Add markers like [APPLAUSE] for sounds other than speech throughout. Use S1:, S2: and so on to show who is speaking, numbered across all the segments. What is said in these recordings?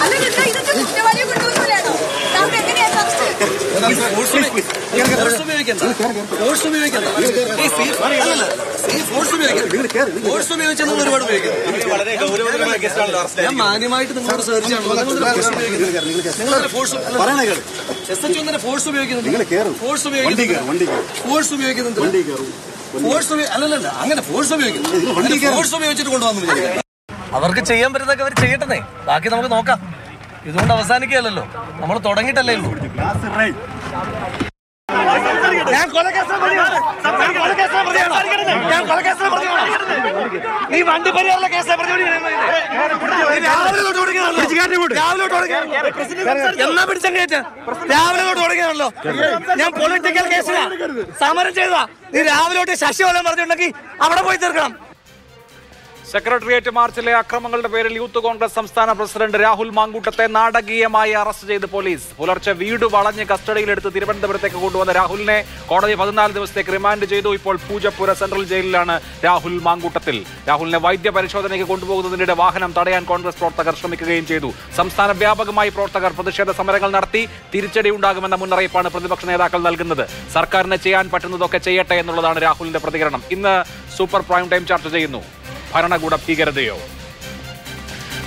S1: force ഉപയോഗിക്കണ്ട force ഉപയോഗിക്കണ്ട
S2: force ഉപയോഗിക്കണ്ട ഫോഴ്സ് ഞാൻ മാന്യമായിട്ട് ഫോഴ്സ് ഫോഴ്സ് ഉപയോഗിക്കുന്നുണ്ട് ഫോഴ്സ് ഫോഴ്സ് ഫോഴ്സ് അല്ലല്ല അങ്ങനെ ഫോഴ്സ് ഉപയോഗിക്കുന്നു ഫോഴ്സ് ഉപയോഗിച്ചിട്ട് കൊണ്ടുവന്നു അവർക്ക് ചെയ്യാൻ പറ്റുന്നതൊക്കെ അവർ ചെയ്യട്ടെ ബാക്കി നമുക്ക് നോക്കാം ഇതുകൊണ്ട് അവസാനിക്കുകയല്ലോ നമ്മൾ തുടങ്ങിയിട്ടല്ലേ ഉള്ളൂ
S3: ഞാൻ
S4: നീ എന്നാ പിടിച്ചങ്ങേറ്റ രാവിലെ തൊട്ട് തുടങ്ങിയാണല്ലോ ഞാൻ പൊളിറ്റിക്കൽ കേസിലാ സമരം ചെയ്താ നീ രാവിലെ തൊട്ട് ശശി കൊല്ലം പറഞ്ഞിട്ടുണ്ടെങ്കിൽ അവിടെ
S3: പോയി തീർക്കണം സെക്രട്ടേറിയറ്റ് മാർച്ചിലെ അക്രമങ്ങളുടെ പേരിൽ യൂത്ത് കോൺഗ്രസ് സംസ്ഥാന പ്രസിഡന്റ് രാഹുൽ മാങ്കൂട്ടത്തെ നാടകീയമായി അറസ്റ്റ് ചെയ്ത് പോലീസ് പുലർച്ചെ വീട് വളഞ്ഞ് കസ്റ്റഡിയിലെടുത്ത് തിരുവനന്തപുരത്തേക്ക് കൊണ്ടുവന്ന രാഹുലിനെ കോടതി പതിനാല് ദിവസത്തേക്ക് റിമാൻഡ് ചെയ്തു ഇപ്പോൾ പൂജപ്പുര സെൻട്രൽ ജയിലിലാണ് രാഹുൽ മാങ്കൂട്ടത്തിൽ രാഹുലിനെ വൈദ്യ പരിശോധനയ്ക്ക് കൊണ്ടുപോകുന്നതിനിടെ വാഹനം തടയാൻ കോൺഗ്രസ് പ്രവർത്തകർ ശ്രമിക്കുകയും ചെയ്തു സംസ്ഥാന വ്യാപകമായി പ്രവർത്തകർ പ്രതിഷേധ സമരങ്ങൾ നടത്തി തിരിച്ചടി ഉണ്ടാകുമെന്ന മുന്നറിയിപ്പാണ് പ്രതിപക്ഷ നേതാക്കൾ നൽകുന്നത് സർക്കാരിന് ചെയ്യാൻ പറ്റുന്നതൊക്കെ ചെയ്യട്ടെ എന്നുള്ളതാണ് രാഹുലിന്റെ പ്രതികരണം ഇന്ന് സൂപ്പർ പ്രൈം ടൈം ചർച്ച ചെയ്യുന്നു ഭരണകൂട ഭീകരതയോ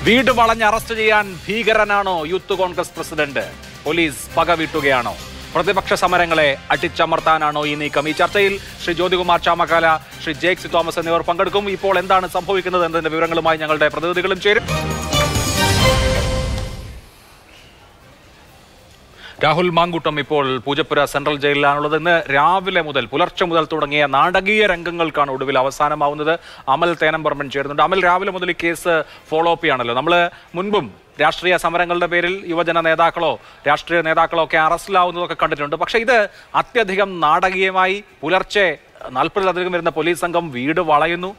S3: വീട് വളഞ്ഞ് അറസ്റ്റ് ചെയ്യാൻ ഭീകരനാണോ യൂത്ത് കോൺഗ്രസ് പ്രസിഡന്റ് പോലീസ് വീട്ടുകയാണോ പ്രതിപക്ഷ സമരങ്ങളെ അടിച്ചമർത്താനാണോ ഈ നീക്കം ഈ ചർച്ചയിൽ ശ്രീ ജ്യോതികുമാർ ചാമക്കാല ശ്രീ ജേക്സി തോമസ് എന്നിവർ പങ്കെടുക്കും ഇപ്പോൾ എന്താണ് സംഭവിക്കുന്നത് എന്നതിന്റെ വിവരങ്ങളുമായി ഞങ്ങളുടെ പ്രതിനിധികളും ചേരും രാഹുൽ മാങ്കുട്ടം ഇപ്പോൾ പൂജപ്പുര സെൻട്രൽ ജയിലിലാണുള്ളത് ഇന്ന് രാവിലെ മുതൽ പുലർച്ചെ മുതൽ തുടങ്ങിയ നാടകീയ രംഗങ്ങൾക്കാണ് ഒടുവിൽ അവസാനമാവുന്നത് അമൽ തേനംപറമ്പൻ ചേരുന്നുണ്ട് അമൽ രാവിലെ മുതൽ ഈ കേസ് ഫോളോ അപ്പ് ചെയ്യാണല്ലോ നമ്മൾ മുൻപും രാഷ്ട്രീയ സമരങ്ങളുടെ പേരിൽ യുവജന നേതാക്കളോ രാഷ്ട്രീയ നേതാക്കളോ ഒക്കെ അറസ്റ്റിലാവുന്നതൊക്കെ കണ്ടിട്ടുണ്ട് പക്ഷേ ഇത് അത്യധികം നാടകീയമായി പുലർച്ചെ നാൽപ്പതിലധികം വരുന്ന പോലീസ് സംഘം വീട് വളയുന്നു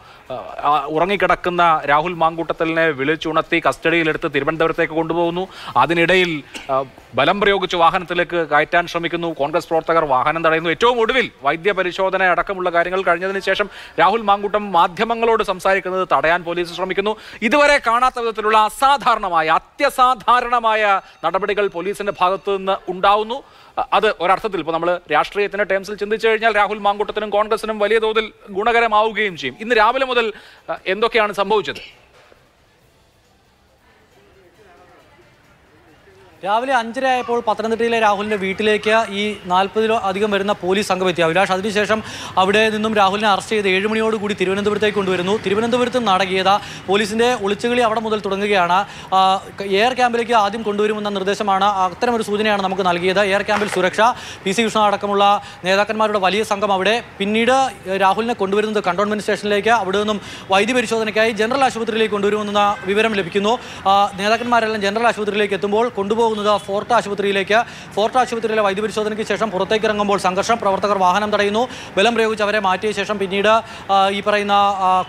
S3: ഉറങ്ങിക്കിടക്കുന്ന രാഹുൽ മാങ്കൂട്ടത്തലിനെ വിളിച്ചുണർത്തി കസ്റ്റഡിയിലെടുത്ത് തിരുവനന്തപുരത്തേക്ക് കൊണ്ടുപോകുന്നു അതിനിടയിൽ ബലം പ്രയോഗിച്ച് വാഹനത്തിലേക്ക് കയറ്റാൻ ശ്രമിക്കുന്നു കോൺഗ്രസ് പ്രവർത്തകർ വാഹനം തടയുന്നു ഏറ്റവും ഒടുവിൽ വൈദ്യ പരിശോധന അടക്കമുള്ള കാര്യങ്ങൾ കഴിഞ്ഞതിന് ശേഷം രാഹുൽ മാങ്കൂട്ടം മാധ്യമങ്ങളോട് സംസാരിക്കുന്നത് തടയാൻ പോലീസ് ശ്രമിക്കുന്നു ഇതുവരെ കാണാത്ത വിധത്തിലുള്ള അസാധാരണമായ അത്യസാധാരണമായ നടപടികൾ പോലീസിന്റെ ഭാഗത്തു നിന്ന് ഉണ്ടാവുന്നു അത് ഒരർത്ഥത്തിൽ ഇപ്പോൾ നമ്മൾ രാഷ്ട്രീയത്തിൻ്റെ ടേംസിൽ ചിന്തിച്ചു കഴിഞ്ഞാൽ രാഹുൽ മാങ്കൂട്ടത്തിനും കോൺഗ്രസിനും വലിയ തോതിൽ ഗുണകരമാവുകയും ചെയ്യും ഇന്ന് രാവിലെ മുതൽ എന്തൊക്കെയാണ് സംഭവിച്ചത്
S2: രാവിലെ അഞ്ചരയായപ്പോൾ പത്തനംതിട്ടയിലെ രാഹുലിന്റെ വീട്ടിലേക്ക് ഈ നാൽപ്പതിലോ അധികം വരുന്ന പോലീസ് സംഘം എത്തി അഭിലാഷ് അതിനുശേഷം അവിടെ നിന്നും രാഹുലിനെ അറസ്റ്റ് ചെയ്ത് ഏഴുമണിയോടുകൂടി കൂടി തിരുവനന്തപുരത്തേക്ക് കൊണ്ടുവരുന്നു തിരുവനന്തപുരത്ത് നടകിയത പോലീസിന്റെ ഒളിച്ചുകളി അവിടെ മുതൽ തുടങ്ങുകയാണ് എയർ ക്യാമ്പിലേക്ക് ആദ്യം കൊണ്ടുവരുമെന്ന നിർദ്ദേശമാണ് അത്തരമൊരു സൂചനയാണ് നമുക്ക് നൽകിയത് എയർ ക്യാമ്പിൽ സുരക്ഷ പി സി കൃഷ്ണ അടക്കമുള്ള നേതാക്കന്മാരുടെ വലിയ സംഘം അവിടെ പിന്നീട് രാഹുലിനെ കൊണ്ടുവരുന്നത് കണ്ടോൺമെന്റ് സ്റ്റേഷനിലേക്ക് അവിടെ നിന്നും വൈദ്യ പരിശോധനയ്ക്കായി ജനറൽ ആശുപത്രിയിലേക്ക് കൊണ്ടുവരുമെന്ന വിവരം ലഭിക്കുന്നു നേതാക്കന്മാരെല്ലാം ജനറൽ ആശുപത്രിയിലേക്ക് എത്തുമ്പോൾ കൊണ്ടുപോകുന്നു പോകുന്നത് ഫോർട്ട് ആശുപത്രിയിലേക്ക് ഫോർട്ട് ആശുപത്രിയിലെ വൈദ്യപരിശോധനയ്ക്ക് ശേഷം പുറത്തേക്ക് ഇറങ്ങുമ്പോൾ സംഘർഷം പ്രവർത്തകർ വാഹനം തടയുന്നു ബലം പ്രയോഗിച്ച് അവരെ മാറ്റിയ ശേഷം പിന്നീട് ഈ പറയുന്ന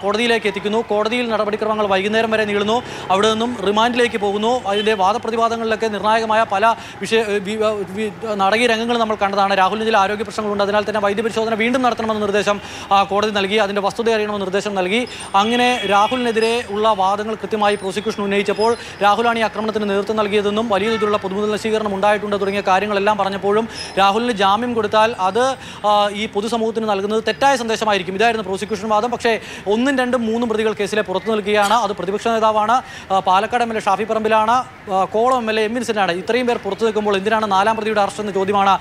S2: കോടതിയിലേക്ക് എത്തിക്കുന്നു കോടതിയിൽ നടപടിക്രമങ്ങൾ വൈകുന്നേരം വരെ നീളുന്നു അവിടെ നിന്നും റിമാൻഡിലേക്ക് പോകുന്നു അതിൻ്റെ വാദപ്രതിവാദങ്ങളിലൊക്കെ നിർണായകമായ പല വിഷയ നാടകീയ രംഗങ്ങൾ നമ്മൾ കണ്ടതാണ് രാഹുൽ ജില്ല ആരോഗ്യ പ്രശ്നങ്ങളുണ്ട് അതിനാൽ തന്നെ വൈദ്യപരിശോധന വീണ്ടും നടത്തണമെന്ന നിർദ്ദേശം കോടതി നൽകി അതിൻ്റെ വസ്തുത അറിയണമെന്ന് നിർദ്ദേശം നൽകി അങ്ങനെ രാഹുലിനെതിരെ ഉള്ള വാദങ്ങൾ കൃത്യമായി പ്രോസിക്യൂഷൻ ഉന്നയിച്ചപ്പോൾ രാഹുലാണ് ഈ ആക്രമണത്തിന് നേതൃത്വം നൽകിയതെന്നും വലിയ തരത്തിലുള്ള പൊതുമുതൽ നശീകരണം ഉണ്ടായിട്ടുണ്ട് തുടങ്ങിയ കാര്യങ്ങളെല്ലാം പറഞ്ഞപ്പോഴും രാഹുലിന് ജാമ്യം കൊടുത്താൽ അത് ഈ പൊതുസമൂഹത്തിന് നൽകുന്നത് തെറ്റായ സന്ദേശമായിരിക്കും ഇതായിരുന്നു പ്രോസിക്യൂഷൻ വാദം പക്ഷേ ഒന്നും രണ്ടും മൂന്നും പ്രതികൾ കേസിലെ പുറത്തു നൽകുകയാണ് അത് പ്രതിപക്ഷ നേതാവാണ് Palakkad M L A Shafi പറമ്പിലാണ് കോളം എം എൽ എ എം വിൻസെൻ്റാണ് ഇത്രയും പേർ പുറത്തു നിൽക്കുമ്പോൾ എന്തിനാണ് നാലാം പ്രതിയുടെ അറസ്റ്റ് എന്ന ചോദ്യമാണ്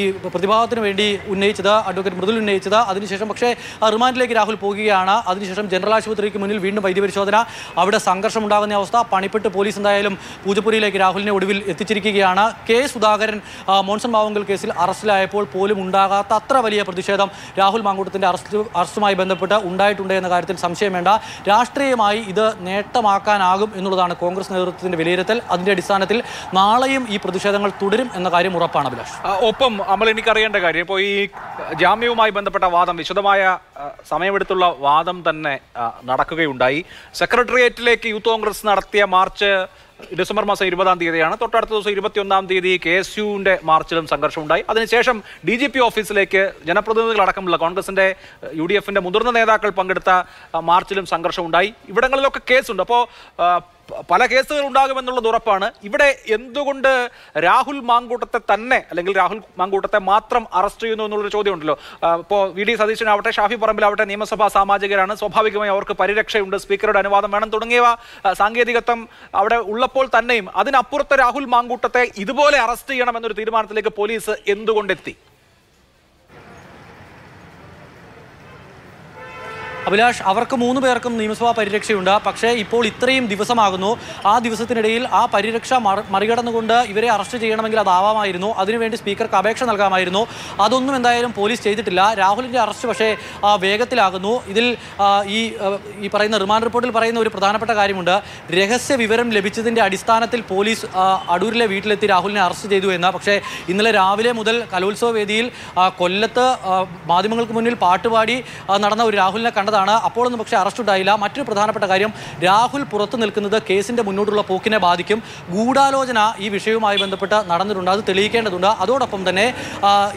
S2: ഈ പ്രതിഭാഗത്തിന് വേണ്ടി ഉന്നയിച്ചത് അഡ്വക്കേറ്റ് മൃദുൽ ഉന്നയിച്ചത് അതിനുശേഷം പക്ഷേ റിമാൻഡിലേക്ക് രാഹുൽ പോകുകയാണ് അതിനുശേഷം ജനറൽ ആശുപത്രിക്ക് മുന്നിൽ വീണ്ടും വൈദ്യപരിശോധന അവിടെ സംഘർഷം ഉണ്ടാകുന്ന അവസ്ഥ പണിപ്പെട്ട് പോലീസ് എന്തായാലും പൂജപ്പുരിയിലേക്ക് രാഹുലിനെ ഒടുവിൽ ഒളിവിൽ എത്തിച്ചിരിക്കുകയാണ് കെ സുധാകരൻ മോൺസൺ മാവങ്കൽ കേസിൽ അറസ്റ്റിലായപ്പോൾ പോലും ഉണ്ടാകാത്ത അത്ര വലിയ പ്രതിഷേധം രാഹുൽ മാങ്കൂട്ടത്തിൻ്റെ അറസ്റ്റ് അറസ്റ്റുമായി ബന്ധപ്പെട്ട് ഉണ്ടായിട്ടുണ്ട് എന്ന കാര്യത്തിൽ സംശയം വേണ്ട രാഷ്ട്രീയമായി ഇത് നേട്ടമാക്കാനാകും എന്നുള്ളതാണ് കോൺഗ്രസ് നേതൃത്വത്തിൻ്റെ വിലയിരുത്തൽ അതിൻ്റെ അടിസ്ഥാനത്തിൽ നാളെയും ഈ പ്രതിഷേധങ്ങൾ തുടരും എന്ന കാര്യം ഉറപ്പാണ് അഭിലാഷ് ഒപ്പം
S3: നമ്മൾ എനിക്കറിയേണ്ട കാര്യം ഇപ്പോൾ ഈ ജാമ്യവുമായി ബന്ധപ്പെട്ട വാദം വിശദമായ സമയമെടുത്തുള്ള വാദം തന്നെ നടക്കുകയുണ്ടായി സെക്രട്ടേറിയറ്റിലേക്ക് യൂത്ത് കോൺഗ്രസ് നടത്തിയ മാർച്ച് ഡിസംബർ മാസം ഇരുപതാം തീയതിയാണ് തൊട്ടടുത്ത ദിവസം ഇരുപത്തിയൊന്നാം തീയതി കെ എസ് യുവിന്റെ മാർച്ചിലും സംഘർഷമുണ്ടായി അതിനുശേഷം ഡി ജി പി ഓഫീസിലേക്ക് ജനപ്രതിനിധികളടക്കമുള്ള കോൺഗ്രസിന്റെ യു ഡി എഫിന്റെ മുതിർന്ന നേതാക്കൾ പങ്കെടുത്ത മാർച്ചിലും സംഘർഷമുണ്ടായി ഇവിടങ്ങളിലൊക്കെ കേസുണ്ട് അപ്പോൾ പല കേസുകൾ ഉണ്ടാകുമെന്നുള്ളത് ഉറപ്പാണ് ഇവിടെ എന്തുകൊണ്ട് രാഹുൽ മാങ്കൂട്ടത്തെ തന്നെ അല്ലെങ്കിൽ രാഹുൽ മാങ്കൂട്ടത്തെ മാത്രം അറസ്റ്റ് ചെയ്യുന്നു എന്നുള്ളൊരു ചോദ്യമുണ്ടല്ലോ ഇപ്പോൾ വി ഡി സതീശനാവട്ടെ ഷാഫി പറമ്പിലാവട്ടെ നിയമസഭാ സാമാജികരാണ് സ്വാഭാവികമായി അവർക്ക് പരിരക്ഷയുണ്ട് സ്പീക്കറുടെ അനുവാദം വേണം തുടങ്ങിയവ സാങ്കേതികത്വം അവിടെ ഉള്ളപ്പോൾ തന്നെയും അതിനപ്പുറത്തെ രാഹുൽ മാങ്കൂട്ടത്തെ ഇതുപോലെ അറസ്റ്റ് ചെയ്യണമെന്നൊരു തീരുമാനത്തിലേക്ക് പോലീസ് എന്തുകൊണ്ടെത്തി
S2: അഭിലാഷ് അവർക്ക് മൂന്ന് പേർക്കും നിയമസഭാ പരിരക്ഷയുണ്ട് പക്ഷേ ഇപ്പോൾ ഇത്രയും ദിവസമാകുന്നു ആ ദിവസത്തിനിടയിൽ ആ പരിരക്ഷ മറികടന്നുകൊണ്ട് ഇവരെ അറസ്റ്റ് ചെയ്യണമെങ്കിൽ അതാവാമായിരുന്നു അതിനുവേണ്ടി സ്പീക്കർക്ക് അപേക്ഷ നൽകാമായിരുന്നു അതൊന്നും എന്തായാലും പോലീസ് ചെയ്തിട്ടില്ല രാഹുലിൻ്റെ അറസ്റ്റ് പക്ഷേ വേഗത്തിലാകുന്നു ഇതിൽ ഈ ഈ പറയുന്ന റിമാൻഡ് റിപ്പോർട്ടിൽ പറയുന്ന ഒരു പ്രധാനപ്പെട്ട കാര്യമുണ്ട് രഹസ്യ വിവരം ലഭിച്ചതിൻ്റെ അടിസ്ഥാനത്തിൽ പോലീസ് അടൂരിലെ വീട്ടിലെത്തി രാഹുലിനെ അറസ്റ്റ് ചെയ്തു എന്ന് പക്ഷേ ഇന്നലെ രാവിലെ മുതൽ കലോത്സവ വേദിയിൽ കൊല്ലത്ത് മാധ്യമങ്ങൾക്ക് മുന്നിൽ പാട്ടുപാടി നടന്ന ഒരു രാഹുലിനെ കണ്ടത് എന്നുള്ളതാണ് അപ്പോഴൊന്നും പക്ഷേ അറസ്റ്റ് ഉണ്ടായില്ല മറ്റൊരു പ്രധാനപ്പെട്ട കാര്യം രാഹുൽ പുറത്തു നിൽക്കുന്നത് കേസിൻ്റെ മുന്നോട്ടുള്ള പോക്കിനെ ബാധിക്കും ഗൂഢാലോചന ഈ വിഷയവുമായി ബന്ധപ്പെട്ട് നടന്നിട്ടുണ്ട് അത് തെളിയിക്കേണ്ടതുണ്ട് അതോടൊപ്പം തന്നെ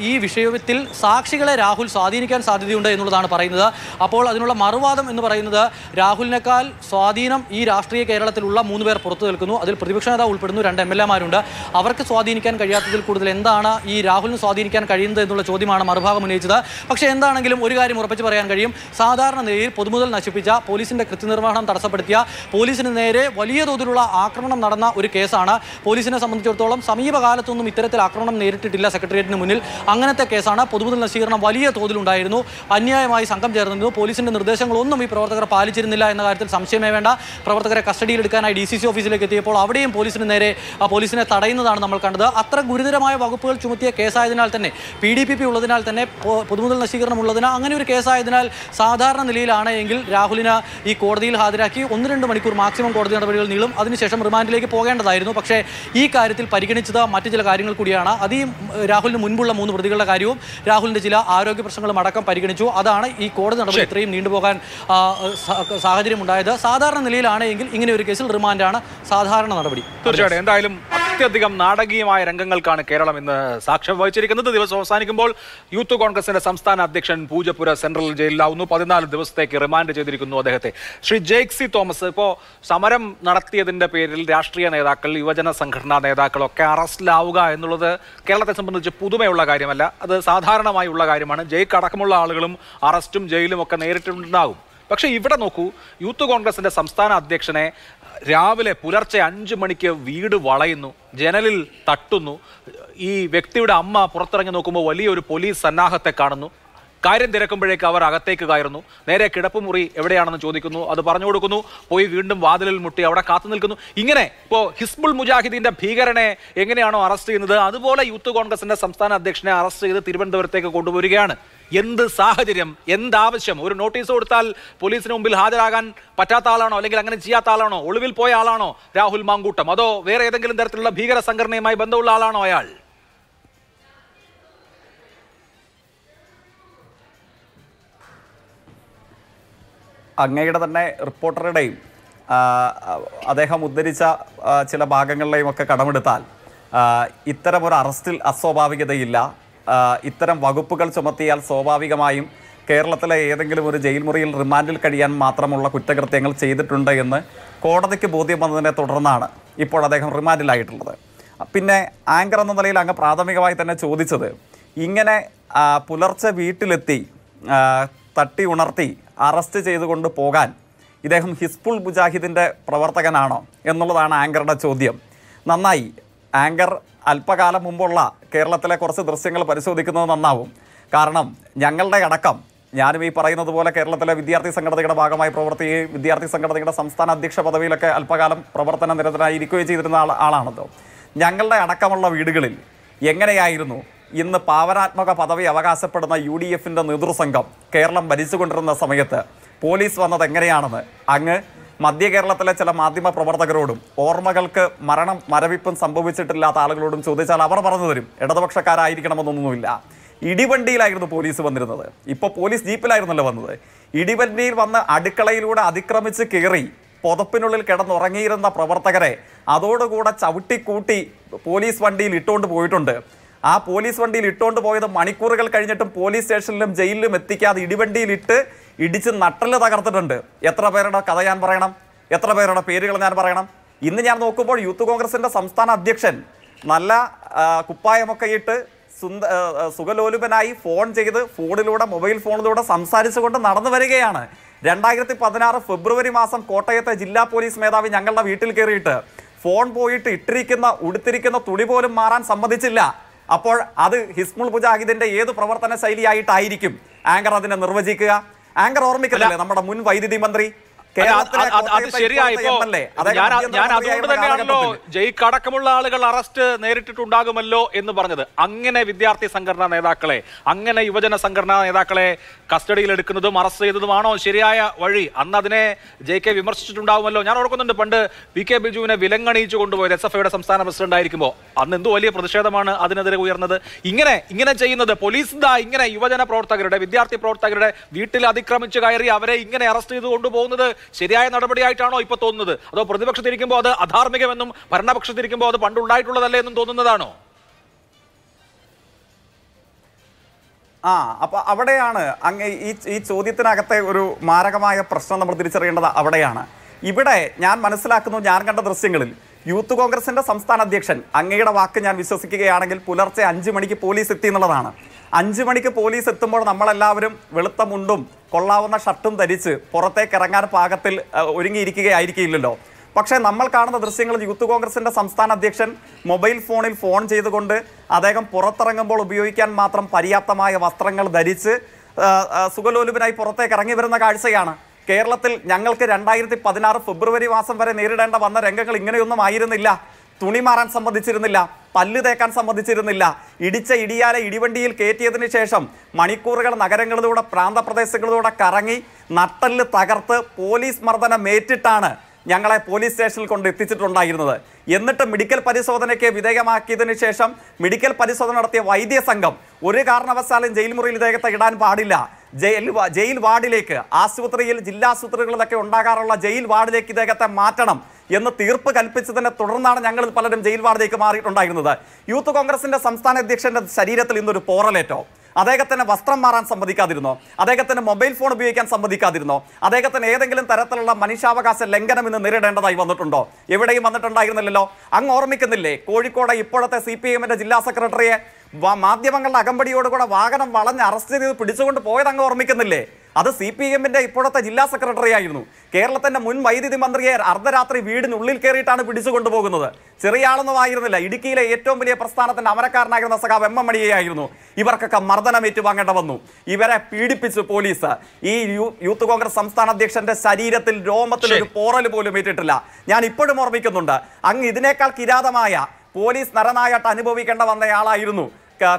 S2: ഈ വിഷയത്തിൽ സാക്ഷികളെ രാഹുൽ സ്വാധീനിക്കാൻ സാധ്യതയുണ്ട് എന്നുള്ളതാണ് പറയുന്നത് അപ്പോൾ അതിനുള്ള മറുവാദം എന്ന് പറയുന്നത് രാഹുലിനേക്കാൾ സ്വാധീനം ഈ രാഷ്ട്രീയ കേരളത്തിലുള്ള മൂന്ന് പേർ പുറത്തു നിൽക്കുന്നു അതിൽ പ്രതിപക്ഷ നേതാവ് ഉൾപ്പെടുന്നു രണ്ട് എം എൽ എമാരുണ്ട് അവർക്ക് സ്വാധീനിക്കാൻ കഴിയാത്തതിൽ കൂടുതൽ എന്താണ് ഈ രാഹുലിന് സ്വാധീനിക്കാൻ കഴിയുന്നത് എന്നുള്ള ചോദ്യമാണ് മറുഭാഗം ഉന്നയിച്ചത് പക്ഷേ എന്താണെങ്കിലും ഒരു കാര്യം ഉറപ്പിച്ച് പറയാൻ കഴിയും സാധാരണ നിലയിൽ പൊതുമുതൽ നശിപ്പിച്ച പോലീസിന്റെ കൃത്യനിർവഹണം തടസ്സപ്പെടുത്തിയ പോലീസിന് നേരെ വലിയ തോതിലുള്ള ആക്രമണം നടന്ന ഒരു കേസാണ് പോലീസിനെ സംബന്ധിച്ചിടത്തോളം സമീപകാലത്തൊന്നും ഇത്തരത്തിൽ ആക്രമണം നേരിട്ടിട്ടില്ല സെക്രട്ടേറിയറ്റിന് മുന്നിൽ അങ്ങനത്തെ കേസാണ് പൊതുമുതൽ നശീകരണം വലിയ തോതിലുണ്ടായിരുന്നു അന്യായമായി സംഘം ചേർന്നിരുന്നു പോലീസിന്റെ നിർദ്ദേശങ്ങളൊന്നും ഈ പ്രവർത്തകർ പാലിച്ചിരുന്നില്ല എന്ന കാര്യത്തിൽ സംശയമേ വേണ്ട പ്രവർത്തകരെ കസ്റ്റഡിയിലെടുക്കാനായി ഡി സി സി ഓഫീസിലേക്ക് എത്തിയപ്പോൾ അവിടെയും പോലീസിന് നേരെ പോലീസിനെ തടയുന്നതാണ് നമ്മൾ കണ്ടത് അത്ര ഗുരുതരമായ വകുപ്പുകൾ ചുമത്തിയ കേസായതിനാൽ തന്നെ പി ഡി പി പി ഉള്ളതിനാൽ തന്നെ പൊതുമുതൽ നശീകരണം ഉള്ളതിനാൽ അങ്ങനെ ഒരു കേസായതിനാൽ സാധാരണ നിലയിലാണ് എങ്കിൽ രാഹുലിനെ ഈ കോടതിയിൽ ഹാജരാക്കി ഒന്ന് രണ്ട് മണിക്കൂർ മാക്സിമം കോടതി നടപടികൾ നീളും അതിനുശേഷം റിമാൻഡിലേക്ക് പോകേണ്ടതായിരുന്നു പക്ഷേ ഈ കാര്യത്തിൽ പരിഗണിച്ചത് മറ്റു ചില കാര്യങ്ങൾ കൂടിയാണ് അത് ഈ രാഹുലിന് മുൻപുള്ള മൂന്ന് പ്രതികളുടെ കാര്യവും രാഹുലിൻ്റെ ചില ആരോഗ്യ പ്രശ്നങ്ങളും അടക്കം പരിഗണിച്ചു അതാണ് ഈ കോടതി നടപടി ഇത്രയും നീണ്ടുപോകാൻ സാഹചര്യം ഉണ്ടായത് സാധാരണ നിലയിലാണ് എങ്കിൽ ഇങ്ങനെ ഒരു കേസിൽ റിമാൻഡാണ് സാധാരണ നടപടി തീർച്ചയായിട്ടും എന്തായാലും അത്യധികം നാടകീയമായ
S3: രംഗങ്ങൾക്കാണ് കേരളം
S2: ഇന്ന് സാക്ഷ്യം വഹിച്ചിരിക്കുന്നത് ദിവസം
S3: അവസാനിക്കുമ്പോൾ യൂത്ത് കോൺഗ്രസിന്റെ സംസ്ഥാന അധ്യക്ഷൻ പൂജപ്പുര സെൻട്രൽ ജയിലിലാവുന്നു പതിനാല് ദിവസത്തേക്ക് റിമാൻഡ് ചെയ്തിരിക്കുന്നു അദ്ദേഹത്തെ ശ്രീ ജേക്സി തോമസ് ഇപ്പോൾ സമരം നടത്തിയതിന്റെ പേരിൽ രാഷ്ട്രീയ നേതാക്കൾ യുവജന സംഘടനാ നേതാക്കളൊക്കെ അറസ്റ്റിലാവുക എന്നുള്ളത് കേരളത്തെ സംബന്ധിച്ച് പുതുമയുള്ള കാര്യമല്ല അത് സാധാരണമായുള്ള കാര്യമാണ് ജയ്ക്ക് അടക്കമുള്ള ആളുകളും അറസ്റ്റും ജയിലും ഒക്കെ നേരിട്ടുണ്ടാകും പക്ഷേ ഇവിടെ നോക്കൂ യൂത്ത് കോൺഗ്രസിന്റെ സംസ്ഥാന അധ്യക്ഷനെ രാവിലെ പുലർച്ചെ അഞ്ച് മണിക്ക് വീട് വളയുന്നു ജനലിൽ തട്ടുന്നു ഈ വ്യക്തിയുടെ അമ്മ പുറത്തിറങ്ങി നോക്കുമ്പോൾ വലിയൊരു പോലീസ് സന്നാഹത്തെ കാണുന്നു കാര്യം തിരക്കുമ്പോഴേക്ക് അവർ അകത്തേക്ക് കയറുന്നു നേരെ കിടപ്പുമുറി എവിടെയാണെന്ന് ചോദിക്കുന്നു അത് പറഞ്ഞു കൊടുക്കുന്നു പോയി വീണ്ടും വാതിലിൽ മുട്ടി അവിടെ കാത്തു നിൽക്കുന്നു ഇങ്ങനെ ഇപ്പോൾ ഹിസ്ബുൾ മുജാഹിദീൻ്റെ ഭീകരനെ എങ്ങനെയാണോ അറസ്റ്റ് ചെയ്യുന്നത് അതുപോലെ യൂത്ത് കോൺഗ്രസിൻ്റെ സംസ്ഥാന അധ്യക്ഷനെ അറസ്റ്റ് ചെയ്ത് തിരുവനന്തപുരത്തേക്ക് കൊണ്ടുവരികയാണ് എന്ത് സാഹചര്യം എന്താവശ്യം ഒരു നോട്ടീസ് കൊടുത്താൽ പോലീസിന് മുമ്പിൽ ഹാജരാകാൻ പറ്റാത്ത ആളാണോ അല്ലെങ്കിൽ അങ്ങനെ ചെയ്യാത്ത ആളാണോ ഒളിവിൽ പോയ ആളാണോ രാഹുൽ മാങ്കൂട്ടം അതോ വേറെ ഏതെങ്കിലും തരത്തിലുള്ള ഭീകര സംഘടനയുമായി ബന്ധമുള്ള ആളാണോ അയാൾ
S4: അങ്ങയുടെ തന്നെ റിപ്പോർട്ടറുടെയും അദ്ദേഹം ഉദ്ധരിച്ച ചില ഭാഗങ്ങളിലെയും ഒക്കെ കടമെടുത്താൽ ഇത്തരം ഒരു അറസ്റ്റിൽ അസ്വാഭാവികതയില്ല ഇത്തരം വകുപ്പുകൾ ചുമത്തിയാൽ സ്വാഭാവികമായും കേരളത്തിലെ ഏതെങ്കിലും ഒരു ജയിൽ മുറിയിൽ റിമാൻഡിൽ കഴിയാൻ മാത്രമുള്ള കുറ്റകൃത്യങ്ങൾ ചെയ്തിട്ടുണ്ട് എന്ന് കോടതിക്ക് ബോധ്യം വന്നതിനെ തുടർന്നാണ് ഇപ്പോൾ അദ്ദേഹം റിമാൻഡിലായിട്ടുള്ളത് പിന്നെ ആങ്കർ എന്ന നിലയിൽ അങ്ങ് പ്രാഥമികമായി തന്നെ ചോദിച്ചത് ഇങ്ങനെ പുലർച്ചെ വീട്ടിലെത്തി തട്ടി ഉണർത്തി അറസ്റ്റ് ചെയ്തുകൊണ്ട് പോകാൻ ഇദ്ദേഹം ഹിസ്ബുൾ മുജാഹിദിൻ്റെ പ്രവർത്തകനാണോ എന്നുള്ളതാണ് ആങ്കറുടെ ചോദ്യം നന്നായി ആങ്കർ അല്പകാലം മുമ്പുള്ള കേരളത്തിലെ കുറച്ച് ദൃശ്യങ്ങൾ പരിശോധിക്കുന്നത് നന്നാവും കാരണം ഞങ്ങളുടെ അടക്കം ഞാനും ഈ പറയുന്നത് പോലെ കേരളത്തിലെ വിദ്യാർത്ഥി സംഘടനയുടെ ഭാഗമായി പ്രവർത്തിക്കുകയും വിദ്യാർത്ഥി സംഘടനയുടെ സംസ്ഥാന അധ്യക്ഷ പദവിയിലൊക്കെ അല്പകാലം പ്രവർത്തന നിരതനായി ഇരിക്കുകയും ചെയ്തിരുന്ന ആളാണല്ലോ ഞങ്ങളുടെ അടക്കമുള്ള വീടുകളിൽ എങ്ങനെയായിരുന്നു ഇന്ന് പാവനാത്മക പദവി അവകാശപ്പെടുന്ന യു ഡി എഫിൻ്റെ നേതൃസംഘം കേരളം ഭരിച്ചുകൊണ്ടിരുന്ന സമയത്ത് പോലീസ് വന്നത് എങ്ങനെയാണെന്ന് അങ്ങ് മധ്യ കേരളത്തിലെ ചില മാധ്യമ പ്രവർത്തകരോടും ഓർമ്മകൾക്ക് മരണം മരവിപ്പും സംഭവിച്ചിട്ടില്ലാത്ത ആളുകളോടും ചോദിച്ചാൽ അവർ പറഞ്ഞു തരും ഇടതുപക്ഷക്കാരായിരിക്കണമെന്നൊന്നുമില്ല ഇടിവണ്ടിയിലായിരുന്നു പോലീസ് വന്നിരുന്നത് ഇപ്പോൾ പോലീസ് ജീപ്പിലായിരുന്നല്ലോ വന്നത് ഇടിവണ്ടിയിൽ വന്ന് അടുക്കളയിലൂടെ അതിക്രമിച്ച് കയറി പുതപ്പിനുള്ളിൽ കിടന്നുറങ്ങിയിരുന്ന പ്രവർത്തകരെ അതോടുകൂടെ ചവിട്ടിക്കൂട്ടി പോലീസ് വണ്ടിയിൽ ഇട്ടുകൊണ്ട് പോയിട്ടുണ്ട് ആ പോലീസ് വണ്ടിയിൽ ഇട്ടുകൊണ്ട് പോയത് മണിക്കൂറുകൾ കഴിഞ്ഞിട്ടും പോലീസ് സ്റ്റേഷനിലും ജയിലിലും എത്തിക്കാതെ ഇടിവണ്ടിയിലിട്ട് ഇടിച്ച് നട്ടല് തകർത്തിട്ടുണ്ട് എത്ര പേരുടെ കഥ ഞാൻ പറയണം എത്ര പേരുടെ പേരുകൾ ഞാൻ പറയണം ഇന്ന് ഞാൻ നോക്കുമ്പോൾ യൂത്ത് കോൺഗ്രസിൻ്റെ സംസ്ഥാന അധ്യക്ഷൻ നല്ല കുപ്പായമൊക്കെ ഇട്ട് സുന്ദ സുഖലോലുപനായി ഫോൺ ചെയ്ത് ഫോണിലൂടെ മൊബൈൽ ഫോണിലൂടെ സംസാരിച്ചുകൊണ്ട് നടന്നു വരികയാണ് രണ്ടായിരത്തി പതിനാറ് ഫെബ്രുവരി മാസം കോട്ടയത്തെ ജില്ലാ പോലീസ് മേധാവി ഞങ്ങളുടെ വീട്ടിൽ കയറിയിട്ട് ഫോൺ പോയിട്ട് ഇട്ടിരിക്കുന്ന ഉടുത്തിരിക്കുന്ന തുണി പോലും മാറാൻ സമ്മതിച്ചില്ല അപ്പോൾ അത് ഹിസ്മുൾ മുജാഹിദിന്റെ ഏത് പ്രവർത്തന ശൈലിയായിട്ടായിരിക്കും ആങ്കർ അതിനെ നിർവചിക്കുക ആങ്കർ ഓർമ്മിക്കുന്നില്ലേ നമ്മുടെ മുൻ വൈദ്യുതി മന്ത്രി അത് ശരിയായി ഞാൻ അതുകൊണ്ട് തന്നെയാണല്ലോ
S3: ജയിക്ക് ആളുകൾ അറസ്റ്റ് നേരിട്ടിട്ടുണ്ടാകുമല്ലോ എന്ന് പറഞ്ഞത് അങ്ങനെ വിദ്യാർത്ഥി സംഘടനാ നേതാക്കളെ അങ്ങനെ യുവജന സംഘടനാ നേതാക്കളെ കസ്റ്റഡിയിൽ എടുക്കുന്നതും അറസ്റ്റ് ചെയ്തതുമാണോ ശരിയായ വഴി അന്ന് അതിനെ ജെ കെ വിമർശിച്ചിട്ടുണ്ടാകുമല്ലോ ഞാൻ ഓർക്കുന്നുണ്ട് പണ്ട് വി കെ ബിജുവിനെ വിലങ്ങണിയിച്ചു കൊണ്ടുപോയത് എസ് എഫ് ഐയുടെ സംസ്ഥാന പ്രസിഡന്റ് ആയിരിക്കുമ്പോൾ അന്ന് എന്തോ വലിയ പ്രതിഷേധമാണ് അതിനെതിരെ ഉയർന്നത് ഇങ്ങനെ ഇങ്ങനെ ചെയ്യുന്നത് പോലീസ് ഇതാ ഇങ്ങനെ യുവജന പ്രവർത്തകരുടെ വിദ്യാർത്ഥി പ്രവർത്തകരുടെ വീട്ടിൽ അതിക്രമിച്ചു കയറി അവരെ ഇങ്ങനെ അറസ്റ്റ് ചെയ്ത് കൊണ്ടുപോകുന്നത് ശരിയായ നടപടിയായിട്ടാണോ ഇപ്പൊ തോന്നുന്നത് അതോ പ്രതിപക്ഷത്തിരിക്കുമ്പോൾ അത് അധാർമികമെന്നും ഭരണപക്ഷത്തിരിക്കുമ്പോൾ അത് പണ്ടുണ്ടായിട്ടുള്ളതല്ലേ എന്നും തോന്നുന്നതാണോ
S4: ആ അപ്പോൾ അവിടെയാണ് അങ്ങ് ഈ ഈ ചോദ്യത്തിനകത്തെ ഒരു മാരകമായ പ്രശ്നം നമ്മൾ തിരിച്ചറിയേണ്ടത് അവിടെയാണ് ഇവിടെ ഞാൻ മനസ്സിലാക്കുന്നു ഞാൻ കണ്ട ദൃശ്യങ്ങളിൽ യൂത്ത് കോൺഗ്രസിന്റെ സംസ്ഥാന അധ്യക്ഷൻ അങ്ങയുടെ വാക്ക് ഞാൻ വിശ്വസിക്കുകയാണെങ്കിൽ പുലർച്ചെ അഞ്ചു മണിക്ക് പോലീസ് എത്തി എന്നുള്ളതാണ് അഞ്ചു മണിക്ക് പോലീസ് എത്തുമ്പോൾ നമ്മളെല്ലാവരും വെളുത്ത മുണ്ടും കൊള്ളാവുന്ന ഷർട്ടും ധരിച്ച് പുറത്തേക്ക് ഇറങ്ങാൻ പാകത്തിൽ ഒരുങ്ങിയിരിക്കുകയായിരിക്കില്ലല്ലോ പക്ഷേ നമ്മൾ കാണുന്ന ദൃശ്യങ്ങൾ യൂത്ത് കോൺഗ്രസിൻ്റെ സംസ്ഥാന അധ്യക്ഷൻ മൊബൈൽ ഫോണിൽ ഫോൺ ചെയ്തുകൊണ്ട് അദ്ദേഹം പുറത്തിറങ്ങുമ്പോൾ ഉപയോഗിക്കാൻ മാത്രം പര്യാപ്തമായ വസ്ത്രങ്ങൾ ധരിച്ച് സുഖലോലുപനായി പുറത്തേക്ക് ഇറങ്ങി വരുന്ന കാഴ്ചയാണ് കേരളത്തിൽ ഞങ്ങൾക്ക് രണ്ടായിരത്തി പതിനാറ് ഫെബ്രുവരി മാസം വരെ നേരിടേണ്ട വന്ന രംഗങ്ങൾ ഇങ്ങനെയൊന്നും ആയിരുന്നില്ല തുണി മാറാൻ സംബന്ധിച്ചിരുന്നില്ല പല്ല് തേക്കാൻ സമ്മതിച്ചിരുന്നില്ല ഇടിച്ച ഇടിയാലെ ഇടിവണ്ടിയിൽ കയറ്റിയതിന് ശേഷം മണിക്കൂറുകൾ നഗരങ്ങളിലൂടെ പ്രാന്തപ്രദേശങ്ങളിലൂടെ കറങ്ങി നട്ടല് തകർത്ത് പോലീസ് മർദ്ദനമേറ്റിട്ടാണ് ഞങ്ങളെ പോലീസ് സ്റ്റേഷനിൽ കൊണ്ട് എത്തിച്ചിട്ടുണ്ടായിരുന്നത് എന്നിട്ട് മെഡിക്കൽ പരിശോധനയ്ക്ക് വിധേയമാക്കിയതിനു ശേഷം മെഡിക്കൽ പരിശോധന നടത്തിയ വൈദ്യസംഘം ഒരു കാരണവശാലും ജയിൽ മുറിയിൽ ഇദ്ദേഹത്തെ ഇടാൻ പാടില്ല ജയിൽ ജയിൽ വാർഡിലേക്ക് ആശുപത്രിയിൽ ജില്ലാശുപത്രികളിലൊക്കെ ഉണ്ടാകാറുള്ള ജയിൽ വാർഡിലേക്ക് ഇദ്ദേഹത്തെ മാറ്റണം എന്ന് തീർപ്പ് കൽപ്പിച്ചതിനെ തുടർന്നാണ് ഞങ്ങൾ പലരും ജയിൽ വാർഡിലേക്ക് മാറിയിട്ടുണ്ടായിരുന്നത് യൂത്ത് കോൺഗ്രസിന്റെ സംസ്ഥാന അധ്യക്ഷന്റെ ശരീരത്തിൽ ഇന്നൊരു പോറലേറ്റോ അദ്ദേഹത്തിന് വസ്ത്രം മാറാൻ സമ്മതിക്കാതിരുന്നോ അദ്ദേഹത്തിന് മൊബൈൽ ഫോൺ ഉപയോഗിക്കാൻ സമ്മതിക്കാതിരുന്നോ അദ്ദേഹത്തിന് ഏതെങ്കിലും തരത്തിലുള്ള മനുഷ്യാവകാശ ലംഘനം ഇന്ന് നേരിടേണ്ടതായി വന്നിട്ടുണ്ടോ എവിടെയും വന്നിട്ടുണ്ടായിരുന്നില്ലല്ലോ അങ്ങ് ഓർമ്മിക്കുന്നില്ലേ കോഴിക്കോട് ഇപ്പോഴത്തെ സി ജില്ലാ സെക്രട്ടറിയെ മാധ്യമങ്ങളുടെ അകമ്പടിയോടുകൂടെ വാഹനം വളഞ്ഞ് അറസ്റ്റ് ചെയ്ത് പിടിച്ചുകൊണ്ട് പോയത് അങ്ങ് ഓർമ്മിക്കുന്നില്ലേ അത് സി പി എമ്മിന്റെ ഇപ്പോഴത്തെ ജില്ലാ സെക്രട്ടറി ആയിരുന്നു കേരളത്തിന്റെ മുൻ വൈദ്യുതി മന്ത്രിയെ അർദ്ധരാത്രി വീടിനുള്ളിൽ കയറിയിട്ടാണ് പിടിച്ചു കൊണ്ടുപോകുന്നത് ചെറിയ ആളൊന്നും ആയിരുന്നില്ല ഇടുക്കിയിലെ ഏറ്റവും വലിയ പ്രസ്ഥാനത്തിന്റെ അമരക്കാരനായിരുന്ന സഖാവ് എം എം മണിയെയായിരുന്നു ഇവർക്കൊക്കെ മർദ്ദനം ഏറ്റുവാങ്ങേണ്ട വന്നു ഇവരെ പീഡിപ്പിച്ചു പോലീസ് ഈ യൂത്ത് കോൺഗ്രസ് സംസ്ഥാന അധ്യക്ഷന്റെ ശരീരത്തിൽ രോമത്തിൽ ഒരു പോറൽ പോലും ഏറ്റിട്ടില്ല ഞാൻ ഇപ്പോഴും ഓർമ്മിക്കുന്നുണ്ട് അങ്ങ് ഇതിനേക്കാൾ കിരാതമായ പോലീസ് നരനായിട്ട് അനുഭവിക്കേണ്ട വന്നയാളായിരുന്നു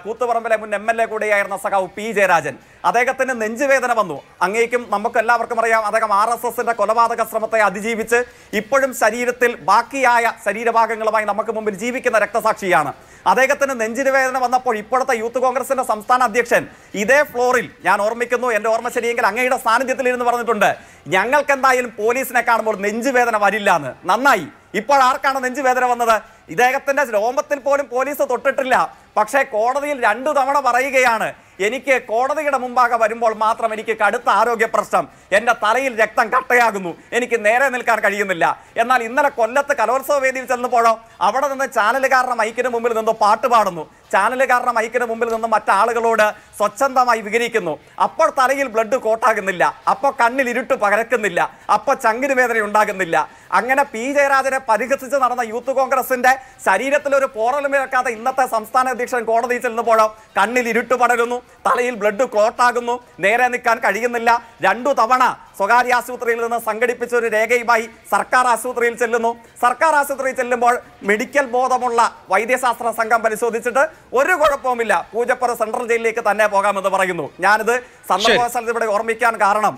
S4: കൂത്തുപറമ്പിലെ മുൻ എം എൽ എ കൂടിയായിരുന്ന സഖാവ് പി ജയരാജൻ അദ്ദേഹത്തിന് നെഞ്ചുവേദന വന്നു അങ്ങേക്കും എല്ലാവർക്കും അറിയാം അദ്ദേഹം ആർ എസ് എസിന്റെ കൊലപാതക ശ്രമത്തെ അതിജീവിച്ച് ഇപ്പോഴും ശരീരത്തിൽ ബാക്കിയായ ശരീരഭാഗങ്ങളുമായി നമുക്ക് മുമ്പിൽ ജീവിക്കുന്ന രക്തസാക്ഷിയാണ് അദ്ദേഹത്തിന് നെഞ്ചിന് വേദന വന്നപ്പോൾ ഇപ്പോഴത്തെ യൂത്ത് കോൺഗ്രസിന്റെ സംസ്ഥാന അധ്യക്ഷൻ ഇതേ ഫ്ലോറിൽ ഞാൻ ഓർമ്മിക്കുന്നു എൻ്റെ ഓർമ്മ ശരിയെങ്കിൽ അങ്ങയുടെ സാന്നിധ്യത്തിൽ ഇരുന്ന് പറഞ്ഞിട്ടുണ്ട് ഞങ്ങൾക്ക് എന്തായാലും പോലീസിനെ കാണുമ്പോൾ നെഞ്ചുവേദന വരില്ല എന്ന് നന്നായി ഇപ്പോൾ ആർക്കാണ് നെഞ്ചുവേദന വന്നത് ഇദ്ദേഹത്തിന്റെ രോമത്തിൽ പോലും പോലീസ് തൊട്ടിട്ടില്ല പക്ഷേ കോടതിയിൽ രണ്ടു തവണ പറയുകയാണ് എനിക്ക് കോടതിയുടെ മുമ്പാകെ വരുമ്പോൾ മാത്രം എനിക്ക് കടുത്ത ആരോഗ്യ പ്രശ്നം എൻ്റെ തലയിൽ രക്തം കട്ടയാകുന്നു എനിക്ക് നേരെ നിൽക്കാൻ കഴിയുന്നില്ല എന്നാൽ ഇന്നലെ കൊല്ലത്ത് കലോത്സവ വേദിയിൽ ചെന്നപ്പോഴോ അവിടെ നിന്ന് ചാനലുകാരുടെ മൈക്കിന് മുമ്പിൽ നിന്ന് പാട്ട് പാടുന്നു ചാനൽ കാരണം ഐക്കിന് മുമ്പിൽ നിന്നും മറ്റാളുകളോട് സ്വച്ഛന്തമായി വികരിക്കുന്നു അപ്പോൾ തലയിൽ ബ്ലഡ് കോട്ടാകുന്നില്ല അപ്പോൾ കണ്ണിൽ ഇരുട്ട് പകരക്കുന്നില്ല അപ്പോൾ ചങ്കിന് വേദന ഉണ്ടാകുന്നില്ല അങ്ങനെ പി ജയരാജനെ പരിഹസിച്ച് നടന്ന യൂത്ത് കോൺഗ്രസിൻ്റെ ശരീരത്തിൽ ഒരു പോറലും ഇറക്കാതെ ഇന്നത്തെ സംസ്ഥാന അധ്യക്ഷൻ കോടതിയിൽ ചെല്ലുമ്പോഴോ കണ്ണിൽ ഇരുട്ട് പടരുന്നു തലയിൽ ബ്ലഡ് കോട്ടാകുന്നു നേരെ നിൽക്കാൻ കഴിയുന്നില്ല രണ്ടു തവണ സ്വകാര്യ ആശുപത്രിയിൽ നിന്ന് സംഘടിപ്പിച്ച ഒരു രേഖയുമായി സർക്കാർ ആശുപത്രിയിൽ ചെല്ലുന്നു സർക്കാർ ആശുപത്രിയിൽ ചെല്ലുമ്പോൾ മെഡിക്കൽ ബോധമുള്ള വൈദ്യശാസ്ത്ര സംഘം പരിശോധിച്ചിട്ട് ഒരു കുഴപ്പവുമില്ല പൂജപ്പുറ സെൻട്രൽ ജയിലിലേക്ക് തന്നെ പോകാമെന്ന് പറയുന്നു ഞാനിത് സന്ദർഭവശാലത്ത് ഇവിടെ ഓർമ്മിക്കാൻ കാരണം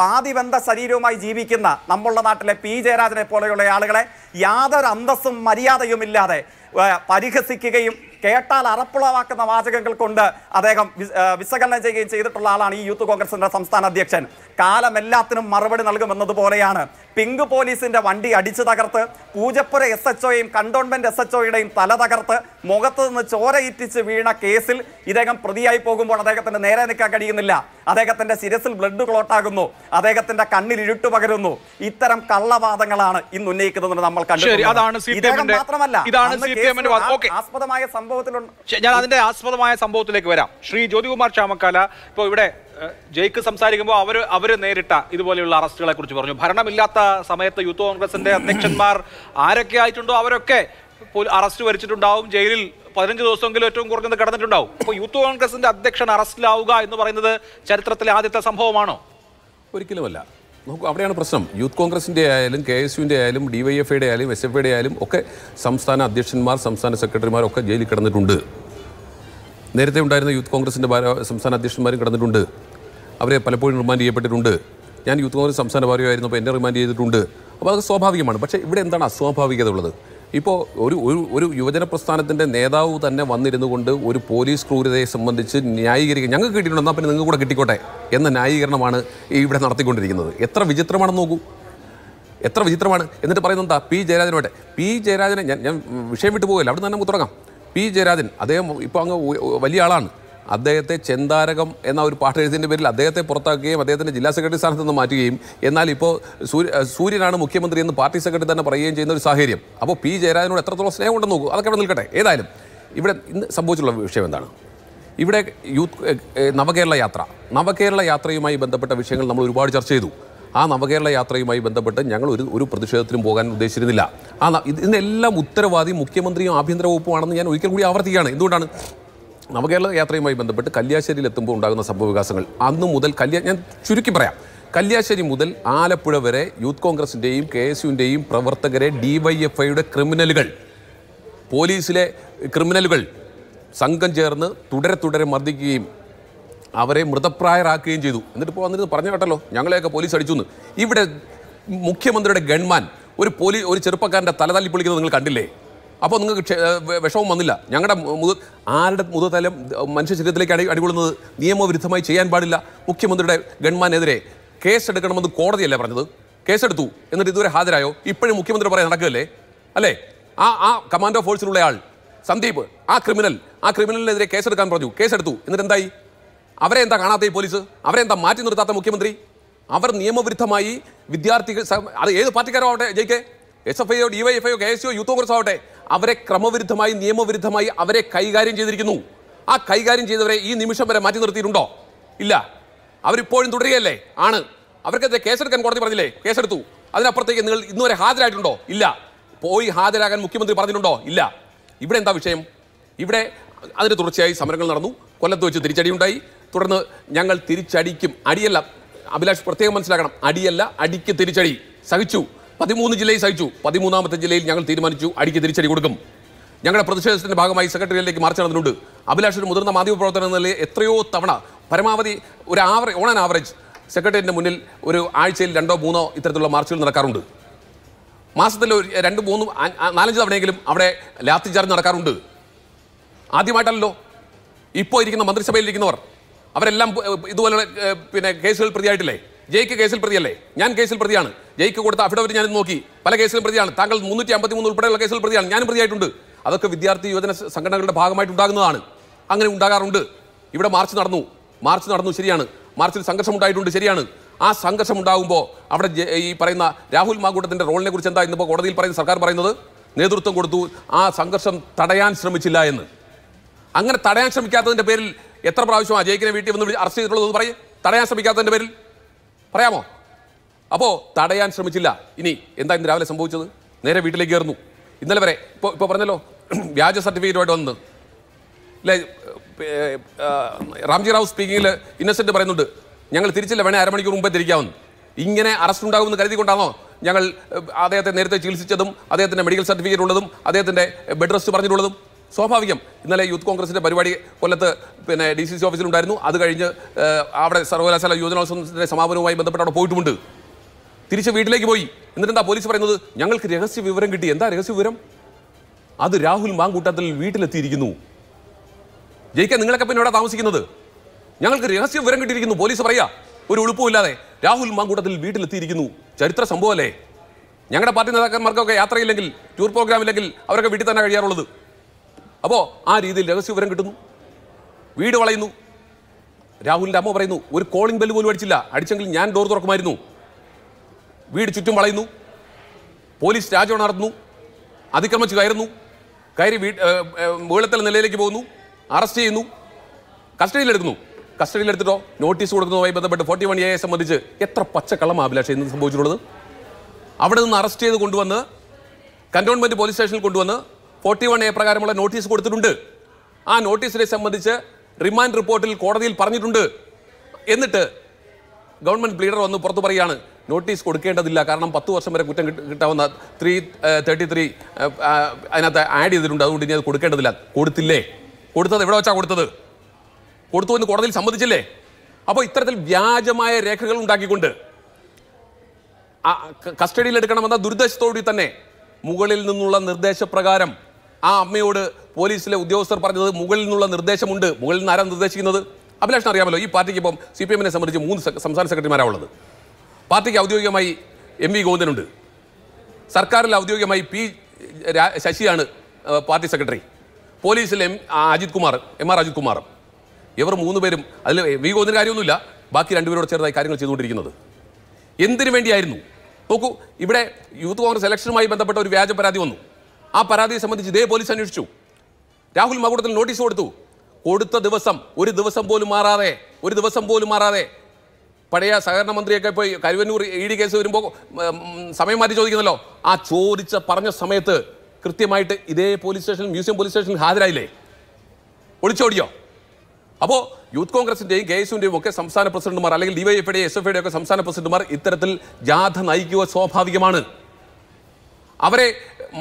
S4: പാതിബന്ധ ശരീരവുമായി ജീവിക്കുന്ന നമ്മളുടെ നാട്ടിലെ പി ജയരാജനെ പോലെയുള്ള ആളുകളെ യാതൊരു അന്തസ്സും മര്യാദയും ഇല്ലാതെ പരിഹസിക്കുകയും കേട്ടാൽ അറപ്പുളവാക്കുന്ന വാചകങ്ങൾ കൊണ്ട് അദ്ദേഹം വിശകലനം ചെയ്യുകയും ചെയ്തിട്ടുള്ള ആളാണ് ഈ യൂത്ത് കോൺഗ്രസിന്റെ സംസ്ഥാന അധ്യക്ഷൻ കാലം എല്ലാത്തിനും മറുപടി നൽകുമെന്നതുപോലെയാണ് പിങ്ക് പോലീസിന്റെ വണ്ടി അടിച്ചു തകർത്ത് പൂജപ്പുര എസ് എച്ച് ഒയും കണ്ടോൺമെന്റ് എസ് എച്ച് ഒയുടെയും തല തകർത്ത് മുഖത്ത് നിന്ന് ചോരയിറ്റിച്ച് വീണ കേസിൽ ഇദ്ദേഹം പ്രതിയായി പോകുമ്പോൾ അദ്ദേഹത്തിന്റെ നേരെ നിൽക്കാൻ കഴിയുന്നില്ല അദ്ദേഹത്തിന്റെ ശിരസിൽ ബ്ലഡ് ക്ലോട്ടാകുന്നു അദ്ദേഹത്തിന്റെ കണ്ണിൽ ഇരുട്ട് പകരുന്നു ഇത്തരം കള്ളവാദങ്ങളാണ് ഇന്ന് ഉന്നയിക്കുന്നത് നമ്മൾ കണ്ടു ഇദ്ദേഹം മാത്രമല്ല ആസ്പദമായ സംഭവത്തിലുണ്ട് ഞാൻ അതിന്റെ
S3: ആസ്പദമായ സംഭവത്തിലേക്ക് വരാം ശ്രീ ജ്യോതികുമാർ ചാമക്കാല ഇപ്പൊ ഇവിടെ ജയ്ക്ക് സംസാരിക്കുമ്പോൾ അവർ അവർ നേരിട്ട ഇതുപോലെയുള്ള അറസ്റ്റുകളെ കുറിച്ച് പറഞ്ഞു ഭരണമില്ലാത്ത സമയത്ത് യൂത്ത് കോൺഗ്രസിന്റെ അധ്യക്ഷന്മാർ ആരൊക്കെ ആയിട്ടുണ്ടോ അവരൊക്കെ അറസ്റ്റ് വരിച്ചിട്ടുണ്ടാവും ജയിലിൽ പതിനഞ്ച് ദിവസമെങ്കിലും ഏറ്റവും കുറഞ്ഞത് കിടന്നിട്ടുണ്ടാവും അപ്പൊ യൂത്ത് കോൺഗ്രസിന്റെ അധ്യക്ഷൻ അറസ്റ്റിലാവുക എന്ന് പറയുന്നത് ചരിത്രത്തിലെ ആദ്യത്തെ സംഭവമാണോ
S1: ഒരിക്കലുമല്ല നോക്കൂ അവിടെയാണ് പ്രശ്നം യൂത്ത് കോൺഗ്രസിൻ്റെ ആയാലും കെ എസ് യുവിൻ്റെ ആയാലും ഡി വൈ എഫ് ഐയുടെ ആയാലും എസ് എഫ് ഐയുടെ ആയാലും ഒക്കെ സംസ്ഥാന അധ്യക്ഷന്മാർ സംസ്ഥാന സെക്രട്ടറിമാരൊക്കെ ജയിലിൽ കിടന്നിട്ടുണ്ട് നേരത്തെ ഉണ്ടായിരുന്ന യൂത്ത് കോൺഗ്രസിൻ്റെ സംസ്ഥാന അധ്യക്ഷന്മാരും കിടന്നിട്ടുണ്ട് അവരെ പലപ്പോഴും റിമാൻഡ് ചെയ്യപ്പെട്ടിട്ടുണ്ട് ഞാൻ യൂത്ത് കോൺഗ്രസ് സംസ്ഥാന അപ്പോൾ എന്നെ റിമാൻഡ് ചെയ്തിട്ടുണ്ട് അപ്പോൾ അത് സ്വാഭാവികമാണ് പക്ഷേ ഇവിടെ എന്താണ് അസ്വാഭാവികത ഉള്ളത് ഇപ്പോൾ ഒരു ഒരു ഒരു യുവജന പ്രസ്ഥാനത്തിൻ്റെ നേതാവ് തന്നെ വന്നിരുന്നു കൊണ്ട് ഒരു പോലീസ് ക്രൂരതയെ സംബന്ധിച്ച് ന്യായീകരിക്കുക ഞങ്ങൾക്ക് കിട്ടിയിട്ടുണ്ട് എന്നാൽ പിന്നെ നിങ്ങൾ കൂടെ കിട്ടിക്കോട്ടെ എന്ന ന്യായീകരണമാണ് ഇവിടെ നടത്തിക്കൊണ്ടിരിക്കുന്നത് എത്ര വിചിത്രമാണെന്ന് നോക്കൂ എത്ര വിചിത്രമാണ് എന്നിട്ട് പറയുന്നത് എന്താ പി ജയരാജനോട്ടെ പി ജയരാജനെ ഞാൻ ഞാൻ വിഷയം വിട്ടു പോകില്ല അവിടെ നിന്ന് നമുക്ക് തുടങ്ങാം പി ജയരാജൻ അദ്ദേഹം ഇപ്പോൾ അങ്ങ് വലിയ ആളാണ് അദ്ദേഹത്തെ ചെന്താരകം എന്ന ഒരു പാട്ടെഴുത്തിൻ്റെ പേരിൽ അദ്ദേഹത്തെ പുറത്താക്കുകയും അദ്ദേഹത്തിൻ്റെ ജില്ലാ സെക്രട്ടറി സ്ഥാനത്ത് നിന്ന് മാറ്റുകയും എന്നാൽ ഇപ്പോൾ സൂര്യനാണ് മുഖ്യമന്ത്രി എന്ന് പാർട്ടി സെക്രട്ടറി തന്നെ പറയുകയും ചെയ്യുന്ന ഒരു സാഹചര്യം അപ്പോൾ പി ജയരാജനോട് എത്രത്തോളം സ്നേഹം ഉണ്ടെന്ന് നോക്കൂ അതൊക്കെ നിൽക്കട്ടെ ഏതായാലും ഇവിടെ ഇന്ന് സംഭവിച്ചുള്ള വിഷയം എന്താണ് ഇവിടെ യൂത്ത് നവകേരള യാത്ര നവകേരള യാത്രയുമായി ബന്ധപ്പെട്ട വിഷയങ്ങൾ നമ്മൾ ഒരുപാട് ചർച്ച ചെയ്തു ആ നവകേരള യാത്രയുമായി ബന്ധപ്പെട്ട് ഞങ്ങൾ ഒരു ഒരു പ്രതിഷേധത്തിനും പോകാൻ ഉദ്ദേശിച്ചിരുന്നില്ല ആ ഇതിനെല്ലാം ഉത്തരവാദി മുഖ്യമന്ത്രിയും ആഭ്യന്തര വകുപ്പുമാണെന്ന് ഞാൻ ഒരിക്കൽ കൂടി ആവർത്തിക്കുകയാണ് എന്തുകൊണ്ടാണ് നവകേരള യാത്രയുമായി ബന്ധപ്പെട്ട് കല്യാശ്ശേരിയിൽ എത്തുമ്പോൾ ഉണ്ടാകുന്ന സംഭവവികാസങ്ങൾ അന്നു മുതൽ കല്യാ ഞാൻ ചുരുക്കി പറയാം കല്യാശ്ശേരി മുതൽ ആലപ്പുഴ വരെ യൂത്ത് കോൺഗ്രസിൻ്റെയും കെ എസ് യുവിൻ്റെയും പ്രവർത്തകരെ ഡി വൈ എഫ് ഐയുടെ ക്രിമിനലുകൾ പോലീസിലെ ക്രിമിനലുകൾ സംഘം ചേർന്ന് തുടരെ തുടരെ മർദ്ദിക്കുകയും അവരെ മൃതപ്രായരാക്കുകയും ചെയ്തു എന്നിട്ട് ഇപ്പോൾ വന്നിരുന്നു പറഞ്ഞു കേട്ടല്ലോ ഞങ്ങളെയൊക്കെ പോലീസ് അടിച്ചു എന്ന് ഇവിടെ മുഖ്യമന്ത്രിയുടെ ഗൺമാൻ ഒരു പോലീസ് ഒരു ചെറുപ്പക്കാരൻ്റെ തലതല്ലി നിങ്ങൾ കണ്ടില്ലേ അപ്പോൾ നിങ്ങൾക്ക് വിഷമം വന്നില്ല ഞങ്ങളുടെ മുത ആരുടെ മുതതലം മനുഷ്യ ശരീരത്തിലേക്ക് അടി അടികൊള്ളുന്നത് നിയമവിരുദ്ധമായി ചെയ്യാൻ പാടില്ല മുഖ്യമന്ത്രിയുടെ ഗൺമാനെതിരെ കേസെടുക്കണമെന്ന് കോടതിയല്ലേ പറഞ്ഞത് കേസെടുത്തു എന്നിട്ട് ഇതുവരെ ഹാജരായോ ഇപ്പോഴും മുഖ്യമന്ത്രി പറയാൻ നടക്കുകയല്ലേ അല്ലേ ആ ആ കമാൻഡോ ഫോഴ്സിലുള്ള ആൾ സന്ദീപ് ആ ക്രിമിനൽ ആ ക്രിമിനലിനെതിരെ കേസെടുക്കാൻ പറഞ്ഞു കേസെടുത്തു എന്നിട്ട് എന്തായി അവരെ എന്താ കാണാത്ത ഈ പോലീസ് അവരെ എന്താ മാറ്റി നിർത്താത്ത മുഖ്യമന്ത്രി അവർ നിയമവിരുദ്ധമായി വിദ്യാർത്ഥികൾ അത് ഏത് പാർട്ടിക്കാരോ ആവട്ടെ ജയിക്കേ എസ് എഫ് ഐയോ ഡിവൈഎഫ്ഐയോ K S U youth congress ആവട്ടെ അവരെ ക്രമവിരുദ്ധമായി നിയമവിരുദ്ധമായി അവരെ കൈകാര്യം ചെയ്തിരിക്കുന്നു ആ കൈകാര്യം ചെയ്തവരെ ഈ നിമിഷം വരെ മാറ്റി നിർത്തിയിട്ടുണ്ടോ ഇല്ല അവരിപ്പോഴും തുടരുകയല്ലേ ആണ് അവർക്കെതിരെ കേസെടുക്കാൻ കോടതി പറഞ്ഞില്ലേ കേസെടുത്തു അതിനപ്പുറത്തേക്ക് നിങ്ങൾ ഇന്നുവരെ ഹാജരായിട്ടുണ്ടോ ഇല്ല പോയി ഹാജരാകാൻ മുഖ്യമന്ത്രി പറഞ്ഞിട്ടുണ്ടോ ഇല്ല ഇവിടെ എന്താ വിഷയം ഇവിടെ അതിന് തുടർച്ചയായി സമരങ്ങൾ നടന്നു കൊല്ലത്ത് വെച്ച് തിരിച്ചടിയുണ്ടായി തുടർന്ന് ഞങ്ങൾ തിരിച്ചടിക്കും അടിയല്ല അഭിലാഷ് പ്രത്യേകം മനസ്സിലാക്കണം അടിയല്ല അടിക്ക് തിരിച്ചടി സഹിച്ചു പതിമൂന്ന് ജില്ലയിൽ സഹിച്ചു പതിമൂന്നാമത്തെ ജില്ലയിൽ ഞങ്ങൾ തീരുമാനിച്ചു അടിക്ക് തിരിച്ചടി കൊടുക്കും ഞങ്ങളുടെ പ്രതിഷേധത്തിന്റെ ഭാഗമായി സെക്രട്ടറിയിലേക്ക് മാർച്ച് നടന്നിട്ടുണ്ട് അഭിലാഷ് ഒരു മുതിർന്ന മാധ്യമ പ്രവർത്തന എന്ന നിലയിൽ എത്രയോ തവണ പരമാവധി ഒരു ആവറേജ് ഓൺ ആൻഡ് ആവറേജ് സെക്രട്ടറിയേറ്റിൻ്റെ മുന്നിൽ ഒരു ആഴ്ചയിൽ രണ്ടോ മൂന്നോ ഇത്തരത്തിലുള്ള മാർച്ചുകൾ നടക്കാറുണ്ട് മാസത്തിൽ ഒരു രണ്ട് മൂന്ന് നാലഞ്ച് തവണയെങ്കിലും അവിടെ ലാത്തി ചാർജ് നടക്കാറുണ്ട് ആദ്യമായിട്ടല്ലോ ഇപ്പോൾ ഇരിക്കുന്ന മന്ത്രിസഭയിൽ ഇരിക്കുന്നവർ അവരെല്ലാം ഇതുപോലെ പിന്നെ കേസുകൾ പ്രതിയായിട്ടില്ലേ ജയ്ക്ക് കേസിൽ പ്രതിയല്ലേ ഞാൻ കേസിൽ പ്രതിയാണ് ജയ്ക്ക് കൊടുത്ത അഫിഡവിറ്റ് ഞാൻ നോക്കി പല കേസിലും പ്രതിയാണ് താങ്കൾ മുന്നൂറ്റി അമ്പത്തി മൂന്ന് ഉൾപ്പെടെയുള്ള കേസിൽ പ്രതിയാണ് ഞാനും പ്രതിയായിട്ടുണ്ട് അതൊക്കെ വിദ്യാർത്ഥി യുവജന സംഘടനകളുടെ ഭാഗമായിട്ട് ഉണ്ടാകുന്നതാണ് അങ്ങനെ ഉണ്ടാകാറുണ്ട് ഇവിടെ മാർച്ച് നടന്നു മാർച്ച് നടന്നു ശരിയാണ് മാർച്ചിൽ സംഘർഷം ഉണ്ടായിട്ടുണ്ട് ശരിയാണ് ആ സംഘർഷം ഉണ്ടാകുമ്പോൾ അവിടെ ഈ പറയുന്ന രാഹുൽ മാങ്കൂട്ടത്തിൻ്റെ റോളിനെ കുറിച്ച് എന്താ ഇന്നിപ്പോൾ കോടതിയിൽ പറയുന്ന സർക്കാർ പറയുന്നത് നേതൃത്വം കൊടുത്തു ആ സംഘർഷം തടയാൻ ശ്രമിച്ചില്ല എന്ന് അങ്ങനെ തടയാൻ ശ്രമിക്കാത്തതിൻ്റെ പേരിൽ എത്ര പ്രാവശ്യം ജയിക്കിനെ വീട്ടിൽ വന്ന് അറസ്റ്റ് ചെയ്തിട്ടുള്ളത് പറയും തടയാൻ ശ്രമിക്കാത്തതിൻ്റെ പേരിൽ പറയാമോ അപ്പോൾ തടയാൻ ശ്രമിച്ചില്ല ഇനി എന്താ ഇന്ന് രാവിലെ സംഭവിച്ചത് നേരെ വീട്ടിലേക്ക് കയറുന്നു ഇന്നലെ വരെ ഇപ്പോൾ ഇപ്പോൾ പറഞ്ഞല്ലോ [CLEARS THROAT] വ്യാജ സർട്ടിഫിക്കറ്റുമായിട്ട് വന്ന് അല്ലേ റാംജി റാവു സ്പീക്കിങ്ങിൽ ഇന്നസെൻറ്റ് പറയുന്നുണ്ട് ഞങ്ങൾ തിരിച്ചില്ല വേണേ അരമണിക്കൂർ മുമ്പേ തിരിക്കാമെന്ന് ഇങ്ങനെ അറസ്റ്റ് ഉണ്ടാകുമെന്ന് കരുതിക്കൊണ്ടാണോ ഞങ്ങൾ അദ്ദേഹത്തെ നേരത്തെ ചികിത്സിച്ചതും അദ്ദേഹത്തിൻ്റെ മെഡിക്കൽ സർട്ടിഫിക്കറ്റ് ഉള്ളതും അദ്ദേഹത്തിൻ്റെ ബെഡ് റെസ്റ്റ് പറഞ്ഞിട്ടുള്ളതും സ്വാഭാവികം ഇന്നലെ യൂത്ത് കോൺഗ്രസിൻ്റെ പരിപാടി കൊല്ലത്ത് പിന്നെ ഡി സി സി ഓഫീസിലുണ്ടായിരുന്നു അത് കഴിഞ്ഞ് അവിടെ സർവകലാശാല യുവജനോത്സവത്തിൻ്റെ സമാപനവുമായി ബന്ധപ്പെട്ട് അവിടെ പോയിട്ടുമുണ്ട് തിരിച്ച് വീട്ടിലേക്ക് പോയി എന്നിട്ട് എന്താ പോലീസ് പറയുന്നത് ഞങ്ങൾക്ക് രഹസ്യ വിവരം കിട്ടി എന്താ രഹസ്യ വിവരം അത് രാഹുൽ മാങ്കൂട്ടത്തിൽ വീട്ടിലെത്തിയിരിക്കുന്നു ജയിക്കാൻ നിങ്ങളൊക്കെ പിന്നെ ഇവിടെ താമസിക്കുന്നത് ഞങ്ങൾക്ക് രഹസ്യ വിവരം കിട്ടിയിരിക്കുന്നു പോലീസ് പറയാ ഒരു ഉളുപ്പുമില്ലാതെ രാഹുൽ മാങ്കൂട്ടത്തിൽ വീട്ടിലെത്തിയിരിക്കുന്നു ചരിത്ര സംഭവമല്ലേ ഞങ്ങളുടെ പാർട്ടി നേതാക്കന്മാർക്കൊക്കെ യാത്രയില്ലെങ്കിൽ ടൂർ പ്രോഗ്രാം ഇല്ലെങ്കിൽ അവരൊക്കെ വീട്ടിൽ തന്നെ കഴിയാറുള്ളത് അപ്പോൾ ആ രീതിയിൽ രഹസ്യവിവരം കിട്ടുന്നു വീട് വളയുന്നു രാഹുലിൻ്റെ അമ്മ പറയുന്നു ഒരു കോളിംഗ് ബെല്ല് പോലും അടിച്ചില്ല അടിച്ചെങ്കിൽ ഞാൻ ഡോർ തുറക്കുമായിരുന്നു വീട് ചുറ്റും വളയുന്നു പോലീസ് രാജ നടന്നു അതിക്രമിച്ച് കയറുന്നു കയറി വീട് മുകളിലത്തെ നിലയിലേക്ക് പോകുന്നു അറസ്റ്റ് ചെയ്യുന്നു കസ്റ്റഡിയിലെടുക്കുന്നു കസ്റ്റഡിയിലെടുത്തിട്ടോ നോട്ടീസ് കൊടുക്കുന്നതുമായി ബന്ധപ്പെട്ട് ഫോർട്ടി വൺ എ സംബന്ധിച്ച് എത്ര പച്ചക്കള്ളം അഭിലാഷ ഇന്ന് സംഭവിച്ചിട്ടുള്ളത് അവിടെ നിന്ന് അറസ്റ്റ് ചെയ്ത് കൊണ്ടുവന്ന് കൻ്റോൺമെൻറ്റ് പോലീസ് സ്റ്റേഷനിൽ കൊണ്ടുവന്ന് ഫോർട്ടി വൺ എ പ്രകാരമുള്ള നോട്ടീസ് കൊടുത്തിട്ടുണ്ട് ആ നോട്ടീസിനെ സംബന്ധിച്ച് റിമാൻഡ് റിപ്പോർട്ടിൽ കോടതിയിൽ പറഞ്ഞിട്ടുണ്ട് എന്നിട്ട് ഗവൺമെന്റ് ലീഡർ വന്ന് പുറത്തു പറയുകയാണ് നോട്ടീസ് കൊടുക്കേണ്ടതില്ല കാരണം പത്ത് വർഷം വരെ കുറ്റം കിട്ടാവുന്ന ത്രീ തേർട്ടി ത്രീ അതിനകത്ത് ആഡ് ചെയ്തിട്ടുണ്ട് അതുകൊണ്ട് ഇനി അത് കൊടുക്കേണ്ടതില്ല കൊടുത്തില്ലേ കൊടുത്തത് എവിടെ വെച്ചാണ് കൊടുത്തത് കൊടുത്തു എന്ന് കോടതിയിൽ സമ്മതിച്ചില്ലേ അപ്പോൾ ഇത്തരത്തിൽ വ്യാജമായ രേഖകൾ ഉണ്ടാക്കിക്കൊണ്ട് കസ്റ്റഡിയിൽ എടുക്കണമെന്ന ദുരുദ്ദേശത്തോടി തന്നെ മുകളിൽ നിന്നുള്ള നിർദ്ദേശപ്രകാരം ആ അമ്മയോട് പോലീസിലെ ഉദ്യോഗസ്ഥർ പറഞ്ഞത് മുകളിൽ നിന്നുള്ള നിർദ്ദേശമുണ്ട് മുകളിൽ നിന്ന് ആരാണ് നിർദ്ദേശിക്കുന്നത് അഭിലാഷൻ അറിയാമല്ലോ ഈ പാർട്ടിക്ക് ഇപ്പം സി പി എമ്മിനെ സംബന്ധിച്ച് മൂന്ന് സംസ്ഥാന സെക്രട്ടറിമാരാണ് ഉള്ളത് പാർട്ടിക്ക് ഔദ്യോഗികമായി എം വി ഗോവിന്ദനുണ്ട് സർക്കാരിൽ ഔദ്യോഗികമായി പി ശശിയാണ് പാർട്ടി സെക്രട്ടറി പോലീസിൽ M Ajith Kumar M R Ajith Kumar ഇവർ മൂന്ന് പേരും അതിൽ വി ഗോവിന്ദൻ കാര്യമൊന്നുമില്ല ബാക്കി രണ്ടുപേരോട് ചേർന്നായി കാര്യങ്ങൾ ചെയ്തുകൊണ്ടിരിക്കുന്നത് എന്തിനു വേണ്ടിയായിരുന്നു നോക്കൂ ഇവിടെ യൂത്ത് കോൺഗ്രസ് ഇലക്ഷനുമായി ബന്ധപ്പെട്ട ഒരു വ്യാജ പരാതി വന്നു ആ പരാതിയെ സംബന്ധിച്ച് ഇതേ പോലീസ് അന്വേഷിച്ചു രാഹുൽ മകുടത്തിൽ നോട്ടീസ് കൊടുത്തു കൊടുത്ത ദിവസം ഒരു ദിവസം പോലും മാറാതെ ഒരു ദിവസം പോലും മാറാതെ പഴയ സഹകരണ മന്ത്രിയൊക്കെ പോയി കരുവന്നൂർ ഇ ഡി കേസ് വരുമ്പോൾ സമയം മാറ്റി ചോദിക്കുന്നല്ലോ ആ ചോദിച്ച പറഞ്ഞ സമയത്ത് കൃത്യമായിട്ട് ഇതേ പോലീസ് സ്റ്റേഷനിൽ മ്യൂസിയം പോലീസ് സ്റ്റേഷനിൽ ഹാജരായില്ലേ ഒളിച്ചോടിയോ അപ്പോൾ യൂത്ത് കോൺഗ്രസിൻ്റെയും കെ എസുവിൻ്റെയും ഒക്കെ സംസ്ഥാന പ്രസിഡന്റുമാർ അല്ലെങ്കിൽ ഡിവൈഎഫ്ഐയുടെയും എസ് എഫ് ഐയുടെയും ഒക്കെ സംസ്ഥാന പ്രസിഡന്റുമാർ ഇത്തരത്തിൽ ജാഥ നയിക്കുക സ്വാഭാവികമാണ് അവരെ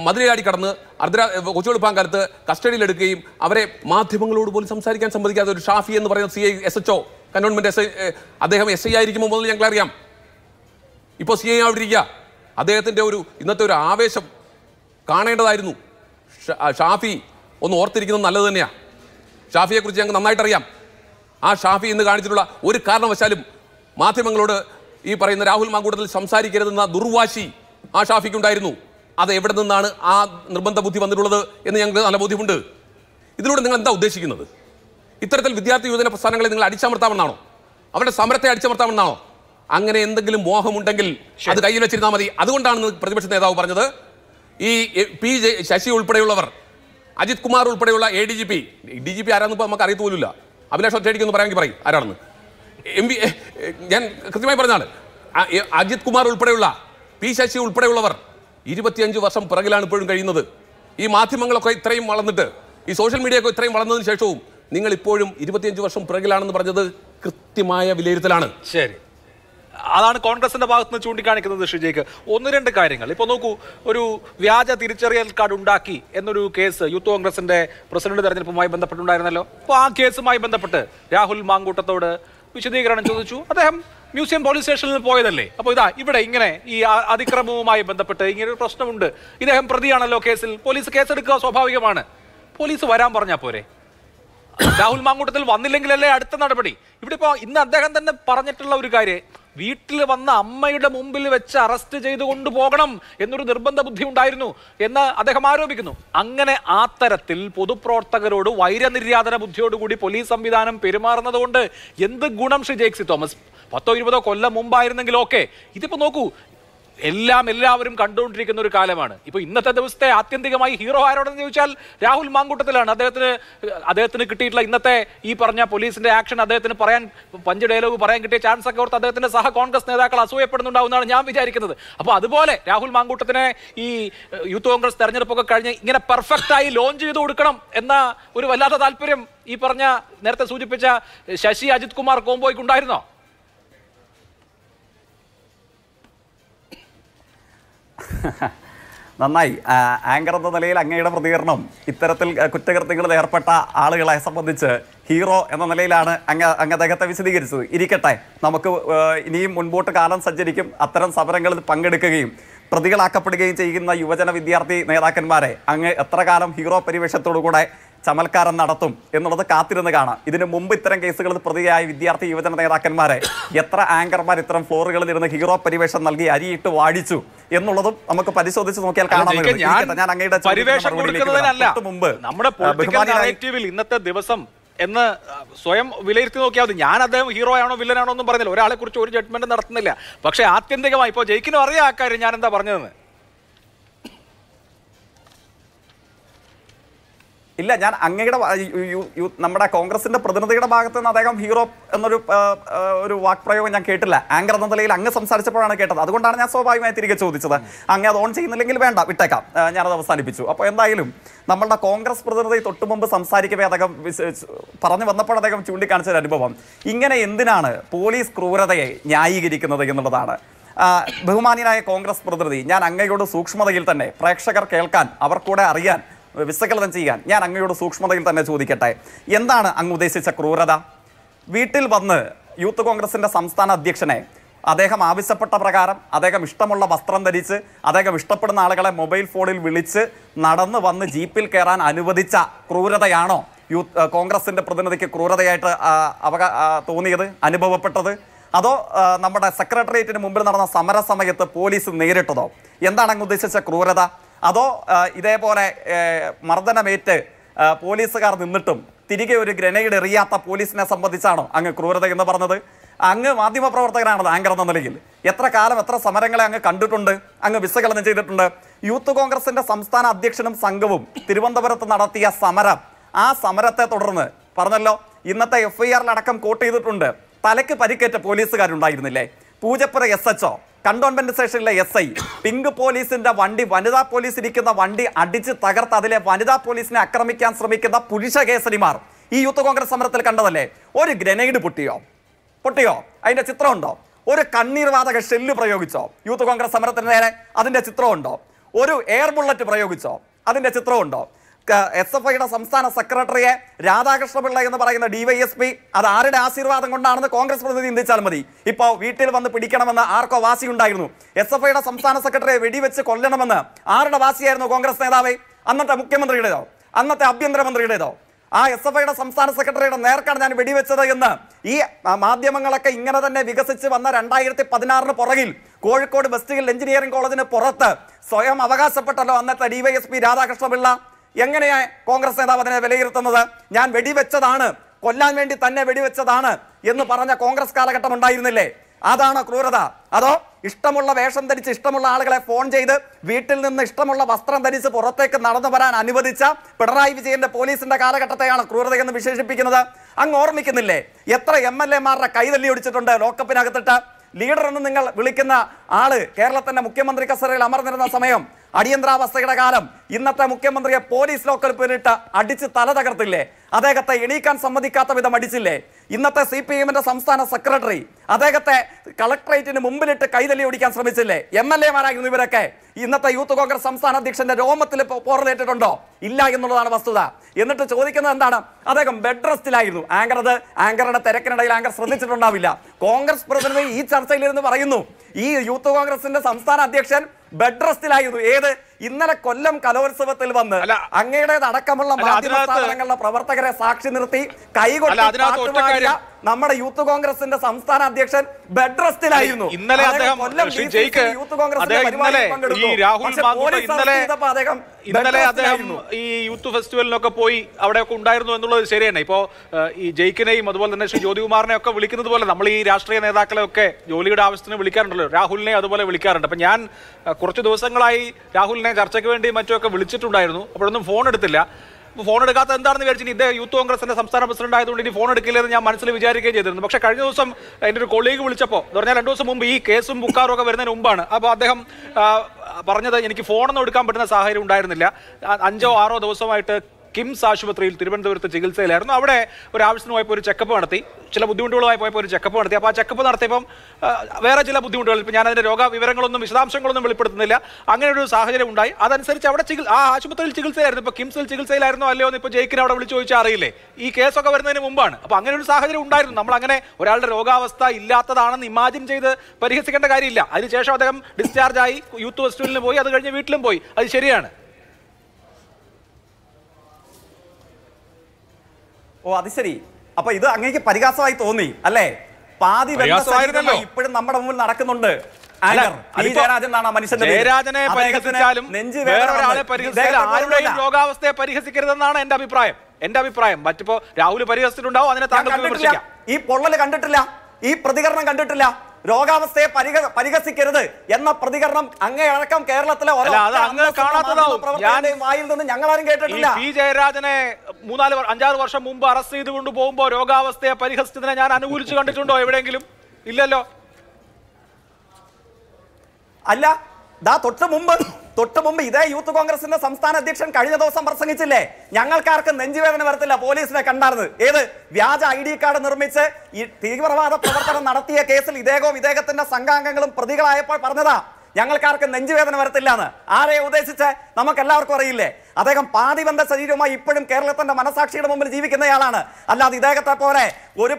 S1: മതിലാടി കടന്ന് അർദ്ധരാ കൊച്ചുവെളുപ്പാൻ കാലത്ത് കസ്റ്റഡിയിലെടുക്കുകയും അവരെ മാധ്യമങ്ങളോട് പോലും സംസാരിക്കാൻ സമ്മതിക്കാത്ത ഒരു ഷാഫി എന്ന് പറയുന്ന C I S H O cantonment S I അദ്ദേഹം എസ് ഐ ആയിരിക്കുമ്പോൾ മുതൽ ഞങ്ങളറിയാം ഇപ്പോൾ സി ഐ ആവിടിരിക്കുക അദ്ദേഹത്തിൻ്റെ ഒരു ഇന്നത്തെ ഒരു ആവേശം കാണേണ്ടതായിരുന്നു ഷാഫി ഒന്ന് ഓർത്തിരിക്കുന്നത് നല്ലത് തന്നെയാണ് ഷാഫിയെക്കുറിച്ച് ഞങ്ങൾക്ക് നന്നായിട്ടറിയാം ആ ഷാഫി ഇന്ന് കാണിച്ചിട്ടുള്ള ഒരു കാരണവശാലും മാധ്യമങ്ങളോട് ഈ പറയുന്ന രാഹുൽ മാങ്കൂട്ടത്തിൽ സംസാരിക്കരുതെന്ന ദുർവാശി ആ ഷാഫിക്കുണ്ടായിരുന്നു അത് എവിടെ നിന്നാണ് ആ നിർബന്ധ ബുദ്ധി വന്നിട്ടുള്ളത് എന്ന് ഞങ്ങൾക്ക് നല്ല ബോധ്യമുണ്ട് ഇതിലൂടെ നിങ്ങൾ എന്താ ഉദ്ദേശിക്കുന്നത് ഇത്തരത്തിൽ വിദ്യാർത്ഥി യുവജന പ്രസ്ഥാനങ്ങളെ നിങ്ങൾ അടിച്ചമർത്താമെന്നാണോ അവരുടെ സമരത്തെ അടിച്ചമർത്താമെന്നാണോ അങ്ങനെ എന്തെങ്കിലും മോഹമുണ്ടെങ്കിൽ അത് കയ്യിൽ വെച്ചിരുന്നാൽ മതി അതുകൊണ്ടാണ് പ്രതിപക്ഷ നേതാവ് പറഞ്ഞത് ഈ പി ശശി ഉൾപ്പെടെയുള്ളവർ അജിത് കുമാർ ഉൾപ്പെടെയുള്ള A D G P D G P ആരാന്ന് ഇപ്പോൾ നമുക്ക് അറിയത്തു പോലില്ല അഭിലാഷ് ഒറ്റയടിക്കൊന്ന് പറയാമെങ്കിൽ പറയും ആരാണെന്ന് എം ബി ഞാൻ കൃത്യമായി പറഞ്ഞാണ് അജിത് കുമാർ ഉൾപ്പെടെയുള്ള പി ശശി ഉൾപ്പെടെയുള്ളവർ ഇരുപത്തിയഞ്ച് വർഷം പിറകിലാണ് ഇപ്പോഴും കഴിയുന്നത് ഈ മാധ്യമങ്ങളൊക്കെ ഇത്രയും വളർന്നിട്ട് ഈ സോഷ്യൽ മീഡിയ ഒക്കെ ഇത്രയും വളർന്നതിന് ശേഷവും നിങ്ങൾ ഇപ്പോഴും ഇരുപത്തിയഞ്ച് വർഷം പിറകിലാണെന്ന് പറഞ്ഞത് കൃത്യമായ വിലയിരുത്തലാണ് ശരി അതാണ് കോൺഗ്രസിന്റെ ഭാഗത്ത് നിന്ന്
S3: ചൂണ്ടിക്കാണിക്കുന്നത് ഷിജയ്ക്ക് ഒന്ന് രണ്ട് കാര്യങ്ങൾ ഇപ്പൊ നോക്കൂ ഒരു വ്യാജ തിരിച്ചറിയൽ കാർഡ് ഉണ്ടാക്കി എന്നൊരു കേസ് യൂത്ത് കോൺഗ്രസിന്റെ പ്രസിഡന്റ് തെരഞ്ഞെടുപ്പുമായി ബന്ധപ്പെട്ടുണ്ടായിരുന്നല്ലോ അപ്പൊ ആ കേസുമായി ബന്ധപ്പെട്ട് രാഹുൽ മാങ്കൂട്ടത്തോട് വിശദീകരണം ചോദിച്ചു അദ്ദേഹം മ്യൂസിയം പോലീസ് സ്റ്റേഷനിൽ പോയതല്ലേ അപ്പോൾ ഇതാ ഇവിടെ ഇങ്ങനെ ഈ അതിക്രമവുമായി ബന്ധപ്പെട്ട് ഇങ്ങനെ ഒരു പ്രശ്നമുണ്ട് ഇദ്ദേഹം പ്രതിയാണല്ലോ കേസിൽ പോലീസ് കേസെടുക്കുക സ്വാഭാവികമാണ് പോലീസ് വരാൻ പറഞ്ഞാൽ പോരെ രാഹുൽ മാങ്കൂട്ടത്തിൽ വന്നില്ലെങ്കിലല്ലേ അടുത്ത നടപടി ഇവിടെ ഇപ്പോൾ ഇന്ന് അദ്ദേഹം തന്നെ പറഞ്ഞിട്ടുള്ള ഒരു കാര്യം വീട്ടിൽ വന്ന അമ്മയുടെ മുമ്പിൽ വെച്ച് അറസ്റ്റ് ചെയ്തു കൊണ്ടുപോകണം എന്നൊരു നിർബന്ധ ബുദ്ധി ഉണ്ടായിരുന്നു എന്ന് അദ്ദേഹം ആരോപിക്കുന്നു അങ്ങനെ ആ തരത്തിൽ പൊതുപ്രവർത്തകരോട് വൈരനിര്യാതന ബുദ്ധിയോടുകൂടി പോലീസ് സംവിധാനം പെരുമാറുന്നതുകൊണ്ട് എന്ത് ഗുണം ശ്രീ ജേക്സി തോമസ് പത്തോ ഇരുപതോ കൊല്ലം മുമ്പായിരുന്നെങ്കിൽ ഓക്കെ ഇതിപ്പോൾ നോക്കൂ എല്ലാം എല്ലാവരും കണ്ടുകൊണ്ടിരിക്കുന്ന ഒരു കാലമാണ് ഇപ്പോൾ ഇന്നത്തെ ദിവസത്തെ ആത്യന്തികമായി ഹീറോ ആരോടെന്ന് ചോദിച്ചാൽ രാഹുൽ മാങ്കൂട്ടത്തിലാണ് അദ്ദേഹത്തിന് അദ്ദേഹത്തിന് കിട്ടിയിട്ടുള്ള ഇന്നത്തെ ഈ പറഞ്ഞ പോലീസിന്റെ ആക്ഷൻ അദ്ദേഹത്തിന് പറയാൻ പഞ്ച് ഡയലോഗ് പറയാൻ കിട്ടിയ ചാൻസ് ഒക്കെ ഓർത്ത് അദ്ദേഹത്തിന്റെ സഹ കോൺഗ്രസ് നേതാക്കൾ അസൂയപ്പെടുന്നുണ്ടാവുന്നതാണ് ഞാൻ വിചാരിക്കുന്നത് അപ്പോൾ അതുപോലെ രാഹുൽ മാങ്കൂട്ടത്തിനെ ഈ യൂത്ത് കോൺഗ്രസ് തെരഞ്ഞെടുപ്പൊക്കെ കഴിഞ്ഞ് ഇങ്ങനെ പെർഫെക്റ്റ് ആയി ലോഞ്ച് ചെയ്ത് കൊടുക്കണം എന്ന ഒരു വല്ലാത്ത താല്പര്യം ഈ പറഞ്ഞ നേരത്തെ സൂചിപ്പിച്ച ശശി അജിത് കുമാർ കോംബോയ്ക്ക് ഉണ്ടായിരുന്നോ
S4: [LAUGHS] നന്നായി ആങ്കർ എന്ന നിലയിൽ അങ്ങയുടെ പ്രതികരണം ഇത്തരത്തിൽ കുറ്റകൃത്യങ്ങളിൽ ഏർപ്പെട്ട ആളുകളെ സംബന്ധിച്ച് ഹീറോ എന്ന നിലയിലാണ് അങ്ങ് അങ്ങ് അദ്ദേഹത്തെ വിശദീകരിച്ചത് ഇരിക്കട്ടെ നമുക്ക് ഇനിയും മുൻപോട്ട് കാലം സഞ്ചരിക്കും അത്തരം സമരങ്ങളിൽ പങ്കെടുക്കുകയും പ്രതികളാക്കപ്പെടുകയും ചെയ്യുന്ന യുവജന വിദ്യാർത്ഥി നേതാക്കന്മാരെ അങ്ങ് എത്ര കാലം ഹീറോ പരിവേഷത്തോടു കൂടെ ചമൽക്കാരം നടത്തും എന്നുള്ളത് കാത്തിരുന്ന് കാണാം ഇതിനു മുമ്പ് ഇത്തരം കേസുകളിൽ പ്രതിയായ വിദ്യാർത്ഥി യുവജന നേതാക്കന്മാരെ എത്ര ആങ്കർമാർ ഇത്തരം ഫ്ലോറുകളിൽ ഇരുന്ന് ഹീറോ പരിവേഷം നൽകി അരിയിട്ട് വാടിച്ചു എന്നുള്ളതും നമുക്ക് പരിശോധിച്ച് നോക്കിയാൽ കാണാം ഞാൻ മുമ്പ്
S3: നമ്മുടെ ഇന്നത്തെ ദിവസം എന്ന് സ്വയം വിലയിരുത്തി നോക്കിയാൽ മതി ഞാൻ അദ്ദേഹം ഹീറോ ആണോ വില്ലനാണോ ഒന്നും പറഞ്ഞില്ല ഒരാളെ കുറിച്ച് ഒരു ജഡ്ജ്മെന്റ് നടത്തുന്നില്ല പക്ഷേ ആത്യന്തികമായി ഇപ്പൊ ജയിക്കിനും അറിയാം ആ കാര്യം ഞാൻ എന്താ പറഞ്ഞതെന്ന്
S4: ഇല്ല ഞാൻ അങ്ങയുടെ നമ്മുടെ കോൺഗ്രസിന്റെ പ്രതിനിധിയുടെ ഭാഗത്ത് നിന്ന് അദ്ദേഹം ഹീറോ എന്നൊരു ഒരു വാക്പ്രയോഗം ഞാൻ കേട്ടില്ല ആങ്കർ എന്ന നിലയിൽ അങ്ങ് സംസാരിച്ചപ്പോഴാണ് കേട്ടത് അതുകൊണ്ടാണ് ഞാൻ സ്വാഭാവികമായി തിരികെ ചോദിച്ചത് അങ്ങ് അത് ഓൺ ചെയ്യുന്നില്ലെങ്കിൽ വേണ്ട വിട്ടേക്കാം ഞാനത് അവസാനിപ്പിച്ചു അപ്പോൾ എന്തായാലും നമ്മളുടെ കോൺഗ്രസ് പ്രതിനിധി മുമ്പ് സംസാരിക്കവേ അദ്ദേഹം പറഞ്ഞു വന്നപ്പോൾ അദ്ദേഹം ചൂണ്ടിക്കാണിച്ച ഒരു അനുഭവം ഇങ്ങനെ എന്തിനാണ് പോലീസ് ക്രൂരതയെ ന്യായീകരിക്കുന്നത് എന്നുള്ളതാണ് ബഹുമാനിയനായ കോൺഗ്രസ് പ്രതിനിധി ഞാൻ അങ്ങയോട് സൂക്ഷ്മതയിൽ തന്നെ പ്രേക്ഷകർ കേൾക്കാൻ അവർക്കൂടെ അറിയാൻ വിശകലനം ചെയ്യാൻ ഞാൻ അങ്ങയോട് സൂക്ഷ്മതയിൽ തന്നെ ചോദിക്കട്ടെ എന്താണ് അങ്ങ് ഉദ്ദേശിച്ച ക്രൂരത വീട്ടിൽ വന്ന് യൂത്ത് കോൺഗ്രസിൻ്റെ സംസ്ഥാന അധ്യക്ഷനെ അദ്ദേഹം ആവശ്യപ്പെട്ട പ്രകാരം അദ്ദേഹം ഇഷ്ടമുള്ള വസ്ത്രം ധരിച്ച് അദ്ദേഹം ഇഷ്ടപ്പെടുന്ന ആളുകളെ മൊബൈൽ ഫോണിൽ വിളിച്ച് നടന്നു വന്ന് ജീപ്പിൽ കയറാൻ അനുവദിച്ച ക്രൂരതയാണോ യൂത്ത് കോൺഗ്രസിൻ്റെ പ്രതിനിധിക്ക് ക്രൂരതയായിട്ട് അവക തോന്നിയത് അനുഭവപ്പെട്ടത് അതോ നമ്മുടെ സെക്രട്ടേറിയറ്റിന് മുമ്പിൽ നടന്ന സമരസമയത്ത് പോലീസ് നേരിട്ടതോ എന്താണ് അങ്ങ് ഉദ്ദേശിച്ച ക്രൂരത അതോ ഇതേപോലെ മർദ്ദനമേറ്റ് പോലീസുകാർ നിന്നിട്ടും തിരികെ ഒരു ഗ്രനേഡ് എറിയാത്ത പോലീസിനെ സംബന്ധിച്ചാണോ അങ്ങ് ക്രൂരത എന്ന് പറഞ്ഞത് അങ്ങ് മാധ്യമപ്രവർത്തകനാണ് ആങ്കർ എന്ന നിലയിൽ എത്ര കാലം എത്ര സമരങ്ങളെ അങ്ങ് കണ്ടിട്ടുണ്ട് അങ്ങ് വിശകലനം ചെയ്തിട്ടുണ്ട് യൂത്ത് കോൺഗ്രസിന്റെ സംസ്ഥാന അധ്യക്ഷനും സംഘവും തിരുവനന്തപുരത്ത് നടത്തിയ സമരം ആ സമരത്തെ തുടർന്ന് പറഞ്ഞല്ലോ ഇന്നത്തെ എഫ് ഐ ആറിലടക്കം കോട്ട് ചെയ്തിട്ടുണ്ട് തലയ്ക്ക് പരിക്കേറ്റ പോലീസുകാരുണ്ടായിരുന്നില്ലേ പൂജപ്പുര എസ് എച്ച് കണ്ടോൺമെന്റ് സ്റ്റേഷനിലെ എസ് ഐ പിങ്ക് പോലീസിന്റെ വണ്ടി വനിതാ പോലീസ് ഇരിക്കുന്ന വണ്ടി അടിച്ച് തകർത്ത് അതിലെ വനിതാ പോലീസിനെ ആക്രമിക്കാൻ ശ്രമിക്കുന്ന പുരുഷ കേസരിമാർ ഈ യൂത്ത് കോൺഗ്രസ് സമരത്തിൽ കണ്ടതല്ലേ ഒരു ഗ്രനേഡ് പൊട്ടിയോ പൊട്ടിയോ അതിന്റെ ചിത്രമുണ്ടോ ഒരു കണ്ണീർവാതക ഷെല്ല് പ്രയോഗിച്ചോ യൂത്ത് കോൺഗ്രസ് സമരത്തിന് നേരെ അതിന്റെ ചിത്രമുണ്ടോ ഒരു എയർ ബുള്ളറ്റ് പ്രയോഗിച്ചോ അതിന്റെ ചിത്രമുണ്ടോ എസ് എഫ് ഐയുടെ സംസ്ഥാന സെക്രട്ടറിയെ രാധാകൃഷ്ണപിള്ള എന്ന് പറയുന്ന ഡിവൈഎസ്പി അത് ആരുടെ ആശീർവാദം കൊണ്ടാണെന്ന് കോൺഗ്രസ് പ്രതിനിധി ചിന്തിച്ചാൽ മതി ഇപ്പോൾ വീട്ടിൽ വന്ന് പിടിക്കണമെന്ന് ആർക്കോ വാശിയുണ്ടായിരുന്നു എസ് എഫ് ഐയുടെ സംസ്ഥാന സെക്രട്ടറിയെ വെടിവെച്ച് കൊല്ലണമെന്ന് ആരുടെ വാശിയായിരുന്നു കോൺഗ്രസ് നേതാവ് അന്നത്തെ മുഖ്യമന്ത്രിയുടേതോ അന്നത്തെ ആഭ്യന്തരമന്ത്രിയുടേതോ ആ എസ് എഫ് ഐയുടെ സംസ്ഥാന സെക്രട്ടറിയുടെ നേർക്കാണ് ഞാൻ വെടിവെച്ചത് എന്ന് ഈ മാധ്യമങ്ങളൊക്കെ ഇങ്ങനെ തന്നെ വികസിച്ച് വന്ന രണ്ടായിരത്തി പതിനാറിന് പുറകിൽ കോഴിക്കോട് ബസ് സ്റ്റിൽ എഞ്ചിനീയറിംഗ് കോളേജിന് പുറത്ത് സ്വയം അവകാശപ്പെട്ടല്ലോ അന്നത്തെ ഡിവൈഎസ്പി രാധാകൃഷ്ണപിള്ള എങ്ങനെയാ കോൺഗ്രസ് നേതാവ് അതിനെ വിലയിരുത്തുന്നത് ഞാൻ വെടിവെച്ചതാണ് കൊല്ലാൻ വേണ്ടി തന്നെ വെടിവെച്ചതാണ് എന്ന് പറഞ്ഞ കോൺഗ്രസ് കാലഘട്ടം ഉണ്ടായിരുന്നില്ലേ അതാണ് ക്രൂരത അതോ ഇഷ്ടമുള്ള വേഷം ധരിച്ച് ഇഷ്ടമുള്ള ആളുകളെ ഫോൺ ചെയ്ത് വീട്ടിൽ നിന്ന് ഇഷ്ടമുള്ള വസ്ത്രം ധരിച്ച് പുറത്തേക്ക് നടന്നു വരാൻ അനുവദിച്ച പിണറായി വിജയന്റെ പോലീസിന്റെ കാലഘട്ടത്തെയാണ് ക്രൂരതയെന്ന് വിശേഷിപ്പിക്കുന്നത് അങ്ങ് ഓർമ്മിക്കുന്നില്ലേ എത്ര എം എൽ എമാരുടെ കൈതല്ലി ഒടിച്ചിട്ടുണ്ട് ലോക്കപ്പിനകത്തിട്ട് ലീഡർ എന്ന് നിങ്ങൾ വിളിക്കുന്ന ആള് കേരളത്തിന്റെ മുഖ്യമന്ത്രി കസറയിൽ അമർന്നിരുന്ന സമയം അടിയന്തരാവസ്ഥയുടെ കാലം ഇന്നത്തെ മുഖ്യമന്ത്രിയെ പോലീസ് ലോക്കൽ പിന്നിട്ട് അടിച്ച് തല തകർത്തില്ലേ അദ്ദേഹത്തെ എണീക്കാൻ സമ്മതിക്കാത്ത വിധം അടിച്ചില്ലേ ഇന്നത്തെ സി പി എമ്മിന്റെ സംസ്ഥാന സെക്രട്ടറി അദ്ദേഹത്തെ കളക്ടറേറ്റിന് മുമ്പിലിട്ട് കൈതലി ഓടിക്കാൻ ശ്രമിച്ചില്ലേ എം എൽ മാരായിരുന്നു ഇവരൊക്കെ ഇന്നത്തെ യൂത്ത് കോൺഗ്രസ് സംസ്ഥാന അധ്യക്ഷന്റെ രോമത്തിൽ പോറലേറ്റിട്ടുണ്ടോ ഇല്ല എന്നുള്ളതാണ് വസ്തുത എന്നിട്ട് ചോദിക്കുന്നത് എന്താണ് അദ്ദേഹം ബെഡ് റെസ്റ്റിലായിരുന്നു ആങ്കർ അത് ആങ്കറുടെ തിരക്കിനിടയിൽ ആങ്കർ ശ്രദ്ധിച്ചിട്ടുണ്ടാവില്ല കോൺഗ്രസ് പ്രതിനിധി ഈ ചർച്ചയിലിരുന്ന് പറയുന്നു ഈ യൂത്ത് കോൺഗ്രസിന്റെ സംസ്ഥാന അധ്യക്ഷൻ ബെഡ് റെസ്റ്റിലായിരുന്നു ഏത് ഇന്നലെ കൊല്ലം കലോത്സവത്തിൽ വന്ന് അടക്കമുള്ള മാധ്യമ സ്ഥാപനങ്ങളുടെ പ്രവർത്തകരെ സാക്ഷി നിർത്തി കൈകൊട്ടി നമ്മുടെ യൂത്ത് കോൺഗ്രസിന്റെ സംസ്ഥാന അധ്യക്ഷൻ ബെഡ് റെസ്റ്റിലായിരുന്നു ഇന്നലെ യൂത്ത് കോൺഗ്രസ് ഇന്നലെ അദ്ദേഹം
S3: ഈ യൂത്ത് ഫെസ്റ്റിവലിനൊക്കെ പോയി അവിടെയൊക്കെ ഉണ്ടായിരുന്നു എന്നുള്ളത് ശരിയാണ് ഇപ്പോ ഇപ്പോൾ ഈ ജയിക്കിനെയും അതുപോലെ തന്നെ ശ്രീ ജ്യോതികുമാറിനെ ഒക്കെ വിളിക്കുന്നത് പോലെ നമ്മൾ ഈ രാഷ്ട്രീയ നേതാക്കളെ ഒക്കെ ജോലിയുടെ ആവശ്യത്തിന് വിളിക്കാറുണ്ടല്ലോ രാഹുലിനെ അതുപോലെ വിളിക്കാറുണ്ട് അപ്പം ഞാൻ കുറച്ച് ദിവസങ്ങളായി രാഹുലിനെ എന്നെ ചർച്ചയ്ക്ക് വേണ്ടി മറ്റുമൊക്കെ വിളിച്ചിട്ടുണ്ടായിരുന്നു അപ്പോഴൊന്നും ഫോൺ എടുത്തില്ല ഫോൺ എടുക്കാത്ത എന്താണെന്ന് വിചാരിച്ചു ഇദ്ദേഹം യൂത്ത് കോൺഗ്രസിന്റെ സംസ്ഥാന പ്രസിഡന്റ് ആയതുകൊണ്ട് ഇനി ഫോൺ എടുക്കില്ലെന്ന് ഞാൻ മനസ്സിൽ വിചാരിക്കുകയും ചെയ്തിരുന്നു പക്ഷേ കഴിഞ്ഞ ദിവസം എൻ്റെ ഒരു കൊളീഗ് വിളിച്ചപ്പോൾ എന്ന് പറഞ്ഞാൽ രണ്ട് ദിവസം മുമ്പ് ഈ കേസും ബുക്കാറും ഒക്കെ വരുന്നതിന് മുമ്പാണ് അപ്പോൾ അദ്ദേഹം പറഞ്ഞത് എനിക്ക് ഫോണൊന്നും എടുക്കാൻ പറ്റുന്ന സാഹചര്യം ഉണ്ടായിരുന്നില്ല അഞ്ചോ ആറോ ദിവസമായിട്ട് കിംസ് ആശുപത്രിയിൽ തിരുവനന്തപുരത്ത് ചികിത്സയിലായിരുന്നു അവിടെ ഒരു ആവശ്യത്തിന് പോയപ്പോൾ ഒരു ചെക്കപ്പ് നടത്തി ചില ബുദ്ധിമുട്ടുകളുമായി പോയപ്പോൾ ഒരു ചെക്കപ്പ് നടത്തി അപ്പോൾ ആ ചെക്കപ്പ് നടത്തിയപ്പം വേറെ ചില ബുദ്ധിമുട്ടുകൾ ഇപ്പോൾ ഞാനതിൻ്റെ രോഗ വിവരങ്ങളൊന്നും വിശദാംശങ്ങളൊന്നും വെളിപ്പെടുത്തുന്നില്ല അങ്ങനെ ഒരു സാഹചര്യം ഉണ്ടായി അതനുസരിച്ച് അവിടെ ആ ആശുപത്രിയിൽ ചികിത്സയിലായിരുന്നു ഇപ്പോൾ കിംസിൽ ചികിത്സയിലായിരുന്നു അല്ലയോ എന്ന് ഇപ്പോൾ ജയിക്കിന് അവിടെ വിളിച്ചു ചോദിച്ചാൽ അറിയില്ലേ ഈ കേസൊക്കെ വരുന്നതിന് മുമ്പാണ് അപ്പോൾ അങ്ങനെ ഒരു സാഹചര്യം ഉണ്ടായിരുന്നു നമ്മൾ അങ്ങനെ ഒരാളുടെ രോഗാവസ്ഥ ഇല്ലാത്തതാണെന്ന് ഇമാജിൻ ചെയ്ത് പരിഹസിക്കേണ്ട കാര്യമില്ല അതിനുശേഷം അദ്ദേഹം ഡിസ്ചാർജ് ആയി യൂത്ത് ഹോസ്റ്റലിൽ പോയി അത് കഴിഞ്ഞ് വീട്ടിലും പോയി അത് ശരിയാണ്
S4: ഓ അത് ശരി അപ്പൊ ഇത് അങ്ങേക്ക് പരിഹാസമായി തോന്നി അല്ലേ പാതി ഇപ്പോഴും നമ്മുടെ മുമ്പിൽ നടക്കുന്നുണ്ട് പരിഹസിച്ചാലും പരിഹസിച്ചാലും ആരുടെയും രോഗാവസ്ഥയെ പരിഹസിക്കരുതെന്നാണ് എന്റെ അഭിപ്രായം എന്റെ അഭിപ്രായം മറ്റിപ്പോ രാഹുൽ പരിഹസിച്ചിട്ടുണ്ടാവും അതിനെ താങ്കൾ ഈ പൊള്ളല് കണ്ടിട്ടില്ല ഈ പ്രതികരണം കണ്ടിട്ടില്ല രോഗാവസ്ഥയെ പരിഹ പരിഹസിക്കരുത് എന്ന പ്രതികരണം അങ്ങേയടക്കം കേരളത്തിലെ വായിൽ നിന്ന് ഞങ്ങളാരും
S3: കേട്ടിട്ടില്ല പി ജയരാജനെ മൂന്നാല് അഞ്ചാറ് വർഷം മുമ്പ് അറസ്റ്റ് ചെയ്ത് പോകുമ്പോ രോഗാവസ്ഥയെ പരിഹസിച്ചതിനെ
S4: ഞാൻ അനുകൂലിച്ചു കണ്ടിട്ടുണ്ടോ എവിടെയെങ്കിലും ഇല്ലല്ലോ അല്ല ദാ തൊട്ട് മുമ്പ് തൊട്ട് മുമ്പ് ഇതേ യൂത്ത് കോൺഗ്രസിന്റെ സംസ്ഥാന അധ്യക്ഷൻ കഴിഞ്ഞ ദിവസം പ്രസംഗിച്ചില്ലേ ഞങ്ങൾക്കാർക്കും നെഞ്ചുവേദന വരത്തില്ല പോലീസിനെ കണ്ടാർന്ന് ഏത് വ്യാജ ഐ ഡി കാർഡ് നിർമ്മിച്ച് ഈ തീവ്രവാദ പ്രവർത്തനം നടത്തിയ കേസിൽ ഇദ്ദേഹവും ഇദ്ദേഹത്തിന്റെ സംഘാംഗങ്ങളും പ്രതികളായപ്പോൾ പറഞ്ഞതാ ഞങ്ങൾക്കാർക്കും നെഞ്ചുവേദന വരത്തില്ല എന്ന് ആരെ ഉദ്ദേശിച്ച് നമുക്കെല്ലാവർക്കും അറിയില്ലേ അദ്ദേഹം പാതിബന്ധ ശരീരവുമായി ഇപ്പോഴും കേരളത്തിന്റെ മനസാക്ഷിയുടെ മുമ്പിൽ ജീവിക്കുന്നയാളാണ് അല്ലാതെ ഇദ്ദേഹത്തെ പോലെ ഒരു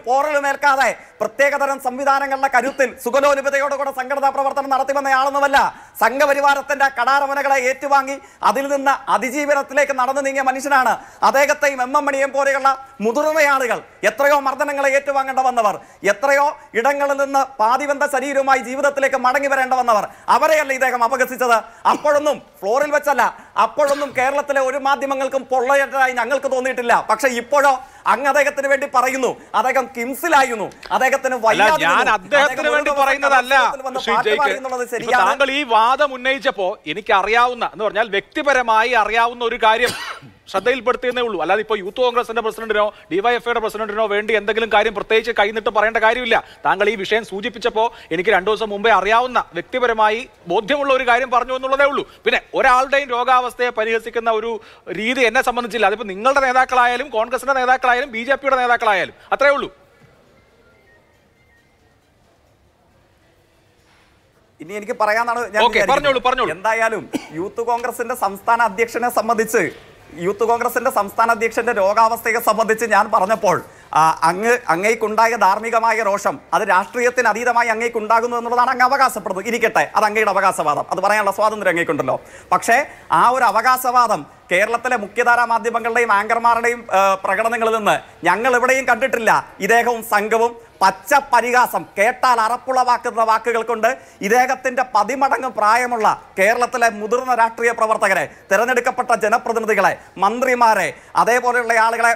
S4: ഏൽക്കാതെ പ്രത്യേകതരം സംവിധാനങ്ങളുടെ കരുത്തിൽ സുഗലോലുപതയോടുകൂടെ സംഘടനാ പ്രവർത്തനം നടത്തി വന്നയാളൊന്നുമല്ല സംഘപരിവാരത്തിന്റെ കടാരമനകളെ ഏറ്റുവാങ്ങി അതിൽ നിന്ന് അതിജീവനത്തിലേക്ക് നടന്നു നീങ്ങിയ മനുഷ്യനാണ് അദ്ദേഹത്തെയും എം എം മണിയും പോലെയുള്ള മുതിർന്ന ആളുകൾ എത്രയോ മർദ്ദനങ്ങളെ ഏറ്റുവാങ്ങേണ്ട വന്നവർ എത്രയോ ഇടങ്ങളിൽ നിന്ന് പാതിബന്ധ ശരീരവുമായി ജീവിതത്തിലേക്ക് മടങ്ങി വരേണ്ട വന്നവർ അവരെയല്ല ഇദ്ദേഹം അപകസിച്ചത് അപ്പോഴൊന്നും ഫ്ലോറിൽ വെച്ചല്ല അപ്പോഴൊന്നും കേരളത്തിലെ ഒരു മാധ്യമങ്ങൾക്കും പൊള്ളയറ്റായി ഞങ്ങൾക്ക് തോന്നിയിട്ടില്ല പക്ഷെ ഇപ്പോഴോ അങ്ങ് അദ്ദേഹത്തിന് വേണ്ടി പറയുന്നു അദ്ദേഹം കിംസിലായിരുന്നു അദ്ദേഹത്തിന് അദ്ദേഹത്തിന് വേണ്ടി പറയുന്നതല്ല
S3: താങ്കൾ ഈ വാദം ഉന്നയിച്ചപ്പോ എനിക്ക് അറിയാവുന്ന എന്ന് പറഞ്ഞാൽ വ്യക്തിപരമായി അറിയാവുന്ന ഒരു കാര്യം ശ്രദ്ധയിൽപ്പെടുത്തിയെന്നേ ഉള്ളൂ അല്ലാതെ ഇപ്പോൾ യൂത്ത് കോൺഗ്രസിന്റെ പ്രസിഡന്റിനോ ഡിവൈഎഫ്ഐയുടെ പ്രസിഡന്റിനോ വേണ്ടി എന്തെങ്കിലും കാര്യം പ്രത്യേകിച്ച് കൈനിട്ട് പറയേണ്ട കാര്യമില്ല താങ്കൾ ഈ വിഷയം സൂചിപ്പിച്ചപ്പോൾ എനിക്ക് രണ്ടു ദിവസം മുമ്പേ അറിയാവുന്ന വ്യക്തിപരമായി ബോധ്യമുള്ള ഒരു കാര്യം പറഞ്ഞു എന്നുള്ളതേ ഉള്ളൂ പിന്നെ ഒരാളുടെയും രോഗാവസ്ഥയെ പരിഹസിക്കുന്ന ഒരു രീതി എന്നെ സംബന്ധിച്ചില്ല അതിപ്പോൾ നിങ്ങളുടെ നേതാക്കളായാലും കോൺഗ്രസിന്റെ നേതാക്കളായാലും ബി ജെ പിയുടെ നേതാക്കളായാലും അത്രേ ഉള്ളൂ
S4: ഇനി എനിക്ക് പറയാനാണ് ഞാൻ എന്തായാലും യൂത്ത് കോൺഗ്രസിന്റെ സംസ്ഥാന അധ്യക്ഷനെ സംബന്ധിച്ച് യൂത്ത് കോൺഗ്രസിന്റെ സംസ്ഥാന അധ്യക്ഷന്റെ രോഗാവസ്ഥയെ സംബന്ധിച്ച് ഞാൻ പറഞ്ഞപ്പോൾ അങ്ങ് അങ്ങേക്കുണ്ടായ ധാർമ്മികമായ രോഷം അത് രാഷ്ട്രീയത്തിന് അതീതമായി അങ്ങേക്കുണ്ടാകുന്നു എന്നുള്ളതാണ് അങ്ങ് അവകാശപ്പെടുന്നത് ഇരിക്കട്ടെ അത് അങ്ങയുടെ അവകാശവാദം അത് പറയാനുള്ള സ്വാതന്ത്ര്യം അങ്ങേക്കുണ്ടല്ലോ പക്ഷേ ആ ഒരു അവകാശവാദം കേരളത്തിലെ മുഖ്യധാരാ മാധ്യമങ്ങളുടെയും ആങ്കർമാരുടെയും പ്രകടനങ്ങളിൽ നിന്ന് ഞങ്ങൾ എവിടെയും കണ്ടിട്ടില്ല ഇദ്ദേഹവും സംഘവും പച്ച പരിഹാസം കേട്ടാൽ അറപ്പുളവാക്കുന്ന വാക്കുകൾ കൊണ്ട് ഇദ്ദേഹത്തിൻ്റെ പതിമടങ്ങ് പ്രായമുള്ള കേരളത്തിലെ മുതിർന്ന രാഷ്ട്രീയ പ്രവർത്തകരെ തിരഞ്ഞെടുക്കപ്പെട്ട ജനപ്രതിനിധികളെ മന്ത്രിമാരെ അതേപോലെയുള്ള ആളുകളെ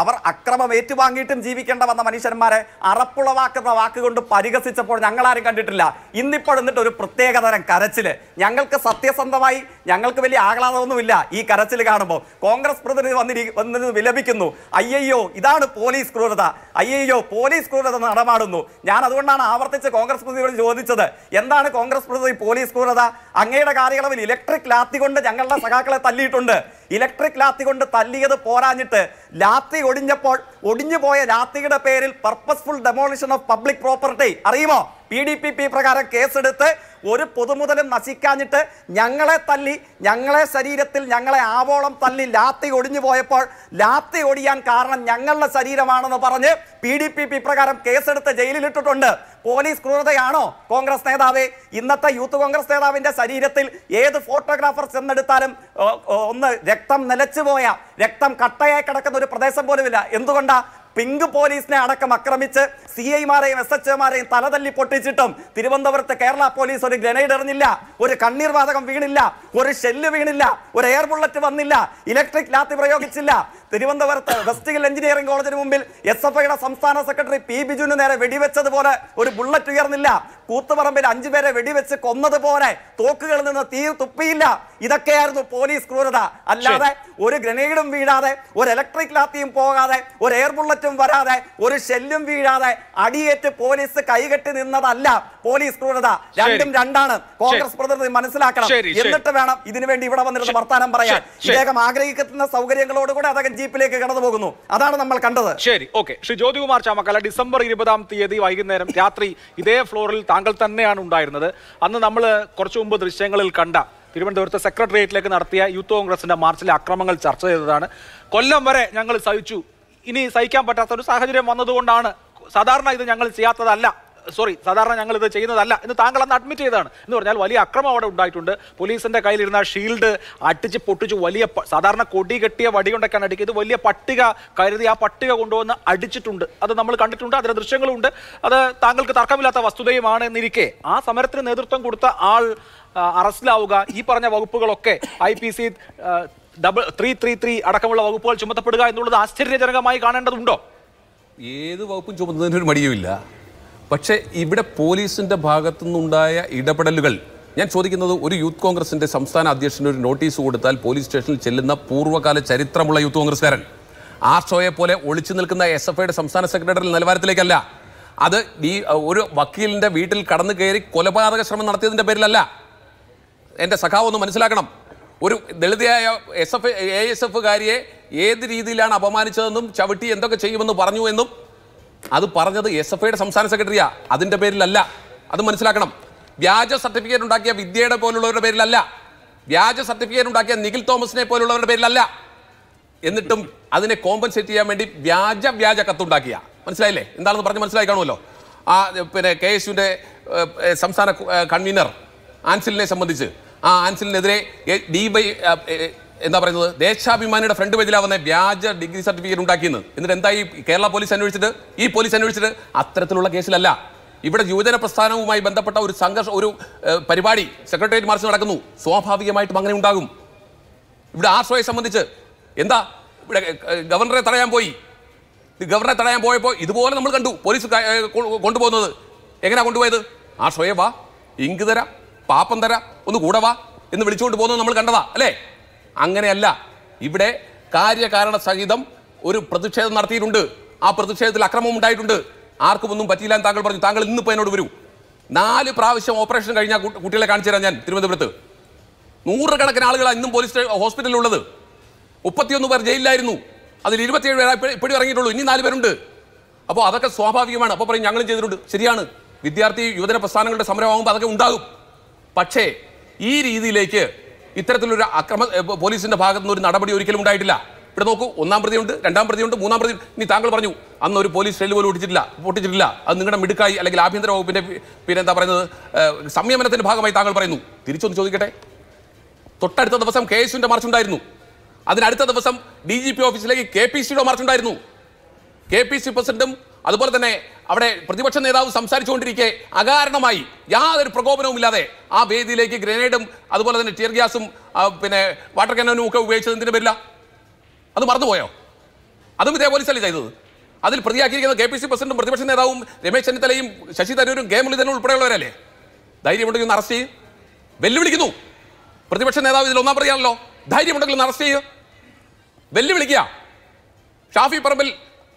S4: അവർ അക്രമം ഏറ്റുവാങ്ങിയിട്ടും ജീവിക്കേണ്ട വന്ന മനുഷ്യന്മാരെ അറപ്പുളവാക്കുന്ന വാക്കുകൊണ്ട് പരിഹസിച്ചപ്പോൾ ഞങ്ങളാരും കണ്ടിട്ടില്ല ഇന്നിപ്പോൾ എന്നിട്ട് ഒരു പ്രത്യേകതരം കരച്ചിൽ ഞങ്ങൾക്ക് സത്യസന്ധമായി ഞങ്ങൾക്ക് വലിയ ആഹ്ലാദമൊന്നുമില്ല ഈ കരച്ചിൽ കാണുമ്പോൾ കോൺഗ്രസ് പ്രതിനിധി വന്നിരി വന്നിരുന്ന് വിലപിക്കുന്നു അയ്യയ്യോ ഇതാണ് പോലീസ് ക്രൂരത അയ്യയ്യോ പോലീസ് ക്രൂരത നടമാടുന്നു ഞാൻ അതുകൊണ്ടാണ് ആവർത്തിച്ച് കോൺഗ്രസ് പ്രതിനിധിയോട് ചോദിച്ചത് എന്താണ് കോൺഗ്രസ് പ്രതിനിധി പോലീസ് ക്രൂരത അങ്ങയുടെ കാര്യങ്ങളിൽ ഇലക്ട്രിക് ലാത്തി കൊണ്ട് ഞങ്ങളുടെ സഖാക്കളെ തല്ലിയിട്ടുണ്ട് ഇലക്ട്രിക് ലാത്തി കൊണ്ട് തല്ലിയത് പോരാഞ്ഞിട്ട് ലാത്തി ഒടിഞ്ഞപ്പോൾ ഒടിഞ്ഞു പോയ ലാത്തിയുടെ പേരിൽ purposeful demolition of public property അറിയുമോ പി ഡി പി പി പ്രകാരം കേസെടുത്ത് ഒരു പൊതുമുതലും നശിക്കാഞ്ഞിട്ട് ഞങ്ങളെ തല്ലി ഞങ്ങളെ ശരീരത്തിൽ ഞങ്ങളെ ആവോളം തല്ലി ലാത്തി ഒടിഞ്ഞു പോയപ്പോൾ ലാത്തി ഒടിയാൻ കാരണം ഞങ്ങളുടെ ശരീരമാണെന്ന് പറഞ്ഞ് പി ഡി പി പി പ്രകാരം കേസെടുത്ത് ജയിലിലിട്ടിട്ടുണ്ട് പോലീസ് ക്രൂരതയാണോ കോൺഗ്രസ് നേതാവ് ഇന്നത്തെ യൂത്ത് കോൺഗ്രസ് നേതാവിന്റെ ശരീരത്തിൽ ഏത് ഫോട്ടോഗ്രാഫർ ചെന്നെടുത്താലും ഒന്ന് രക്തം നിലച്ചുപോയ രക്തം കട്ടയായി കിടക്കുന്ന ഒരു പ്രദേശം പോലുമില്ല എന്തുകൊണ്ടാണ് പിങ്ക് പോലീസിനെ അടക്കം ആക്രമിച്ച് സി ഐമാരെയും എസ് എമാരെയും തലതല്ലി പൊട്ടിച്ചിട്ടും തിരുവനന്തപുരത്ത് കേരള പോലീസ് ഒരു ഗ്രനേഡ് എറിഞ്ഞില്ല ഒരു കണ്ണീർ വാതകം വീണില്ല ഒരു ഷെല്ല് വീണില്ല ഒരു എയർ ബുള്ളറ്റ് വന്നില്ല ഇലക്ട്രിക് ലാത്തി പ്രയോഗിച്ചില്ല തിരുവനന്തപുരത്ത് വെസ്റ്റ് ഹിൽ എഞ്ചിനീയറിംഗ് കോളേജിന് മുമ്പിൽ എസ് എഫ് ഐയുടെ സംസ്ഥാന സെക്രട്ടറി പി ബിജുവിന് നേരെ വെടിവെച്ചതുപോലെ ഒരു ബുള്ളറ്റ് ഉയർന്നില്ല കൂത്തുപറമ്പിൽ അഞ്ചുപേരെ വെടിവെച്ച് കൊന്നതുപോലെ തോക്കുകളിൽ നിന്ന് തീ തുപ്പിയില്ല ഇതൊക്കെയായിരുന്നു പോലീസ് ക്രൂരത അല്ലാതെ ഒരു ഗ്രനേഡും വീഴാതെ ഒരു ഇലക്ട്രിക് ലാത്തിയും പോകാതെ ഒരു എയർ ബുള്ളറ്റും വരാതെ ഒരു ഷെല്ലും വീഴാതെ അടിയേറ്റ് പോലീസ് കൈകെട്ടി നിന്നതല്ല പോലീസ് ക്രൂരത രണ്ടും രണ്ടാണ് കോൺഗ്രസ് പ്രതിനിധി മനസ്സിലാക്കണം എന്നിട്ട് വേണം ഇതിനുവേണ്ടി ഇവിടെ വന്നിരുന്ന വർത്താനം പറയാൻ ഇദ്ദേഹം ആഗ്രഹിക്കുന്ന സൗകര്യങ്ങളോടുകൂടെ അദ്ദേഹം ജീപ്പിലേക്ക് കടന്നു പോകുന്നു അതാണ് നമ്മൾ കണ്ടത് ശരി ഓക്കെ ശ്രീ ജ്യോതികുമാർ ചാമക്കല
S3: ഡിസംബർ ഇരുപതാം തീയതി വൈകുന്നേരം രാത്രി ഇതേ ഫ്ലോറിൽ താങ്കൾ തന്നെയാണ് ഉണ്ടായിരുന്നത് അന്ന് നമ്മൾ കുറച്ചു മുമ്പ് ദൃശ്യങ്ങളിൽ കണ്ട തിരുവനന്തപുരത്ത് സെക്രട്ടേറിയറ്റിലേക്ക് നടത്തിയ യൂത്ത് കോൺഗ്രസിന്റെ മാർച്ചിലെ അക്രമങ്ങൾ ചർച്ച ചെയ്തതാണ് കൊല്ലം വരെ ഞങ്ങൾ സഹിച്ചു ഇനി സഹിക്കാൻ പറ്റാത്ത ഒരു സാഹചര്യം വന്നതുകൊണ്ടാണ് സാധാരണ ഇത് ഞങ്ങൾ ചെയ്യാത്തതല്ല സോറി സാധാരണ ഞങ്ങൾ ഇത് ചെയ്യുന്നതല്ല എന്ന് താങ്കൾ അന്ന് അഡ്മിറ്റ് ചെയ്തതാണ് എന്ന് പറഞ്ഞാൽ വലിയ അക്രമം അവിടെ ഉണ്ടായിട്ടുണ്ട് പോലീസിന്റെ കയ്യിലിരുന്ന ഷീൽഡ് അടിച്ച് പൊട്ടിച്ച് വലിയ സാധാരണ കൊടി കെട്ടിയ വടി കൊണ്ടൊക്കെയാണ് അടിക്കുക ഇത് വലിയ പട്ടിക കരുതി ആ പട്ടിക കൊണ്ടുവന്ന് അടിച്ചിട്ടുണ്ട് അത് നമ്മൾ കണ്ടിട്ടുണ്ട് അതിന്റെ ഉണ്ട് അത് താങ്കൾക്ക് തർക്കമില്ലാത്ത വസ്തുതയുമാണ് എന്നിരിക്കെ ആ സമരത്തിന് നേതൃത്വം കൊടുത്ത ആൾ അറസ്റ്റിലാവുക ഈ പറഞ്ഞ വകുപ്പുകളൊക്കെ I P C double three three three അടക്കമുള്ള വകുപ്പുകൾ ചുമത്തപ്പെടുക എന്നുള്ളത് ആശ്ചര്യജനകമായി കാണേണ്ടതുണ്ടോ
S1: ഏത് വകുപ്പും ചുമത്തുന്നതിന് ഒരു മടിയുമില്ല പക്ഷേ ഇവിടെ പോലീസിൻ്റെ നിന്നുണ്ടായ ഇടപെടലുകൾ ഞാൻ ചോദിക്കുന്നത് ഒരു യൂത്ത് കോൺഗ്രസിൻ്റെ സംസ്ഥാന അധ്യക്ഷന് ഒരു നോട്ടീസ് കൊടുത്താൽ പോലീസ് സ്റ്റേഷനിൽ ചെല്ലുന്ന പൂർവ്വകാല ചരിത്രമുള്ള യൂത്ത് കോൺഗ്രസ്സുകാരൻ ആർഷോയെ പോലെ ഒളിച്ചു നിൽക്കുന്ന എസ് എഫ് ഐയുടെ സംസ്ഥാന സെക്രട്ടറി നിലവാരത്തിലേക്കല്ല അത് ഈ ഒരു വക്കീലിൻ്റെ വീട്ടിൽ കടന്നു കയറി കൊലപാതക ശ്രമം നടത്തിയതിൻ്റെ പേരിലല്ല എൻ്റെ സഖാവ് ഒന്ന് മനസ്സിലാക്കണം ഒരു ദളിതയായ എസ് എഫ് എ എസ് കാരിയെ ഏത് രീതിയിലാണ് അപമാനിച്ചതെന്നും ചവിട്ടി എന്തൊക്കെ ചെയ്യുമെന്ന് പറഞ്ഞു എന്നും അത് പറഞ്ഞത് എസ് എഫ് ഐയുടെ സംസ്ഥാന സെക്രട്ടറിയാ അതിന്റെ പേരിലല്ല അത് മനസ്സിലാക്കണം വ്യാജ സർട്ടിഫിക്കറ്റ് ഉണ്ടാക്കിയ വിദ്യയുടെ പോലുള്ളവരുടെ പേരിലല്ല വ്യാജ സർട്ടിഫിക്കറ്റ് ഉണ്ടാക്കിയ നിഖിൽ തോമസിനെ പോലുള്ളവരുടെ പേരിലല്ല എന്നിട്ടും അതിനെ കോമ്പൻസേറ്റ് ചെയ്യാൻ വേണ്ടി വ്യാജ വ്യാജ കത്തുണ്ടാക്കിയ മനസ്സിലായില്ലേ എന്താണെന്ന് പറഞ്ഞ് മനസ്സിലായി കാണുമല്ലോ ആ പിന്നെ കെ എസ് യുവിന്റെ സംസ്ഥാന കൺവീനർ ആൻസിലിനെ സംബന്ധിച്ച് ആ ആൻസിലിനെതിരെ ഡി വൈ എന്താ പറയുന്നത് ദേശാഭിമാനിയുടെ ഫ്രണ്ട് പേജിലാവുന്ന വ്യാജ ഡിഗ്രി സർട്ടിഫിക്കറ്റ് ഉണ്ടാക്കിയെന്ന് എന്നിട്ട് എന്താ ഈ കേരള പോലീസ് അന്വേഷിച്ചിട്ട് ഈ പോലീസ് അന്വേഷിച്ചിട്ട് അത്തരത്തിലുള്ള കേസിലല്ല ഇവിടെ യുവജന പ്രസ്ഥാനവുമായി ബന്ധപ്പെട്ട ഒരു സംഘർഷ ഒരു പരിപാടി സെക്രട്ടേറിയറ്റ് മാർച്ച് നടക്കുന്നു സ്വാഭാവികമായിട്ടും അങ്ങനെ ഉണ്ടാകും ഇവിടെ ആർഷോയെ സംബന്ധിച്ച് എന്താ ഇവിടെ ഗവർണറെ തടയാൻ പോയി ഗവർണറെ തടയാൻ പോയപ്പോൾ ഇതുപോലെ നമ്മൾ കണ്ടു പോലീസ് കൊണ്ടുപോകുന്നത് എങ്ങനെയാണ് കൊണ്ടുപോയത് ആർഷോയെ വാ ഇങ്ക് തരാം പാപ്പം തരാം ഒന്ന് കൂടെ വാ എന്ന് വിളിച്ചുകൊണ്ട് പോകുന്നത് നമ്മൾ കണ്ടതാ അല്ലേ അങ്ങനെയല്ല ഇവിടെ കാര്യകാരണ സഹിതം ഒരു പ്രതിഷേധം നടത്തിയിട്ടുണ്ട് ആ പ്രതിഷേധത്തിൽ അക്രമം ഉണ്ടായിട്ടുണ്ട് ആർക്കും ഒന്നും പറ്റിയില്ല എന്ന് താങ്കൾ പറഞ്ഞു താങ്കൾ ഇന്നിപ്പോൾ എന്നോട് വരൂ നാല് പ്രാവശ്യം ഓപ്പറേഷൻ കഴിഞ്ഞാൽ കുട്ടികളെ കാണിച്ചു തരാം ഞാൻ തിരുവനന്തപുരത്ത് നൂറുകണക്കിന് ആളുകളാണ് ഇന്നും പോലീസ് ഹോസ്പിറ്റലിലുള്ളത് മുപ്പത്തിയൊന്ന് പേർ ജയിലിലായിരുന്നു അതിൽ ഇരുപത്തിയേഴ് പേരാ പിടി ഇറങ്ങിയിട്ടുള്ളൂ ഇനി നാല് പേരുണ്ട് അപ്പോൾ അതൊക്കെ സ്വാഭാവികമാണ് അപ്പോൾ പറയും ഞങ്ങളും ചെയ്തിട്ടുണ്ട് ശരിയാണ് വിദ്യാർത്ഥി യുവജന പ്രസ്ഥാനങ്ങളുടെ സമരമാകുമ്പോൾ അതൊക്കെ ഉണ്ടാകും പക്ഷേ ഈ രീതിയിലേക്ക് ഇത്തരത്തിലൊരു അക്രമ പോലീസിന്റെ ഭാഗത്തു നിന്ന് ഒരു നടപടി ഒരിക്കലും ഉണ്ടായിട്ടില്ല ഇവിടെ നോക്കൂ ഒന്നാം പ്രതിയുണ്ട് രണ്ടാം പ്രതിയുണ്ട് മൂന്നാം പ്രതി ഇനി താങ്കൾ പറഞ്ഞു അന്ന് ഒരു പോലീസ് സ്റ്റേഡിൽ പോലും ഓടിച്ചിട്ടില്ല പൊട്ടിച്ചിട്ടില്ല അത് നിങ്ങളുടെ മിടുക്കായി അല്ലെങ്കിൽ ആഭ്യന്തര വകുപ്പിന്റെ പിന്നെ എന്താ പറയുന്നത് സംയമനത്തിന്റെ ഭാഗമായി താങ്കൾ പറയുന്നു തിരിച്ചൊന്ന് ചോദിക്കട്ടെ തൊട്ടടുത്ത ദിവസം കെ എസുവിന്റെ മാർച്ച് ഉണ്ടായിരുന്നു അതിനടുത്ത ദിവസം ഡി ജി പി ഓഫീസിലേക്ക് കെ പി സിയുടെ മാർച്ച് ഉണ്ടായിരുന്നു കെ പി സി പ്രസിഡന്റും അതുപോലെ തന്നെ അവിടെ പ്രതിപക്ഷ നേതാവ് സംസാരിച്ചുകൊണ്ടിരിക്കെ അകാരണമായി യാതൊരു പ്രകോപനവും ഇല്ലാതെ ആ വേദിയിലേക്ക് ഗ്രനേഡും അതുപോലെ തന്നെ ടിയർ ഗ്യാസും പിന്നെ വാട്ടർ കനോനും ഒക്കെ ഉപയോഗിച്ചത് എന്തിനു പേരില്ല അത് മറന്നുപോയോ അതും ഇതേ പോലീസല്ലേ ചെയ്തത് അതിൽ പ്രതിയാക്കിയിരിക്കുന്ന കെ പി സി പ്രസിഡന്റും പ്രതിപക്ഷ നേതാവും രമേശ് ചെന്നിത്തലയും ശശി തരൂരും കെ മുരളീധരനും ഉൾപ്പെടെയുള്ളവരല്ലേ ധൈര്യമുണ്ടെങ്കിൽ ഒന്ന് അറസ്റ്റ് ചെയ്യും വെല്ലുവിളിക്കുന്നു പ്രതിപക്ഷ നേതാവ് ഇതിൽ ഒന്നാം പ്രതിയാണല്ലോ ധൈര്യമുണ്ടെങ്കിൽ ഒന്ന് അറസ്റ്റ് ചെയ്യുക വെല്ലുവിളിക്കുക ഷാഫി പറമ്പിൽ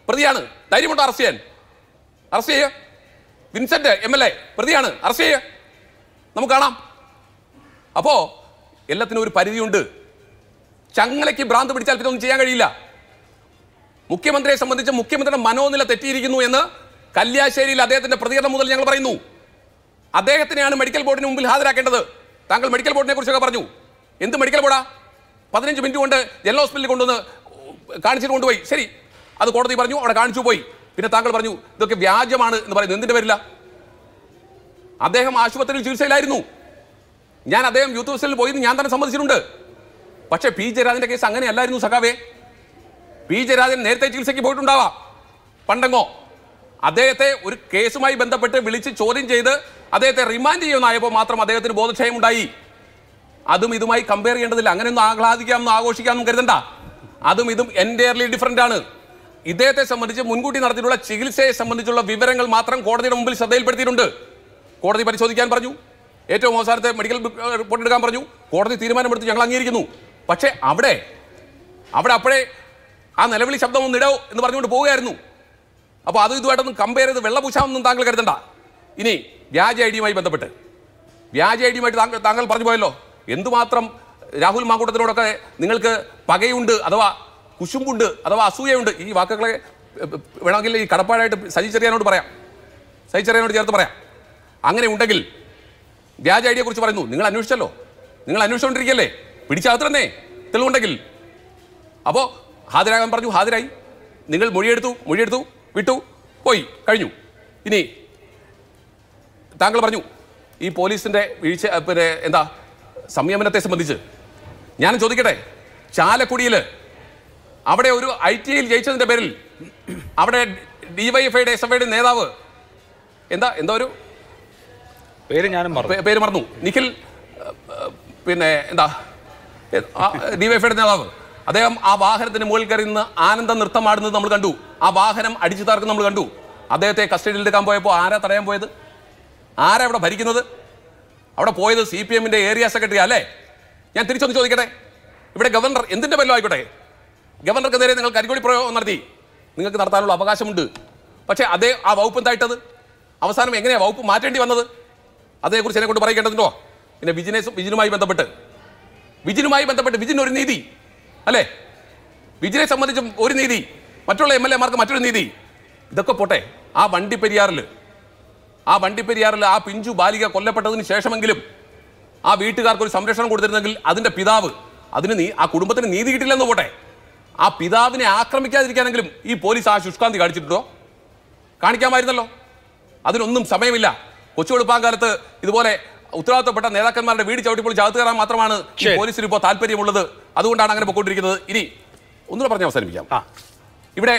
S1: പ്രതിയാണ് ധൈര്യമുണ്ടോ അറസ്റ്റ് ചെയ്യാൻ അറസ്റ്റ് ചെയ്യുക വിൻസെന്റ് എം എൽ എ പ്രതിയാണ് അറസ്റ്റ് ചെയ്യുക നമുക്ക് കാണാം അപ്പോ എല്ലാത്തിനും ഒരു പരിധിയുണ്ട് ചങ്ങലയ്ക്ക് ഭ്രാന്ത് പിടിച്ചാൽ പിന്നെ ഒന്നും ചെയ്യാൻ കഴിയില്ല മുഖ്യമന്ത്രിയെ സംബന്ധിച്ച് മുഖ്യമന്ത്രിയുടെ മനോനില തെറ്റിയിരിക്കുന്നു എന്ന് കല്യാശ്ശേരിയിൽ അദ്ദേഹത്തിന്റെ പ്രതികരണം മുതൽ ഞങ്ങൾ പറയുന്നു അദ്ദേഹത്തിനെയാണ് മെഡിക്കൽ ബോർഡിന് മുമ്പിൽ ഹാജരാക്കേണ്ടത് താങ്കൾ മെഡിക്കൽ ബോർഡിനെ കുറിച്ചൊക്കെ പറഞ്ഞു എന്ത് മെഡിക്കൽ ബോർഡാ പതിനഞ്ച് മിനിറ്റ് കൊണ്ട് ജനറൽ ഹോസ്പിറ്റലിൽ കൊണ്ടുവന്ന് കാണിച്ചിട്ട് കൊണ്ടുപോയി ശരി അത് കോടതി പറഞ്ഞു അവിടെ കാണിച്ചു പോയി പിന്നെ താങ്കൾ പറഞ്ഞു ഇതൊക്കെ വ്യാജമാണ് എന്ന് പറയുന്നു എന്തിന്റെ പേരില്ല അദ്ദേഹം ആശുപത്രിയിൽ ചികിത്സയിലായിരുന്നു ഞാൻ അദ്ദേഹം യൂത്ത് ഹോസ്റ്റലിൽ പോയി ഞാൻ തന്നെ സമ്മതിച്ചിട്ടുണ്ട് പക്ഷേ പി ജയരാജന്റെ കേസ് അങ്ങനെയല്ലായിരുന്നു സഖാവേ പി ജയരാജൻ നേരത്തെ ചികിത്സയ്ക്ക് പോയിട്ടുണ്ടാവാം പണ്ടെങ്ങോ അദ്ദേഹത്തെ ഒരു കേസുമായി ബന്ധപ്പെട്ട് വിളിച്ച് ചോദ്യം ചെയ്ത് അദ്ദേഹത്തെ റിമാൻഡ് ചെയ്യുമെന്നായപ്പോൾ മാത്രം അദ്ദേഹത്തിന് ബോധക്ഷയമുണ്ടായി അതും ഇതുമായി കമ്പയർ ചെയ്യേണ്ടതില്ല അങ്ങനെയൊന്നും ആഹ്ലാദിക്കാമെന്നും ആഘോഷിക്കാമെന്നും കരുതണ്ട അതും ഇതും എൻറ്റയർലി ഡിഫറെൻ്റ് ആണ് ഇദ്ദേഹത്തെ സംബന്ധിച്ച് മുൻകൂട്ടി നടത്തിയിട്ടുള്ള ചികിത്സയെ സംബന്ധിച്ചുള്ള വിവരങ്ങൾ മാത്രം കോടതിയുടെ മുമ്പിൽ ശ്രദ്ധയിൽപ്പെടുത്തിയിട്ടുണ്ട് കോടതി പരിശോധിക്കാൻ പറഞ്ഞു ഏറ്റവും അവസാനത്തെ മെഡിക്കൽ റിപ്പോർട്ട് എടുക്കാൻ പറഞ്ഞു കോടതി തീരുമാനമെടുത്ത് ഞങ്ങൾ അംഗീകരിക്കുന്നു പക്ഷേ അവിടെ അവിടെ അപ്പോഴേ ആ നിലവിളി ശബ്ദം ഒന്ന് ഇടോ എന്ന് പറഞ്ഞുകൊണ്ട് പോവുകയായിരുന്നു അപ്പോൾ അതും ഇതുമായിട്ടൊന്നും കമ്പയർ ചെയ്ത് വെള്ളപൂശാമെന്നും താങ്കൾ കരുതണ്ട ഇനി വ്യാജ ഐ ഡിയുമായി ബന്ധപ്പെട്ട് വ്യാജ ഐ ഡിയുമായിട്ട് താങ്കൾ താങ്കൾ പറഞ്ഞു പോയല്ലോ എന്തുമാത്രം രാഹുൽ മാങ്കൂട്ടത്തിനോടൊക്കെ നിങ്ങൾക്ക് പകയുണ്ട് അഥവാ കുശുമ്പുണ്ട് അഥവാ അസൂയയുണ്ട് ഈ വാക്കുകളെ വേണമെങ്കിൽ ഈ കടപ്പാടായിട്ട് ചെറിയാനോട് പറയാം സജി ചെറിയാനോട് ചേർത്ത് പറയാം അങ്ങനെ ഉണ്ടെങ്കിൽ വ്യാജ കുറിച്ച് പറയുന്നു നിങ്ങൾ അന്വേഷിച്ചല്ലോ നിങ്ങൾ അന്വേഷിച്ചുകൊണ്ടിരിക്കല്ലേ പിടിച്ചകത്തിരുന്നേ തെളിവുണ്ടെങ്കിൽ അപ്പോൾ ഹാജരാകാൻ പറഞ്ഞു ഹാജരായി നിങ്ങൾ മൊഴിയെടുത്തു മൊഴിയെടുത്തു വിട്ടു പോയി കഴിഞ്ഞു ഇനി താങ്കൾ പറഞ്ഞു ഈ പോലീസിൻ്റെ വീഴ്ച പിന്നെ എന്താ സംയമനത്തെ സംബന്ധിച്ച് ഞാൻ ചോദിക്കട്ടെ ചാലക്കുടിയിൽ അവിടെ ഒരു ഐ ടി ഐയിൽ ജയിച്ചതിൻ്റെ പേരിൽ അവിടെ ഡിവൈഎഫ്ഐയുടെ എസ് എഫ്ഐയുടെ നേതാവ് എന്താ എന്താ ഒരു പേര് ഞാനും പേര് മറന്നു നിഖിൽ പിന്നെ എന്താ ഡിവൈഎഫ്ഐയുടെ നേതാവ് അദ്ദേഹം ആ വാഹനത്തിന് മുകളിൽ കയറി നിന്ന് ആനന്ദ നൃത്തമാടുന്നത് നമ്മൾ കണ്ടു ആ വാഹനം അടിച്ചു തകർക്കുന്നത് നമ്മൾ കണ്ടു അദ്ദേഹത്തെ കസ്റ്റഡിയിൽ എടുക്കാൻ പോയപ്പോൾ ആരാ തടയാൻ പോയത് ആരാ അവിടെ ഭരിക്കുന്നത് അവിടെ പോയത് സി പി എമ്മിൻ്റെ ഏരിയ സെക്രട്ടറി അല്ലേ ഞാൻ തിരിച്ചൊന്ന് ചോദിക്കട്ടെ ഇവിടെ ഗവർണർ എന്തിൻ്റെ ബെല്ലോ ആയിക്കോട്ടെ ഗവർണർക്കെതിരെ നിങ്ങൾ കരിക്കൊടി പ്രയോഗം നടത്തി നിങ്ങൾക്ക് നടത്താനുള്ള അവകാശമുണ്ട് പക്ഷേ അതേ ആ വകുപ്പ് എന്തായിട്ടത് അവസാനം എങ്ങനെയാണ് വകുപ്പ് മാറ്റേണ്ടി വന്നത് അതേക്കുറിച്ച് എന്നെ കൊണ്ട് പറയേണ്ടതുണ്ടോ പിന്നെ ബിജിനസ് ബിജിനുമായി ബന്ധപ്പെട്ട് ബിജിനുമായി ബന്ധപ്പെട്ട് ബിജിന് ഒരു നീതി അല്ലേ ബിജിനെ സംബന്ധിച്ച് ഒരു നീതി മറ്റുള്ള എം എൽ എമാർക്ക് മറ്റൊരു നീതി ഇതൊക്കെ പോട്ടെ ആ വണ്ടിപ്പെരിയാറിൽ ആ വണ്ടിപ്പെരിയാറിൽ ആ പിഞ്ചു ബാലിക കൊല്ലപ്പെട്ടതിന് ശേഷമെങ്കിലും ആ വീട്ടുകാർക്ക് ഒരു സംരക്ഷണം കൊടുത്തിരുന്നെങ്കിൽ അതിൻ്റെ പിതാവ് അതിന് നീ ആ കുടുംബത്തിന് നീതി കിട്ടില്ലെന്ന് പോട്ടെ ആ പിതാവിനെ ആക്രമിക്കാതിരിക്കാനെങ്കിലും ഈ പോലീസ് ആ ശുഷ്കാന്തി കാണിച്ചിട്ടുണ്ടോ കാണിക്കാമായിരുന്നല്ലോ അതിനൊന്നും സമയമില്ല കൊച്ചുവെളുപ്പാങ്കാലത്ത് ഇതുപോലെ ഉത്തരവാദിത്തപ്പെട്ട നേതാക്കന്മാരുടെ വീട് ചവിട്ടിപ്പോൾ ചാകത്ത് കയറാൻ മാത്രമാണ് പോലീസിന് ഇപ്പോൾ താല്പര്യമുള്ളത് അതുകൊണ്ടാണ് അങ്ങനെ പൊക്കോണ്ടിരിക്കുന്നത് ഇനി ഒന്നുകൂടെ പറഞ്ഞ് അവസാനിപ്പിക്കാം ഇവിടെ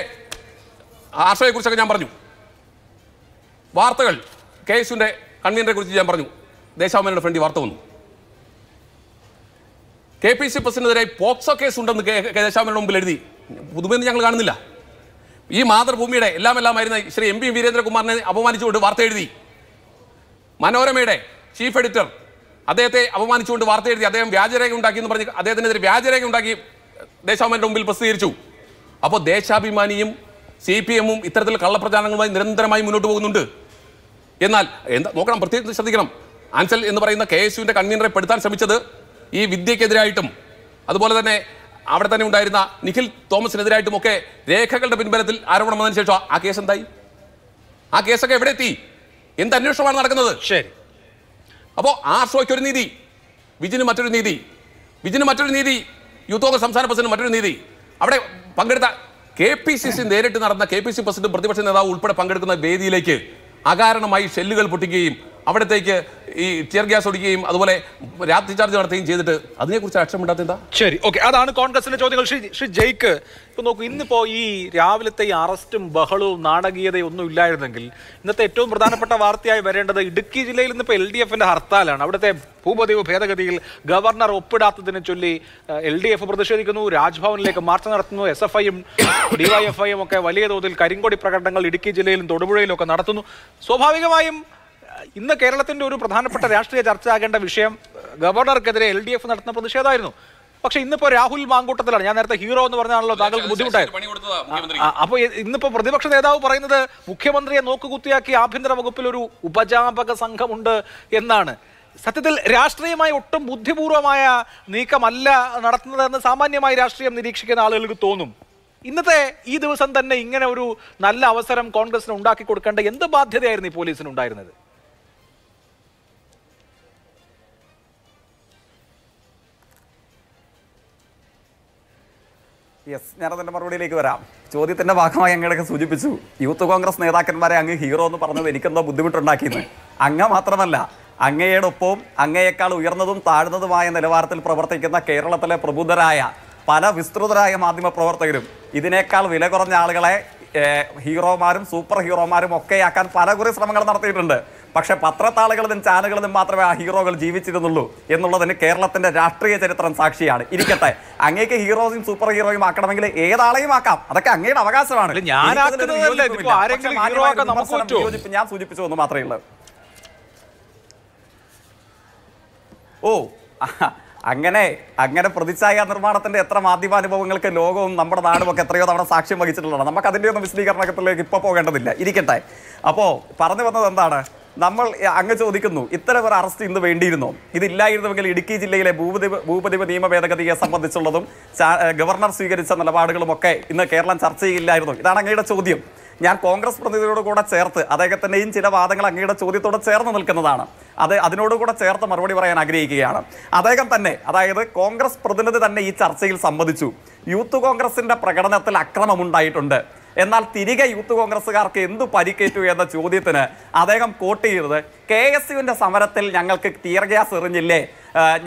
S1: ആശ്രയെക്കുറിച്ചൊക്കെ ഞാൻ പറഞ്ഞു വാർത്തകൾ കെ എസുവിൻ്റെ കൺവീനറെ കുറിച്ച് ഞാൻ പറഞ്ഞു ദേശാഭിമാനിയുടെ ഫ്രണ്ട് വാർത്ത വന്നു കെ പി സി പ്രസിഡന്റിനെതിരെ പോക്സോ കേസ് ഉണ്ടെന്ന് കേശാമിന് മുമ്പിൽ എഴുതി പുതുമെന്ന് ഞങ്ങൾ കാണുന്നില്ല ഈ മാതൃഭൂമിയുടെ എല്ലാം എല്ലാമായിരുന്ന ശ്രീ എം പി വീരേന്ദ്രകുമാറിനെ അപമാനിച്ചുകൊണ്ട് വാർത്ത എഴുതി മനോരമയുടെ ചീഫ് എഡിറ്റർ അദ്ദേഹത്തെ അപമാനിച്ചുകൊണ്ട് വാർത്ത എഴുതി അദ്ദേഹം വ്യാജരേഖ ഉണ്ടാക്കി എന്ന് പറഞ്ഞ് അദ്ദേഹത്തിനെതിരെ വ്യാജരേഖ ഉണ്ടാക്കി ദേശാഭിമാന്റെ മുമ്പിൽ പ്രസിദ്ധീകരിച്ചു അപ്പോൾ ദേശാഭിമാനിയും സി പി എമ്മും ഇത്തരത്തിൽ കള്ളപ്രചാരണങ്ങളുമായി നിരന്തരമായി മുന്നോട്ട് പോകുന്നുണ്ട് എന്നാൽ എന്താ നോക്കണം പ്രത്യേകിച്ച് ശ്രദ്ധിക്കണം ആൻസൽ എന്ന് പറയുന്ന കെ എസ് യുവിൻ്റെ കൺവീനറെ പെടുത്താൻ ശ്രമിച്ചത് ഈ വിദ്യക്കെതിരായിട്ടും അതുപോലെ തന്നെ അവിടെ തന്നെ ഉണ്ടായിരുന്ന നിഖിൽ തോമസിനെതിരായിട്ടും ഒക്കെ രേഖകളുടെ പിൻബലത്തിൽ ആരോപണം വന്നതിന് ശേഷം ആ കേസ് എന്തായി ആ കേസൊക്കെ എവിടെ എത്തി എന്ത് അന്വേഷണമാണ് നടക്കുന്നത് ശരി അപ്പോൾ സോയ്ക്ക് ഒരു നീതി വിജിന് മറ്റൊരു നീതി വിജിന് മറ്റൊരു നീതി യൂത്ത് കോൺഗ്രസ് സംസ്ഥാന പ്രസിഡന്റ് മറ്റൊരു നീതി അവിടെ പങ്കെടുത്ത കെ പി സി സി നേരിട്ട് നടന്ന കെ പി സി പ്രസിഡന്റ് പ്രതിപക്ഷ നേതാവ് ഉൾപ്പെടെ പങ്കെടുക്കുന്ന വേദിയിലേക്ക് അകാരണമായി ഷെല്ലുകൾ പൊട്ടിക്കുകയും അവിടത്തേക്ക് ഈ ടിയർ ഗ്യാസ് ഓടിക്കുകയും അതുപോലെ രാത്രി ചാർജ് നടത്തുകയും ചെയ്തിട്ട് അതിനെക്കുറിച്ച് ആക്ഷേപമില്ലാത്ത എന്താ ശരി ഓക്കെ അതാണ് കോൺഗ്രസിന്റെ ചോദ്യങ്ങൾ ശ്രീ
S3: ജയ്ക്ക് ഇപ്പൊ നോക്കൂ ഇന്നിപ്പോ ഈ രാവിലത്തെ ഈ അറസ്റ്റും ബഹളവും നാടകീയതയും ഒന്നും ഇല്ലായിരുന്നെങ്കിൽ ഇന്നത്തെ ഏറ്റവും പ്രധാനപ്പെട്ട വാർത്തയായി വരേണ്ടത് ഇടുക്കി ജില്ലയിൽ നിന്നിപ്പോ എൽ ഡി എഫിന്റെ ഹർത്താലാണ് അവിടുത്തെ ഭൂപതിവ് ഭേദഗതിയിൽ ഗവർണർ ഒപ്പിടാത്തതിനെ ചൊല്ലി എൽ ഡി എഫ് പ്രതിഷേധിക്കുന്നു രാജ്ഭവനിലേക്ക് മാർച്ച് നടത്തുന്നു എസ് എഫ് ഐയും ഡിവൈഎഫ്ഐയും ഒക്കെ വലിയ തോതിൽ കരിങ്കൊടി പ്രകടനങ്ങൾ ഇടുക്കി ജില്ലയിലും തൊടുപുഴയിലും ഒക്കെ നടത്തുന്നു സ്വാഭാവികമായും ഇന്ന് കേരളത്തിന്റെ ഒരു പ്രധാനപ്പെട്ട രാഷ്ട്രീയ ചർച്ചയാകേണ്ട വിഷയം ഗവർണർക്കെതിരെ എൽ ഡി എഫ് നടത്തുന്ന പ്രതിഷേധമായിരുന്നു പക്ഷെ ഇന്നിപ്പോ രാഹുൽ മാങ്കൂട്ടത്തിലാണ് ഞാൻ നേരത്തെ ഹീറോ എന്ന് പറഞ്ഞാണല്ലോ താങ്കൾക്ക്
S1: ബുദ്ധിമുട്ടായിരുന്നു
S3: അപ്പൊ ഇന്നിപ്പോ പ്രതിപക്ഷ നേതാവ് പറയുന്നത് മുഖ്യമന്ത്രിയെ നോക്കുകുത്തിയാക്കി ആഭ്യന്തര വകുപ്പിൽ ഒരു ഉപജാപക സംഘമുണ്ട് എന്നാണ് സത്യത്തിൽ രാഷ്ട്രീയമായി ഒട്ടും ബുദ്ധിപൂർവമായ നീക്കമല്ല നടത്തുന്നതെന്ന് സാമാന്യമായി രാഷ്ട്രീയം നിരീക്ഷിക്കുന്ന ആളുകൾക്ക് തോന്നും ഇന്നത്തെ ഈ ദിവസം തന്നെ ഇങ്ങനെ ഒരു നല്ല അവസരം കോൺഗ്രസിന് ഉണ്ടാക്കി കൊടുക്കേണ്ട എന്ത് ബാധ്യതയായിരുന്നു ഈ പോലീസിന് ഉണ്ടായിരുന്നത്
S4: യെസ് ഞാനതിൻ്റെ മറുപടിയിലേക്ക് വരാം ചോദ്യത്തിൻ്റെ ഭാഗമായി അങ്ങനെയൊക്കെ സൂചിപ്പിച്ചു യൂത്ത് കോൺഗ്രസ് നേതാക്കന്മാരെ അങ്ങ് ഹീറോ എന്ന് പറഞ്ഞത് എനിക്കെന്തോ ബുദ്ധിമുട്ടുണ്ടാക്കിയെന്ന് അങ്ങ മാത്രമല്ല അങ്ങയോടൊപ്പം അങ്ങയേക്കാൾ ഉയർന്നതും താഴ്ന്നതുമായ നിലവാരത്തിൽ പ്രവർത്തിക്കുന്ന കേരളത്തിലെ പ്രബുദ്ധരായ പല വിസ്തൃതരായ മാധ്യമ പ്രവർത്തകരും ഇതിനേക്കാൾ വില കുറഞ്ഞ ആളുകളെ ഹീറോമാരും സൂപ്പർ ഹീറോമാരും ഒക്കെ ആക്കാൻ പല കുറെ ശ്രമങ്ങൾ നടത്തിയിട്ടുണ്ട് പക്ഷേ പത്രത്താളുകളിലും ചാനലുകളിലും മാത്രമേ ആ ഹീറോകൾ ജീവിച്ചിരുന്നുള്ളൂ എന്നുള്ളതിന് കേരളത്തിന്റെ രാഷ്ട്രീയ ചരിത്രം സാക്ഷിയാണ് ഇരിക്കട്ടെ അങ്ങേക്ക് ഹീറോയും സൂപ്പർ ഹീറോയും ആക്കണമെങ്കിൽ ഏതാളെയും ആക്കാം അതൊക്കെ അങ്ങയുടെ അവകാശമാണ് ഞാൻ സൂചിപ്പിച്ചു എന്ന് മാത്രമേ ഉള്ളൂ ഓ അങ്ങനെ അങ്ങനെ പ്രതിച്ഛായ നിർമ്മാണത്തിന്റെ എത്ര മാധ്യമാനുഭവങ്ങൾക്ക് ലോകവും നമ്മുടെ നാടും ഒക്കെ എത്രയോ തവണ സാക്ഷ്യം വഹിച്ചിട്ടുള്ളതാണ് നമുക്ക് അതിന്റെ ഒന്നും വിശദീകരണത്തിലേക്ക് ഇപ്പൊ പോകേണ്ടതില്ല ഇരിക്കട്ടെ അപ്പോ പറഞ്ഞു വന്നത് എന്താണ് നമ്മൾ അങ്ങ് ചോദിക്കുന്നു ഇത്തരം ഒരു അറസ്റ്റ് ഇന്ന് വേണ്ടിയിരുന്നു ഇതില്ലായിരുന്നുവെങ്കിൽ ഇടുക്കി ജില്ലയിലെ ഭൂപതി ഭൂപതിപ നിയമ ഭേദഗതിയെ സംബന്ധിച്ചുള്ളതും ഗവർണർ സ്വീകരിച്ച നിലപാടുകളും ഒക്കെ ഇന്ന് കേരളം ചർച്ച ചെയ്യില്ലായിരുന്നു ഇതാണ് അങ്ങയുടെ ചോദ്യം ഞാൻ കോൺഗ്രസ് പ്രതിനിധിയോട് കൂടെ ചേർത്ത് അദ്ദേഹത്തിൻ്റെയും ചില വാദങ്ങൾ അങ്ങയുടെ ചോദ്യത്തോട് ചേർന്ന് നിൽക്കുന്നതാണ് അത് അതിനോട് ചേർത്ത് മറുപടി പറയാൻ ആഗ്രഹിക്കുകയാണ് അദ്ദേഹം തന്നെ അതായത് കോൺഗ്രസ് പ്രതിനിധി തന്നെ ഈ ചർച്ചയിൽ സംബന്ധിച്ചു യൂത്ത് കോൺഗ്രസിൻ്റെ പ്രകടനത്തിൽ അക്രമമുണ്ടായിട്ടുണ്ട് എന്നാൽ തിരികെ യൂത്ത് കോൺഗ്രസ്സുകാർക്ക് എന്തു പരിക്കേറ്റു എന്ന ചോദ്യത്തിന് അദ്ദേഹം കോട്ട് ചെയ്തത് കെ എസ് യുവിൻ്റെ സമരത്തിൽ ഞങ്ങൾക്ക് ടീയർ ഗ്യാസ് എറിഞ്ഞില്ലേ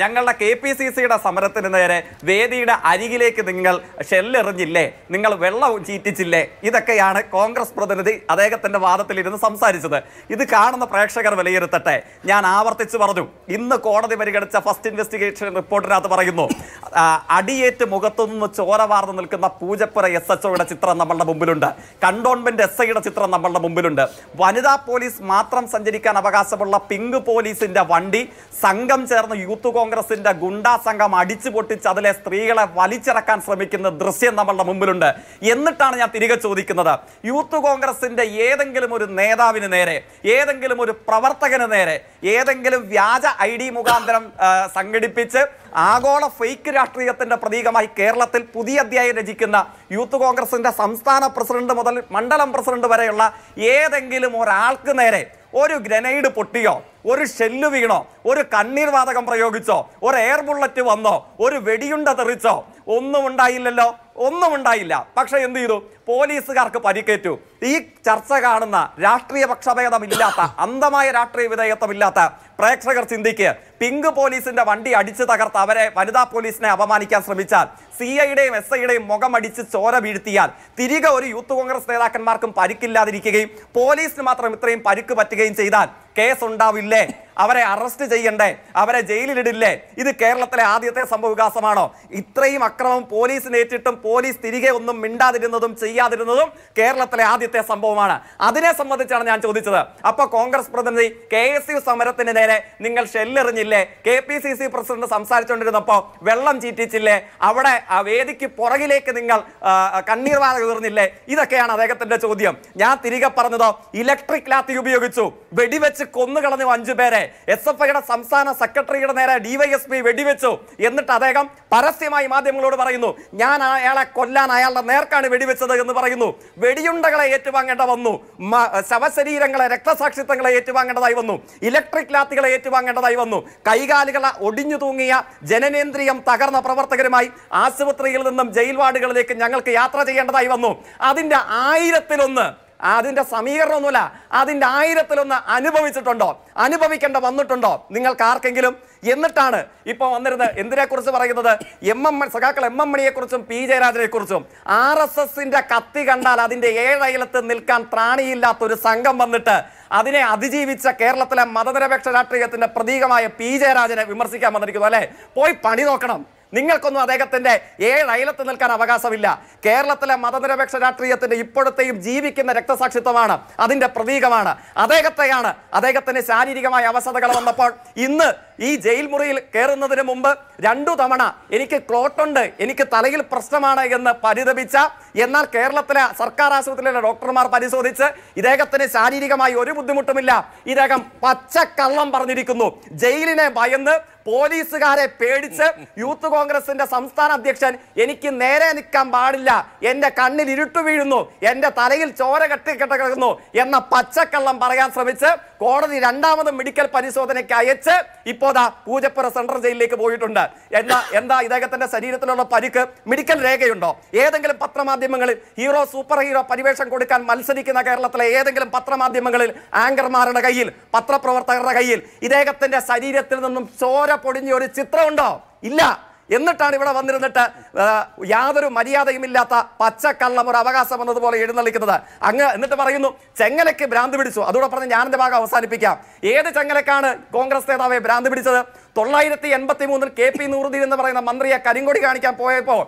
S4: ഞങ്ങളുടെ കെ പി സി സിയുടെ സമരത്തിന് നേരെ വേദിയുടെ അരികിലേക്ക് നിങ്ങൾ ഷെല്ലെറിഞ്ഞില്ലേ നിങ്ങൾ വെള്ളം ചീറ്റിച്ചില്ലേ ഇതൊക്കെയാണ് കോൺഗ്രസ് പ്രതിനിധി അദ്ദേഹത്തിൻ്റെ വാദത്തിലിരുന്ന് സംസാരിച്ചത് ഇത് കാണുന്ന പ്രേക്ഷകർ വിലയിരുത്തട്ടെ ഞാൻ ആവർത്തിച്ച് പറഞ്ഞു ഇന്ന് കോടതി പരിഗണിച്ച ഫസ്റ്റ് ഇൻവെസ്റ്റിഗേഷൻ റിപ്പോർട്ടിനകത്ത് പറയുന്നു അടിയേറ്റ് മുഖത്തുനിന്ന് ചോര നിൽക്കുന്ന പൂജപ്പുര എസ് എച്ച് ഒയുടെ ചിത്രം നമ്മളുടെ മുമ്പിലുണ്ട് കണ്ടോൺമെന്റ് എസ് ഐയുടെ ചിത്രം നമ്മളുടെ മുമ്പിലുണ്ട് വനിതാ പോലീസ് മാത്രം സഞ്ചരിക്കാൻ അവകാശമുള്ള പിങ്ക് പോലീസിന്റെ വണ്ടി സംഘം ചേർന്ന് യൂത്ത് യൂത്ത് കോൺഗ്രസിന്റെ ഗുണ്ടാ സംഘം അടിച്ചു പൊട്ടിച്ച് അതിലെ സ്ത്രീകളെ വലിച്ചിറക്കാൻ ശ്രമിക്കുന്ന ദൃശ്യം നമ്മളുടെ മുമ്പിലുണ്ട് എന്നിട്ടാണ് ഞാൻ തിരികെ ചോദിക്കുന്നത് യൂത്ത് കോൺഗ്രസിന്റെ ഏതെങ്കിലും ഒരു നേതാവിന് നേരെ ഏതെങ്കിലും ഒരു പ്രവർത്തകന് നേരെ ഏതെങ്കിലും വ്യാജ ഐ ഡി മുഖാന്തരം സംഘടിപ്പിച്ച് ആഗോള ഫേക്ക് രാഷ്ട്രീയത്തിന്റെ പ്രതീകമായി കേരളത്തിൽ പുതിയ അധ്യായം രചിക്കുന്ന യൂത്ത് കോൺഗ്രസിന്റെ സംസ്ഥാന പ്രസിഡന്റ് മുതൽ മണ്ഡലം പ്രസിഡന്റ് വരെയുള്ള ഏതെങ്കിലും ഒരാൾക്ക് നേരെ ഒരു ഗ്രനൈഡ് പൊട്ടിയോ ഒരു ഷെല്ല് വീണോ ഒരു കണ്ണീർ വാതകം പ്രയോഗിച്ചോ ഒരു എയർ ബുള്ളറ്റ് വന്നോ ഒരു വെടിയുണ്ട തെറിച്ചോ ഒന്നും ഉണ്ടായില്ലല്ലോ ഒന്നും ഉണ്ടായില്ല പക്ഷെ എന്ത് ചെയ്തു പോലീസുകാർക്ക് പരിക്കേറ്റു ഈ ചർച്ച കാണുന്ന രാഷ്ട്രീയ പക്ഷഭേദമില്ലാത്ത അന്ധമായ രാഷ്ട്രീയ വിധേയത്വമില്ലാത്ത പ്രേക്ഷകർ ചിന്തിക്ക് പിങ്ക് പോലീസിന്റെ വണ്ടി അടിച്ചു തകർത്ത് അവരെ വനിതാ പോലീസിനെ അപമാനിക്കാൻ ശ്രമിച്ചാൽ സി ഐയുടെയും എസ് ഐയുടെയും അടിച്ച് ചോര വീഴ്ത്തിയാൽ തിരികെ ഒരു യൂത്ത് കോൺഗ്രസ് നേതാക്കന്മാർക്കും പരിക്കില്ലാതിരിക്കുകയും പോലീസിന് മാത്രം ഇത്രയും പരിക്ക് പറ്റുകയും ചെയ്താൽ കേസ് ഉണ്ടാവില്ലേ അവരെ അറസ്റ്റ് ചെയ്യണ്ടേ അവരെ ജയിലിലിടില്ലേ ഇത് കേരളത്തിലെ ആദ്യത്തെ സംഭവവികാസമാണോ ഇത്രയും അക്രമം പോലീസിന് ഏറ്റിട്ടും പോലീസ് തിരികെ ഒന്നും മിണ്ടാതിരുന്നതും ചെയ്യാതിരുന്നതും കേരളത്തിലെ ആദ്യത്തെ സംഭവമാണ് അതിനെ സംബന്ധിച്ചാണ് ഞാൻ ചോദിച്ചത് അപ്പൊ കോൺഗ്രസ് പ്രതിനിധി കെ എസ് യു സമരത്തിന് നേരെ നിങ്ങൾ ഷെല്ലെറിഞ്ഞില്ലേ K P C C president സംസാരിച്ചുകൊണ്ടിരുന്നപ്പോ വെള്ളം ചീറ്റിച്ചില്ലേ അവിടെ ആ വേദിക്ക് പുറകിലേക്ക് നിങ്ങൾ കണ്ണീർ വാത ഇതൊക്കെയാണ് അദ്ദേഹത്തിന്റെ ചോദ്യം ഞാൻ തിരികെ പറഞ്ഞതോ ഇലക്ട്രിക് ലാത്തി ഉപയോഗിച്ചു വെടിവെച്ച് കൊന്നുകളഞ്ഞു അഞ്ചു പേരെ എസ് എഫ് ഐയുടെ സംസ്ഥാന സെക്രട്ടറിയുടെ നേരെ ഡിവൈഎസ്പി വെടിവെച്ചു എന്നിട്ട് അദ്ദേഹം പരസ്യമായി മാധ്യമങ്ങളോട് പറയുന്നു ഞാൻ അയാളെ കൊല്ലാൻ അയാളുടെ നേർക്കാണ് വെടിവെച്ചത് എന്ന് പറയുന്നു വെടിയുണ്ടകളെ ഏറ്റുവാങ്ങേണ്ട വന്നു ശവശരീരങ്ങളെ രക്തസാക്ഷിത്വങ്ങളെ ഏറ്റുവാങ്ങേണ്ടതായി വന്നു ഇലക്ട്രിക് ലാത്തികളെ ഏറ്റുവാങ്ങേണ്ടതായി വന്നു കൈകാലുകളെ ഒടിഞ്ഞു തൂങ്ങിയ ജനനേന്ദ്രിയം തകർന്ന പ്രവർത്തകരുമായി ആശുപത്രിയിൽ നിന്നും ജയിൽ വാർഡുകളിലേക്ക് ഞങ്ങൾക്ക് യാത്ര ചെയ്യേണ്ടതായി വന്നു അതിൻ്റെ ആയിരത്തിലൊന്ന് അതിൻ്റെ സമീകരണമൊന്നുമില്ല അതിൻ്റെ ആയിരത്തിലൊന്ന് അനുഭവിച്ചിട്ടുണ്ടോ അനുഭവിക്കേണ്ട വന്നിട്ടുണ്ടോ നിങ്ങൾക്ക് ആർക്കെങ്കിലും എന്നിട്ടാണ് ഇപ്പോൾ വന്നിരുന്നത് എന്തിനെക്കുറിച്ച് പറയുന്നത് എം എം സഖാക്കൾ എം എം മണിയെക്കുറിച്ചും പി ജയരാജനെക്കുറിച്ചും ആർ എസ് എസിൻ്റെ കത്തി കണ്ടാൽ അതിൻ്റെ ഏഴയിലത്ത് നിൽക്കാൻ ഒരു സംഘം വന്നിട്ട് അതിനെ അതിജീവിച്ച കേരളത്തിലെ മതനിരപേക്ഷ രാഷ്ട്രീയത്തിൻ്റെ പ്രതീകമായ പി ജയരാജനെ വിമർശിക്കാൻ വന്നിരിക്കുന്നു അല്ലേ പോയി പണി നോക്കണം നിങ്ങൾക്കൊന്നും അദ്ദേഹത്തിന്റെ ഏഴ് അയലത്ത് നിൽക്കാൻ അവകാശമില്ല കേരളത്തിലെ മതനിരപേക്ഷ രാഷ്ട്രീയത്തിൻ്റെ ഇപ്പോഴത്തെയും ജീവിക്കുന്ന രക്തസാക്ഷിത്വമാണ് അതിന്റെ പ്രതീകമാണ് അദ്ദേഹത്തെയാണ് അദ്ദേഹത്തിൻ്റെ ശാരീരികമായ അവസ്ഥകൾ വന്നപ്പോൾ ഇന്ന് ഈ ജയിൽ മുറിയിൽ കയറുന്നതിന് മുമ്പ് രണ്ടു തവണ എനിക്ക് ക്ലോട്ടുണ്ട് എനിക്ക് തലയിൽ പ്രശ്നമാണ് എന്ന് പരിതപിച്ച എന്നാൽ കേരളത്തിലെ സർക്കാർ ആശുപത്രിയിലെ ഡോക്ടർമാർ പരിശോധിച്ച് ഇദ്ദേഹത്തിന് ശാരീരികമായി ഒരു ബുദ്ധിമുട്ടുമില്ല ഇദ്ദേഹം പച്ചക്കള്ളം പറഞ്ഞിരിക്കുന്നു ജയിലിനെ ഭയന്ന് പോലീസുകാരെ പേടിച്ച് യൂത്ത് കോൺഗ്രസിന്റെ സംസ്ഥാന അധ്യക്ഷൻ എനിക്ക് നേരെ നിൽക്കാൻ പാടില്ല എന്റെ കണ്ണിൽ ഇരുട്ടു വീഴുന്നു എന്റെ തലയിൽ ചോര കെട്ടി കിടക്കുന്നു എന്ന പച്ചക്കള്ളം പറയാൻ ശ്രമിച്ച് കോടതി രണ്ടാമത് മെഡിക്കൽ പരിശോധനയ്ക്ക് അയച്ച് ഇപ്പോ അതാ പൂജപ്പുറ സെൻട്രൽ ജയിലിലേക്ക് പോയിട്ടുണ്ട് എന്താ എന്താ ഇദ്ദേഹത്തിന്റെ ശരീരത്തിലുള്ള പരിക്ക് മെഡിക്കൽ രേഖയുണ്ടോ ഏതെങ്കിലും പത്രമാധ്യമങ്ങളിൽ ഹീറോ സൂപ്പർ ഹീറോ പരിവേഷം കൊടുക്കാൻ മത്സരിക്കുന്ന കേരളത്തിലെ ഏതെങ്കിലും പത്രമാധ്യമങ്ങളിൽ ആങ്കർമാരുടെ കയ്യിൽ പത്രപ്രവർത്തകരുടെ കയ്യിൽ ഇദ്ദേഹത്തിന്റെ ശരീരത്തിൽ നിന്നും ചോര പൊടിഞ്ഞ ഒരു ചിത്രമുണ്ടോ ഇല്ല എന്നിട്ടാണ് ഇവിടെ വന്നിരുന്നിട്ട് യാതൊരു മര്യാദയുമില്ലാത്ത പച്ചക്കള്ളം ഒരു അവകാശം വന്നതുപോലെ എഴുന്നള്ളിക്കുന്നത് അങ്ങ് എന്നിട്ട് പറയുന്നു ചെങ്ങലയ്ക്ക് ഭ്രാന്ത് പിടിച്ചു അതോടെ പറഞ്ഞ് ഞാനെൻ്റെ ഭാഗം അവസാനിപ്പിക്കാം ഏത് ചെങ്ങലക്കാണ് കോൺഗ്രസ് നേതാവെ ഭ്രാന്ത് പിടിച്ചത് തൊള്ളായിരത്തി എൺപത്തി മൂന്നിൽ കെ പി നൂറുദ്ദീൻ എന്ന് പറയുന്ന മന്ത്രിയെ കരിങ്കൊടി കാണിക്കാൻ പോയപ്പോൾ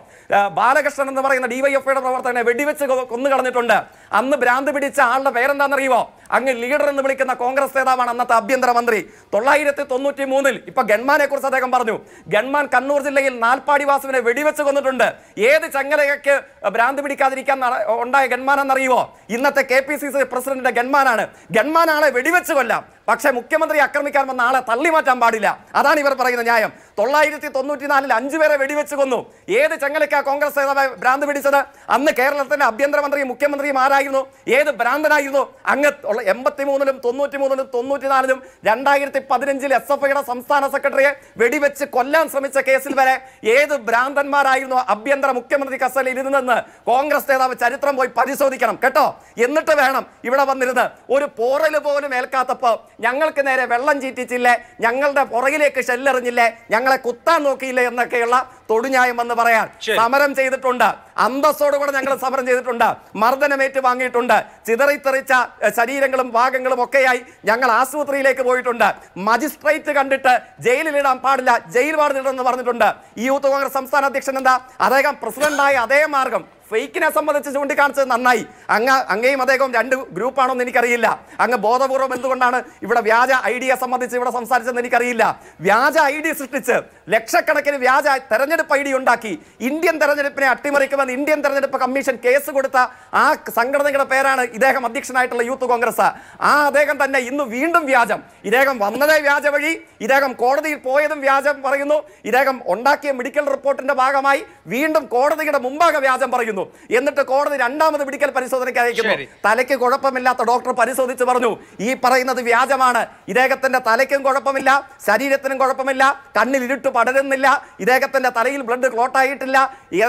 S4: ബാലകൃഷ്ണൻ എന്ന് പറയുന്ന ഡിവൈഎഫ്ഐയുടെ പ്രവർത്തകനെ വെടിവെച്ച് കൊന്നു കളഞ്ഞിട്ടുണ്ട് അന്ന് ഭ്രാന്ത് പിടിച്ച ആളുടെ പേരെന്താണെന്നറിയുമോ അങ്ങ് ലീഡർ എന്ന് വിളിക്കുന്ന കോൺഗ്രസ് നേതാവാണ് അന്നത്തെ ആഭ്യന്തരമന്ത്രി തൊള്ളായിരത്തി തൊണ്ണൂറ്റി മൂന്നിൽ ഇപ്പൊ ഗൺമാനെ കുറിച്ച് അദ്ദേഹം പറഞ്ഞു ഗൺമാൻ കണ്ണൂർ ജില്ലയിൽ നാൽപ്പാടി വാസുവിനെ വെടിവെച്ച് കൊന്നിട്ടുണ്ട് ഏത് ചങ്ങലയ്ക്ക് ഭ്രാന്ത് പിടിക്കാതിരിക്കാൻ ഉണ്ടായ ഗൺമാനെന്നറിയുമോ ഇന്നത്തെ കെ പി സി സി പ്രസിഡന്റിന്റെ ഗൺമാനാണ് ഗൺമാനാളെ വെടിവെച്ച് കൊല്ലാം പക്ഷേ മുഖ്യമന്ത്രി ആക്രമിക്കാൻ വന്ന ആളെ തള്ളി മാറ്റാൻ പാടില്ല അതാണ് ഇവർ പറയുന്ന ന്യായം തൊള്ളായിരത്തി തൊണ്ണൂറ്റിനാലിൽ അഞ്ചു പേരെ വെടിവെച്ച് കൊന്നു ഏത് ചെങ്ങലക്കാ കോൺഗ്രസ് നേതാവ് ഭ്രാന്ത് പിടിച്ചത് അന്ന് കേരളത്തിന്റെ ആഭ്യന്തരമന്ത്രിയും മുഖ്യമന്ത്രിയും ആരായിരുന്നു ഏത് ഭ്രാന്തനായിരുന്നു അങ്ങ് എൺപത്തി മൂന്നിലും തൊണ്ണൂറ്റി മൂന്നിലും നാലിലും രണ്ടായിരത്തി പതിനഞ്ചിൽ എസ് എഫ് ഐയുടെ സംസ്ഥാന സെക്രട്ടറിയെ വെടിവെച്ച് കൊല്ലാൻ ശ്രമിച്ച കേസിൽ വരെ ഏത് ഭ്രാന്തന്മാരായിരുന്നു ആഭ്യന്തര മുഖ്യമന്ത്രി കസലിൽ ഇരുന്നെന്ന് കോൺഗ്രസ് നേതാവ് ചരിത്രം പോയി പരിശോധിക്കണം കേട്ടോ എന്നിട്ട് വേണം ഇവിടെ വന്നിരുന്ന് ഒരു പോറൽ പോലും ഏൽക്കാത്തപ്പോ ഞങ്ങൾക്ക് നേരെ വെള്ളം ചീറ്റിച്ചില്ലേ ഞങ്ങളുടെ പുറകിലേക്ക് ഷെല്ലെറിഞ്ഞില്ലേ ഞങ്ങൾ ഞങ്ങളെ കുത്താൻ നോക്കിയില്ല എന്നൊക്കെയുള്ള തൊടുന്യായം എന്ന് പറയാൻ സമരം ചെയ്തിട്ടുണ്ട് അന്തസ്സോടുകൂടെ ഞങ്ങൾ സമരം ചെയ്തിട്ടുണ്ട് മർദ്ദനമേറ്റ് വാങ്ങിയിട്ടുണ്ട് ചിതറിത്തെറിച്ച ശരീരങ്ങളും ഭാഗങ്ങളും ഒക്കെയായി ഞങ്ങൾ ആശുപത്രിയിലേക്ക് പോയിട്ടുണ്ട് മജിസ്ട്രേറ്റ് കണ്ടിട്ട് ജയിലിലിടാൻ പാടില്ല ജയിൽ വാർഡിലിടണം എന്ന് പറഞ്ഞിട്ടുണ്ട് ഈ യൂത്ത് കോൺഗ്രസ് സംസ്ഥാന അധ്യക്ഷൻ എന്താ അദ്ദേഹം പ്രസിഡന്റായ അതേ മാർഗം ഫേക്കിനെ സംബന്ധിച്ച് ചൂണ്ടിക്കാണിച്ചത് നന്നായി അങ്ങ് അങ്ങേയും അദ്ദേഹം രണ്ട് ഗ്രൂപ്പാണോന്ന് എനിക്കറിയില്ല അങ്ങ് ബോധപൂർവം എന്തുകൊണ്ടാണ് ഇവിടെ വ്യാജ ഐ ഡിയെ സംബന്ധിച്ച് ഇവിടെ സംസാരിച്ചതെന്ന് എനിക്കറിയില്ല വ്യാജ ഐ ഡി സൃഷ്ടിച്ച് ലക്ഷക്കണക്കിന് വ്യാജ തെരഞ്ഞെടുപ്പ് ഐ ഡി ഉണ്ടാക്കി ഇന്ത്യൻ തെരഞ്ഞെടുപ്പിനെ അട്ടിമറിക്കുമെന്ന് ഇന്ത്യൻ തെരഞ്ഞെടുപ്പ് കമ്മീഷൻ കേസ് കൊടുത്ത ആ സംഘടനയുടെ പേരാണ് ഇദ്ദേഹം അധ്യക്ഷനായിട്ടുള്ള യൂത്ത് കോൺഗ്രസ് ആ അദ്ദേഹം തന്നെ ഇന്ന് വീണ്ടും വ്യാജം ഇദ്ദേഹം വന്നതേ വ്യാജ വഴി ഇദ്ദേഹം കോടതിയിൽ പോയതും വ്യാജം പറയുന്നു ഇദ്ദേഹം ഉണ്ടാക്കിയ മെഡിക്കൽ റിപ്പോർട്ടിന്റെ ഭാഗമായി വീണ്ടും കോടതിയുടെ മുമ്പാകെ വ്യാജം പറയുന്നു പറയുന്നു എന്നിട്ട് കോടതി രണ്ടാമത് മെഡിക്കൽ പരിശോധനയ്ക്ക് അയക്കുന്നു തലയ്ക്ക് കുഴപ്പമില്ലാത്ത ഡോക്ടർ പരിശോധിച്ച് പറഞ്ഞു ഈ പറയുന്നത് വ്യാജമാണ് ഇദ്ദേഹത്തിന്റെ തലയ്ക്കും കുഴപ്പമില്ല ശരീരത്തിനും കുഴപ്പമില്ല കണ്ണിൽ ഇരുട്ട് പടരുന്നില്ല ഇദ്ദേഹത്തിന്റെ തലയിൽ ബ്ലഡ് ക്ലോട്ടായിട്ടില്ല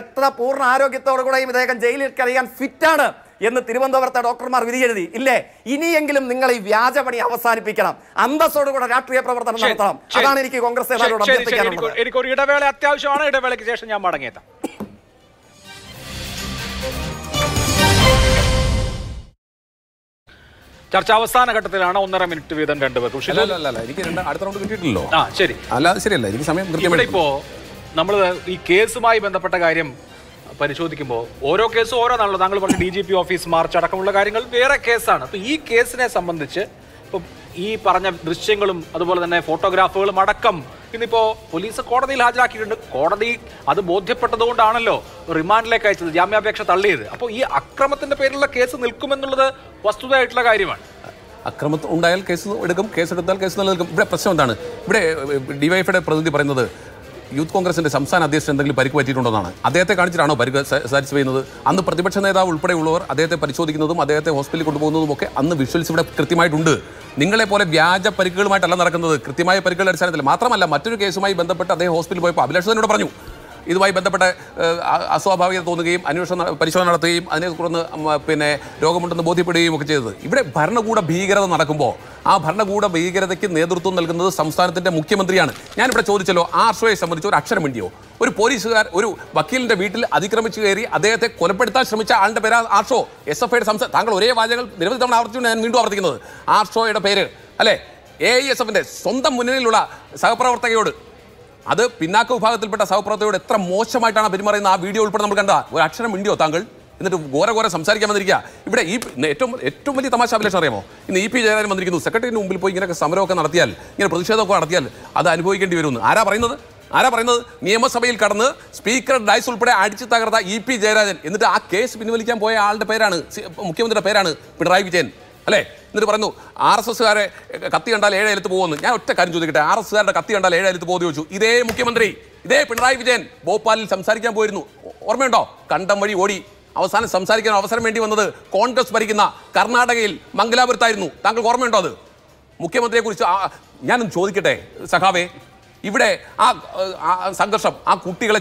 S4: എത്ര പൂർണ്ണ ആരോഗ്യത്തോടുകൂടെയും ഇദ്ദേഹം ജയിലിൽ കഴിയാൻ ഫിറ്റാണ് എന്ന് തിരുവനന്തപുരത്തെ ഡോക്ടർമാർ വിധി എഴുതി ഇല്ലേ ഇനിയെങ്കിലും നിങ്ങൾ ഈ വ്യാജപണി അവസാനിപ്പിക്കണം അന്തസ്സോടുകൂടെ രാഷ്ട്രീയ പ്രവർത്തനം നടത്തണം അതാണ് എനിക്ക് കോൺഗ്രസ്
S3: എനിക്ക് ഒരു ഇടവേള അത്യാവശ്യമാണ് ഇടവേളയ്ക്ക് ശേഷം ഞാൻ മടങ്ങിയെത്താം ചർച്ച അവസാന ഘട്ടത്തിലാണ് ഒന്നര മിനിറ്റ് വീതം രണ്ടുപേർക്ക് പക്ഷേ
S1: അടുത്ത റൗണ്ട് ആ ശരിയല്ല സമയം
S3: നമ്മൾ ഈ കേസുമായി ബന്ധപ്പെട്ട കാര്യം പരിശോധിക്കുമ്പോൾ ഓരോ കേസും ഓരോന്നാണല്ലോ താങ്കൾ പറഞ്ഞ D G P office march അടക്കമുള്ള കാര്യങ്ങൾ വേറെ കേസാണ് അപ്പോൾ ഈ കേസിനെ സംബന്ധിച്ച് ഇപ്പൊ ഈ പറഞ്ഞ ദൃശ്യങ്ങളും അതുപോലെ തന്നെ ഫോട്ടോഗ്രാഫുകളും അടക്കം ഇന്നിപ്പോ പോലീസ് കോടതിയിൽ ഹാജരാക്കിയിട്ടുണ്ട് കോടതി അത് ബോധ്യപ്പെട്ടതുകൊണ്ടാണല്ലോ റിമാൻഡിലേക്ക് അയച്ചത് ജാമ്യാപേക്ഷ തള്ളിയത് അപ്പോൾ ഈ അക്രമത്തിന്റെ പേരിലുള്ള കേസ് നിൽക്കുമെന്നുള്ളത് വസ്തുതയായിട്ടുള്ള കാര്യമാണ്
S1: അക്രമം ഉണ്ടായാൽ കേസ് എടുക്കും കേസെടുത്താൽ കേസ് നിലനിൽക്കും ഇവിടെ പ്രശ്നം എന്താണ് ഇവിടെ ഡിവൈഫയുടെ പ്രതിനിധി പറയുന്നത് യൂത്ത് കോൺഗ്രസിന്റെ സംസ്ഥാന അധ്യക്ഷൻ എന്തെങ്കിലും പരിക്ക് പറ്റിയിട്ടുണ്ടെന്നാണ് അദ്ദേഹത്തെ കാണിച്ചിട്ടാണോ പരിക്ക് സാറ്റിസ്ഫൈ ചെയ്യുന്നത് അന്ന് പ്രതിപക്ഷ നേതാവ് ഉൾപ്പെടെയുള്ളവർ അദ്ദേഹത്തെ പരിശോധിക്കുന്നതും അദ്ദേഹത്തെ ഹോസ്പിറ്റലിൽ കൊണ്ടുപോകുന്നതും ഒക്കെ അന്ന് വിഷ്വൽസ് ഇവിടെ കൃത്യമായിട്ടുണ്ട് നിങ്ങളെ പോലെ വ്യാജ പരിക്കുകളുമായിട്ടല്ല നടക്കുന്നത് കൃത്യമായ പരിക്കുകളുടെ അടിസ്ഥാനത്തിൽ മാത്രമല്ല മറ്റൊരു കേസുമായി ബന്ധപ്പെട്ട് അദ്ദേഹം ഹോസ്പിറ്റലിൽ പോയപ്പോൾ അഭിലാഷ് പറഞ്ഞു ഇതുമായി ബന്ധപ്പെട്ട അസ്വാഭാവികത തോന്നുകയും അന്വേഷണം പരിശോധന നടത്തുകയും അതിനെ തുടർന്ന് പിന്നെ രോഗമുണ്ടെന്ന് ബോധ്യപ്പെടുകയും ഒക്കെ ചെയ്തത് ഇവിടെ ഭരണകൂട ഭീകരത നടക്കുമ്പോൾ ആ ഭരണകൂട ഭീകരതയ്ക്ക് നേതൃത്വം നൽകുന്നത് സംസ്ഥാനത്തിൻ്റെ മുഖ്യമന്ത്രിയാണ് ഞാനിവിടെ ചോദിച്ചല്ലോ ആർഷോയെ സംബന്ധിച്ച് ഒരു അക്ഷരം വേണ്ടിയോ ഒരു പോലീസുകാർ ഒരു വക്കീലിൻ്റെ വീട്ടിൽ അതിക്രമിച്ചു കയറി അദ്ദേഹത്തെ കൊലപ്പെടുത്താൻ ശ്രമിച്ച ആളുടെ പേര് ആർഷോ എസ് എഫ് ഐയുടെ സംസ്ഥാനം താങ്കൾ ഒരേ വാചകങ്ങൾ നിരവധി തവണ ആവർത്തിച്ചു ഞാൻ വീണ്ടും ആവർത്തിക്കുന്നത് ആർഷോയുടെ പേര് അല്ലേ എ ഐ എസ് എഫിൻ്റെ സ്വന്തം മുന്നിലുള്ള സഹപ്രവർത്തകയോട് അത് പിന്നാക്ക വിഭാഗത്തിൽപ്പെട്ട സഹപ്രവർത്തകരോട് എത്ര മോശമായിട്ടാണ് പെരുമാറുന്നത് ആ വീഡിയോ ഉൾപ്പെടെ നമ്മൾ കണ്ട ഒരു അക്ഷരം മിണ്ടിയോ താങ്കൾ എന്നിട്ട് ഘോര ഘോര സംസാരിക്കാൻ വന്നിരിക്കുക ഇവിടെ ഈ ഏറ്റവും ഏറ്റവും വലിയ തമാശ അഭിലേഷൻ അറിയാമോ ഇന്ന് ഇ പി ജയരാജൻ വന്നിരിക്കുന്നു സെക്രട്ടറിയുടെ മുമ്പിൽ പോയി ഇങ്ങനെയൊക്കെ സമരമൊക്കെ നടത്തിയാൽ ഇങ്ങനെ പ്രതിഷേധമൊക്കെ നടത്തിയാൽ അത് അനുഭവിക്കേണ്ടി വരുമെന്ന് ആരാ പറയുന്നത് ആരാ പറയുന്നത് നിയമസഭയിൽ കടന്ന് സ്പീക്കർ ഡൈസ് ഉൾപ്പെടെ അടിച്ചു തകർത്ത ഇ പി ജയരാജൻ എന്നിട്ട് ആ കേസ് പിൻവലിക്കാൻ പോയ ആളുടെ പേരാണ് മുഖ്യമന്ത്രിയുടെ പേരാണ് പിണറായി വിജയൻ അല്ലേ എന്നിട്ട് പറഞ്ഞു ആർ എസ് എസ്സുകാരെ കത്തി കണ്ടാൽ ഏഴേലത്ത് പോകുമെന്ന് ഞാൻ ഒറ്റ കാര്യം ചോദിക്കട്ടെ ആർ എസ് എസ്സുകാരുടെ കത്തി കണ്ടാൽ ഏഴേലത്ത് പോകുമെന്ന് ചോദിച്ചു ഇതേ മുഖ്യമന്ത്രി ഇതേ പിണറായി വിജയൻ ഭോപ്പാലിൽ സംസാരിക്കാൻ പോയിരുന്നു ഓർമ്മയുണ്ടോ കണ്ടം വഴി ഓടി അവസാനം സംസാരിക്കാൻ അവസരം വേണ്ടി വന്നത് കോൺഗ്രസ് ഭരിക്കുന്ന കർണാടകയിൽ മംഗലാപുരത്തായിരുന്നു താങ്കൾക്ക് ഓർമ്മയുണ്ടോ അത് മുഖ്യമന്ത്രിയെക്കുറിച്ച് ഞാനും ചോദിക്കട്ടെ സഖാവേ ഇവിടെ ആ സംഘർഷം ആ കുട്ടികളെ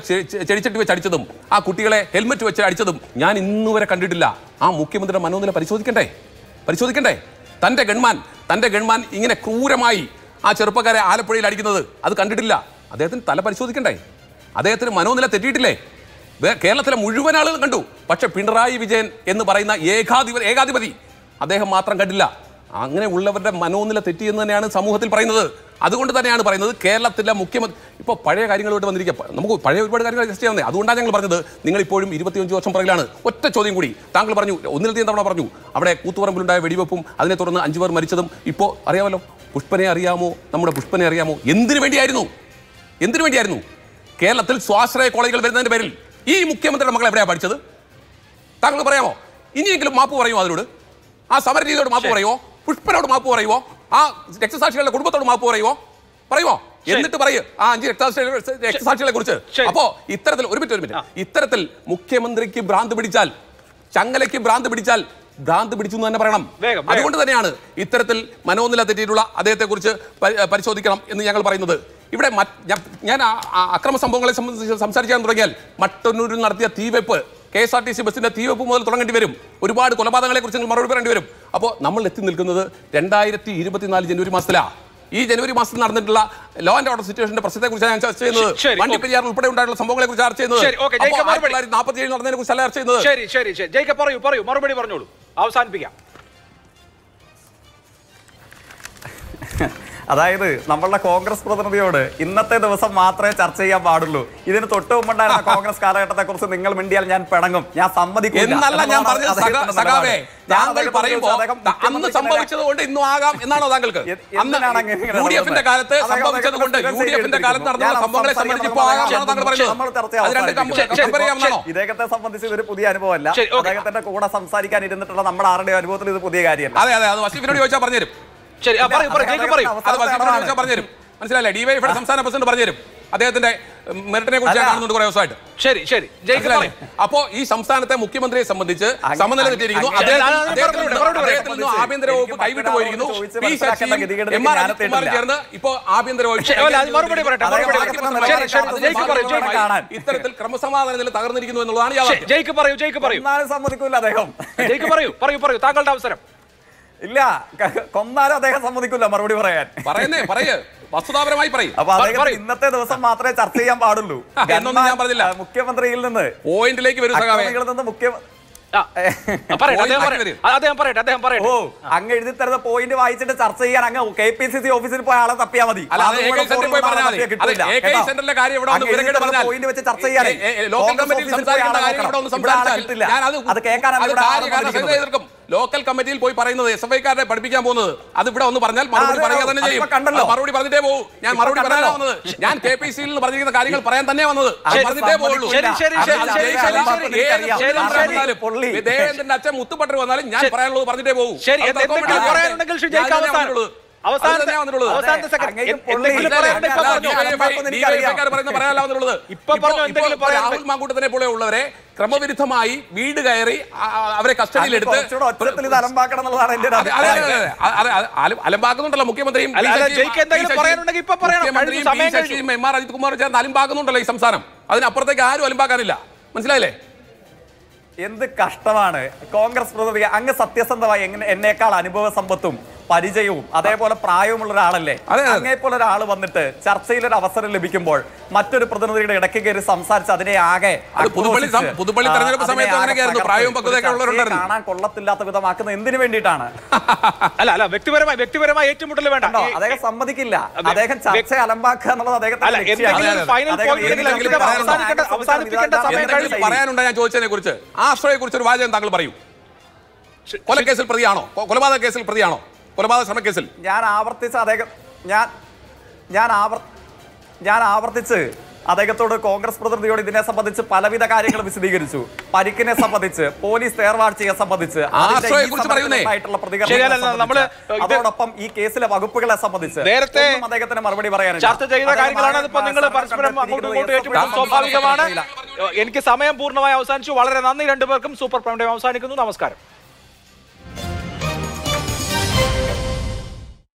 S1: ചെടിച്ചട്ടി വെച്ച് അടിച്ചതും ആ കുട്ടികളെ ഹെൽമെറ്റ് വെച്ച് അടിച്ചതും ഞാൻ ഇന്നുവരെ കണ്ടിട്ടില്ല ആ മുഖ്യമന്ത്രിയുടെ മനോനില പരിശോധിക്കണ്ടേ പരിശോധിക്കണ്ടേ തൻ്റെ ഗൺമാൻ തൻ്റെ ഗൺമാൻ ഇങ്ങനെ ക്രൂരമായി ആ ചെറുപ്പക്കാരെ ആലപ്പുഴയിൽ അടിക്കുന്നത് അത് കണ്ടിട്ടില്ല അദ്ദേഹത്തിന് തല പരിശോധിക്കണ്ടേ അദ്ദേഹത്തിന് മനോനില തെറ്റിയിട്ടില്ലേ കേരളത്തിലെ മുഴുവൻ ആളുകൾ കണ്ടു പക്ഷെ പിണറായി വിജയൻ എന്ന് പറയുന്ന ഏകാധിപതി ഏകാധിപതി അദ്ദേഹം മാത്രം കണ്ടില്ല അങ്ങനെ ഉള്ളവരുടെ മനോനില തെറ്റിയെന്ന് തന്നെയാണ് സമൂഹത്തിൽ പറയുന്നത് അതുകൊണ്ട് തന്നെയാണ് പറയുന്നത് കേരളത്തിലെ മുഖ്യമന്ത്രി ഇപ്പോൾ പഴയ കാര്യങ്ങളുമായിട്ട് വന്നിരിക്കുക നമുക്ക് പഴയ ഒരുപാട് കാര്യങ്ങൾ അഡ്ജസ്റ്റ് ചെയ്യാൻ അതുകൊണ്ടാണ് ഞങ്ങൾ പറഞ്ഞത് നിങ്ങൾ ഇപ്പോഴും ഇരുപത്തിയഞ്ച് വർഷം പുറകിലാണ് ഒറ്റ ചോദ്യം കൂടി താങ്കൾ പറഞ്ഞു ഒന്നിലധികം തവണ പറഞ്ഞു അവിടെ കൂത്തുപറമ്പിലുണ്ടായ വെടിവെപ്പും അതിനെ തുടർന്ന് അഞ്ചു പേർ മരിച്ചതും ഇപ്പോൾ അറിയാമല്ലോ പുഷ്പനെ അറിയാമോ നമ്മുടെ പുഷ്പനെ അറിയാമോ എന്തിനു വേണ്ടിയായിരുന്നു എന്തിനു വേണ്ടിയായിരുന്നു കേരളത്തിൽ സ്വാശ്രയ കോളേജുകൾ വരുന്നതിൻ്റെ പേരിൽ ഈ മുഖ്യമന്ത്രിയുടെ മക്കൾ എവിടെയാണ് പഠിച്ചത് താങ്കൾ പറയാമോ ഇനിയെങ്കിലും മാപ്പ് പറയുമോ അതിനോട് ആ സമര മാപ്പ് പറയുമോ പുഷ്പനോട് മാപ്പ് പറയുമോ ആ രക്തസാക്ഷികളുടെ കുടുംബത്തോട് മാപ്പ് പറയുമോ പറയുമോ എന്നിട്ട് പറയൂ ആ അഞ്ച് രക്തസാക്ഷികളെ കുറിച്ച് അപ്പോ ഇത്തരത്തിൽ ഒരു മിനിറ്റ് ഒരു മിനിറ്റ് ഇത്തരത്തിൽ മുഖ്യമന്ത്രിക്ക് ഭ്രാന്ത് പിടിച്ചാൽ ചങ്ങലയ്ക്ക് ഭ്രാന്ത് പിടിച്ചാൽ ഭ്രാന്ത് പിടിച്ചു എന്ന് തന്നെ പറയണം അതുകൊണ്ട് തന്നെയാണ് ഇത്തരത്തിൽ മനോനില തെറ്റിയിട്ടുള്ള അദ്ദേഹത്തെ കുറിച്ച് പരിശോധിക്കണം എന്ന് ഞങ്ങൾ പറയുന്നത് ഇവിടെ ഞാൻ അക്രമ സംഭവങ്ങളെ സംബന്ധിച്ച് സംസാരിക്കാൻ തുടങ്ങിയാൽ മട്ടന്നൂരിൽ നടത്തിയ തീവെപ്പ് K S R T C ബസ്സിൻ്റെ തീവെപ്പ് മുതൽ തുടങ്ങേണ്ടി വരും ഒരുപാട് കൊലപാതകങ്ങളെക്കുറിച്ച് നിങ്ങൾ മറുപടി പറയേണ്ടി വരും അപ്പോൾ നമ്മൾ എത്തി നിൽക്കുന്നത് രണ്ടായിരത്തി ഇരുപത്തിനാല് ജനുവരി മാസത്തിലാണ് ഈ ജനുവരി മാസത്തിൽ നടന്നിട്ടുള്ള ലോ ആൻഡ് ഓർഡർ സിറ്റുവേഷന്റെ പ്രശ്നത്തെക്കുൾക്കുറിച്ചാണ് ഞാൻ ചർച്ച ചെയ്യുന്നത് വണ്ടിപ്പെരിയാർ ഉൾപ്പെടെ ഉണ്ടായിട്ടുള്ള സംഭവങ്ങളെക്കുറിച്ച് ചർച്ച ചെയ്യുന്നത് നാൽപ്പത്തി ഏഴ് നടന്നതിനെ കുറിച്ചല്ല ചർച്ച ചെയ്യുന്നത് ശരി ശരി ജയിക്ക പറയൂ പറയൂ മറുപടി പറഞ്ഞോളൂ അവസാനിപ്പിക്കാം
S4: അതായത് നമ്മളുടെ കോൺഗ്രസ് പ്രതിനിധിയോട് ഇന്നത്തെ ദിവസം മാത്രമേ ചർച്ച ചെയ്യാൻ പാടുള്ളൂ ഇതിന് തൊട്ട് മുമ്പുണ്ടായിരുന്ന [LAUGHS] കോൺഗ്രസ് കാലഘട്ടത്തെ കുറിച്ച് നിങ്ങൾ മിണ്ടിയാൽ ഞാൻ പിണങ്ങും ഞാൻ ഞാൻ നടന്ന
S1: സംഭവങ്ങളെ സംബന്ധിച്ച്
S4: ഇദ്ദേഹത്തെ സംബന്ധിച്ച് ഇതൊരു പുതിയ അനുഭവമല്ല അദ്ദേഹത്തിന്റെ കൂടെ സംസാരിക്കാൻ ഇരുന്നിട്ടുള്ള നമ്മുടെ ആരുടെ അനുഭവത്തിൽ ഇത് പുതിയ കാര്യമല്ല അതെ അതെ അത് വസീഫിനോട് ചോദിച്ചാൽ
S1: പറഞ്ഞുതരും ശരി പറയൂ പറയൂ ജേക്കബ് പറയൂ അത് പറഞ്ഞുതരും മനസ്സിലായില്ലേ ഡിവൈഫയുടെ സംസ്ഥാന പ്രസിഡന്റ് പറഞ്ഞുതരും അദ്ദേഹത്തിന്റെ മെറിറ്റിനെ കുറിച്ച് കാണുന്നുണ്ട് കുറെ ദിവസമായിട്ട് ശരി ശരി ജയിക്കല്ലേ അപ്പോ ഈ സംസ്ഥാനത്തെ മുഖ്യമന്ത്രിയെ സംബന്ധിച്ച് സമനില തെറ്റിയിരിക്കുന്നു അദ്ദേഹത്തിന് ആഭ്യന്തര വകുപ്പ് കൈവിട്ടു പോയിരിക്കുന്നു പി ശശിയും എം ആർ അജിത്കുമാർ ചേർന്ന് ഇപ്പോ ആഭ്യന്തര വകുപ്പ് ഇത്തരത്തിൽ ക്രമസമാധാനത്തിൽ തകർന്നിരിക്കുന്നു എന്നുള്ളതാണ് ജയിക്ക് പറയൂ ജയിക്ക് പറയൂ സമ്മതിക്കില്ല അദ്ദേഹം ജയിക്ക് പറയൂ പറയൂ പറയൂ താങ്കളുടെ അവസരം ഇല്ല
S4: കൊന്നാലും അദ്ദേഹം സമ്മതിക്കില്ല മറുപടി പറയാൻ പറയുന്നേ പറയേ വസ്തുതാപരമായി പറയും അപ്പൊ അദ്ദേഹം ഇന്നത്തെ ദിവസം മാത്രമേ ചർച്ച ചെയ്യാൻ പാടുള്ളൂ [LAUGHS] എന്നൊന്നും ഞാൻ പറഞ്ഞില്ല മുഖ്യമന്ത്രിയിൽ നിന്ന് പോയിന്റിലേക്ക് വരും നിന്ന് മുഖ്യമന്ത്രി അങ്ങ് എഴുതി തരുന്ന പോയിന്റ് വായിച്ചിട്ട് ചർച്ച ചെയ്യാൻ അങ്ങ് കെ പി സി സി ഓഫീസിൽ പോയ ആളെ തപ്പിയാ മതി
S1: പോയിന്റ് വെച്ച് ചർച്ച ചെയ്യാൻ അത് കേൾക്കാൻ ലോക്കൽ കമ്മിറ്റിയിൽ പോയി പറയുന്നത് എസ് എഫ് ഐക്കാരെ പഠിപ്പിക്കാൻ പോകുന്നത് അത് ഇവിടെ ഒന്ന് പറഞ്ഞാൽ മറുപടി പറയുക തന്നെ ചെയ്യും മറുപടി പറഞ്ഞിട്ടേ പോകും ഞാൻ മറുപടി പറയാൻ വന്നത് ഞാൻ കെ പി സിയിൽ പറഞ്ഞിരിക്കുന്ന കാര്യങ്ങൾ പറയാൻ തന്നെ വന്നത് പറഞ്ഞിട്ടേ പോകുള്ളൂ ദേഹത്തിന്റെ അച്ഛൻ മുത്തുപട്ടർ വന്നാലും ഞാൻ പറയാനുള്ളത് പറഞ്ഞിട്ടേ പോകും രാഹുൽ മാങ്കൂട്ടത്തിനെ പോലെ ഉള്ളവരെ ക്രമവിരുദ്ധമായി വീട് കയറി അവരെ കസ്റ്റഡിയിൽ എടുത്ത് അലമ്പാക്കുന്നുണ്ടല്ലോ മുഖ്യമന്ത്രിയും എം ആർ അജിത് കുമാർ ചേർന്ന് അലമ്പാക്കുന്നുണ്ടല്ലോ ഈ സംസ്ഥാനം അതിനപ്പുറത്തേക്ക് ആരും അലമ്പാക്കാനില്ല മനസ്സിലായില്ലേ
S4: എന്ത് കഷ്ടമാണ് കോൺഗ്രസ് പ്രതിനിധി അങ്ങ് സത്യസന്ധമായി എങ്ങനെ എന്നേക്കാൾ അനുഭവ സമ്പത്തും പരിചയവും അതേപോലെ പ്രായവുമുള്ള ഒരാളല്ലേ അങ്ങേപോലെ ഒരാൾ വന്നിട്ട് ചർച്ചയിൽ ഒരു അവസരം ലഭിക്കുമ്പോൾ മറ്റൊരു പ്രതിനിധിയുടെ ഇടയ്ക്ക് കയറി സംസാരിച്ച് അതിനെ ആകെ കാണാൻ കൊള്ളത്തില്ലാത്ത വിധമാക്കുന്നത് എന്തിനു വേണ്ടിയിട്ടാണ് അല്ല അല്ല വ്യക്തിപരമായി വ്യക്തിപരമായി വേണ്ട അദ്ദേഹം സമ്മതിക്കില്ല അദ്ദേഹം ചർച്ച അലമ്പാക്കുക എന്നുള്ളത് അദ്ദേഹത്തെ
S1: പറയാനുണ്ട് ഞാൻ കുറിച്ച് ആ കുറിച്ച് ഒരു വാചകം താങ്കൾ പറയൂ കൊലക്കേസിൽ പ്രതിയാണോ കൊലപാതക കേസിൽ പ്രതിയാണോ കൊലപാതക കേസിൽ
S4: ഞാൻ ആവർത്തിച്ച് അദ്ദേഹം ഞാൻ ഞാൻ ആവർ ഞാൻ ആവർത്തിച്ച് അദ്ദേഹത്തോട് കോൺഗ്രസ് പ്രതിനിധിയോട് ഇതിനെ സംബന്ധിച്ച് പലവിധ കാര്യങ്ങൾ വിശദീകരിച്ചു പരിക്കിനെ സംബന്ധിച്ച് പോലീസ് തേർവാഴ്ചയെ സംബന്ധിച്ച് അതോടൊപ്പം ഈ കേസിലെ വകുപ്പുകളെ സംബന്ധിച്ച് അദ്ദേഹത്തിന് മറുപടി പറയാനാണ് ചർച്ച ചെയ്ത കാര്യങ്ങളാണ് നിങ്ങൾ പരസ്പരം സ്വാഭാവികമാണ് എനിക്ക് സമയം പൂർണ്ണമായി അവസാനിച്ചു വളരെ നന്ദി
S3: രണ്ടുപേർക്കും സൂപ്പർ പ്രൈം ടൈം അവസാനിക്കുന്നു നമസ്കാരം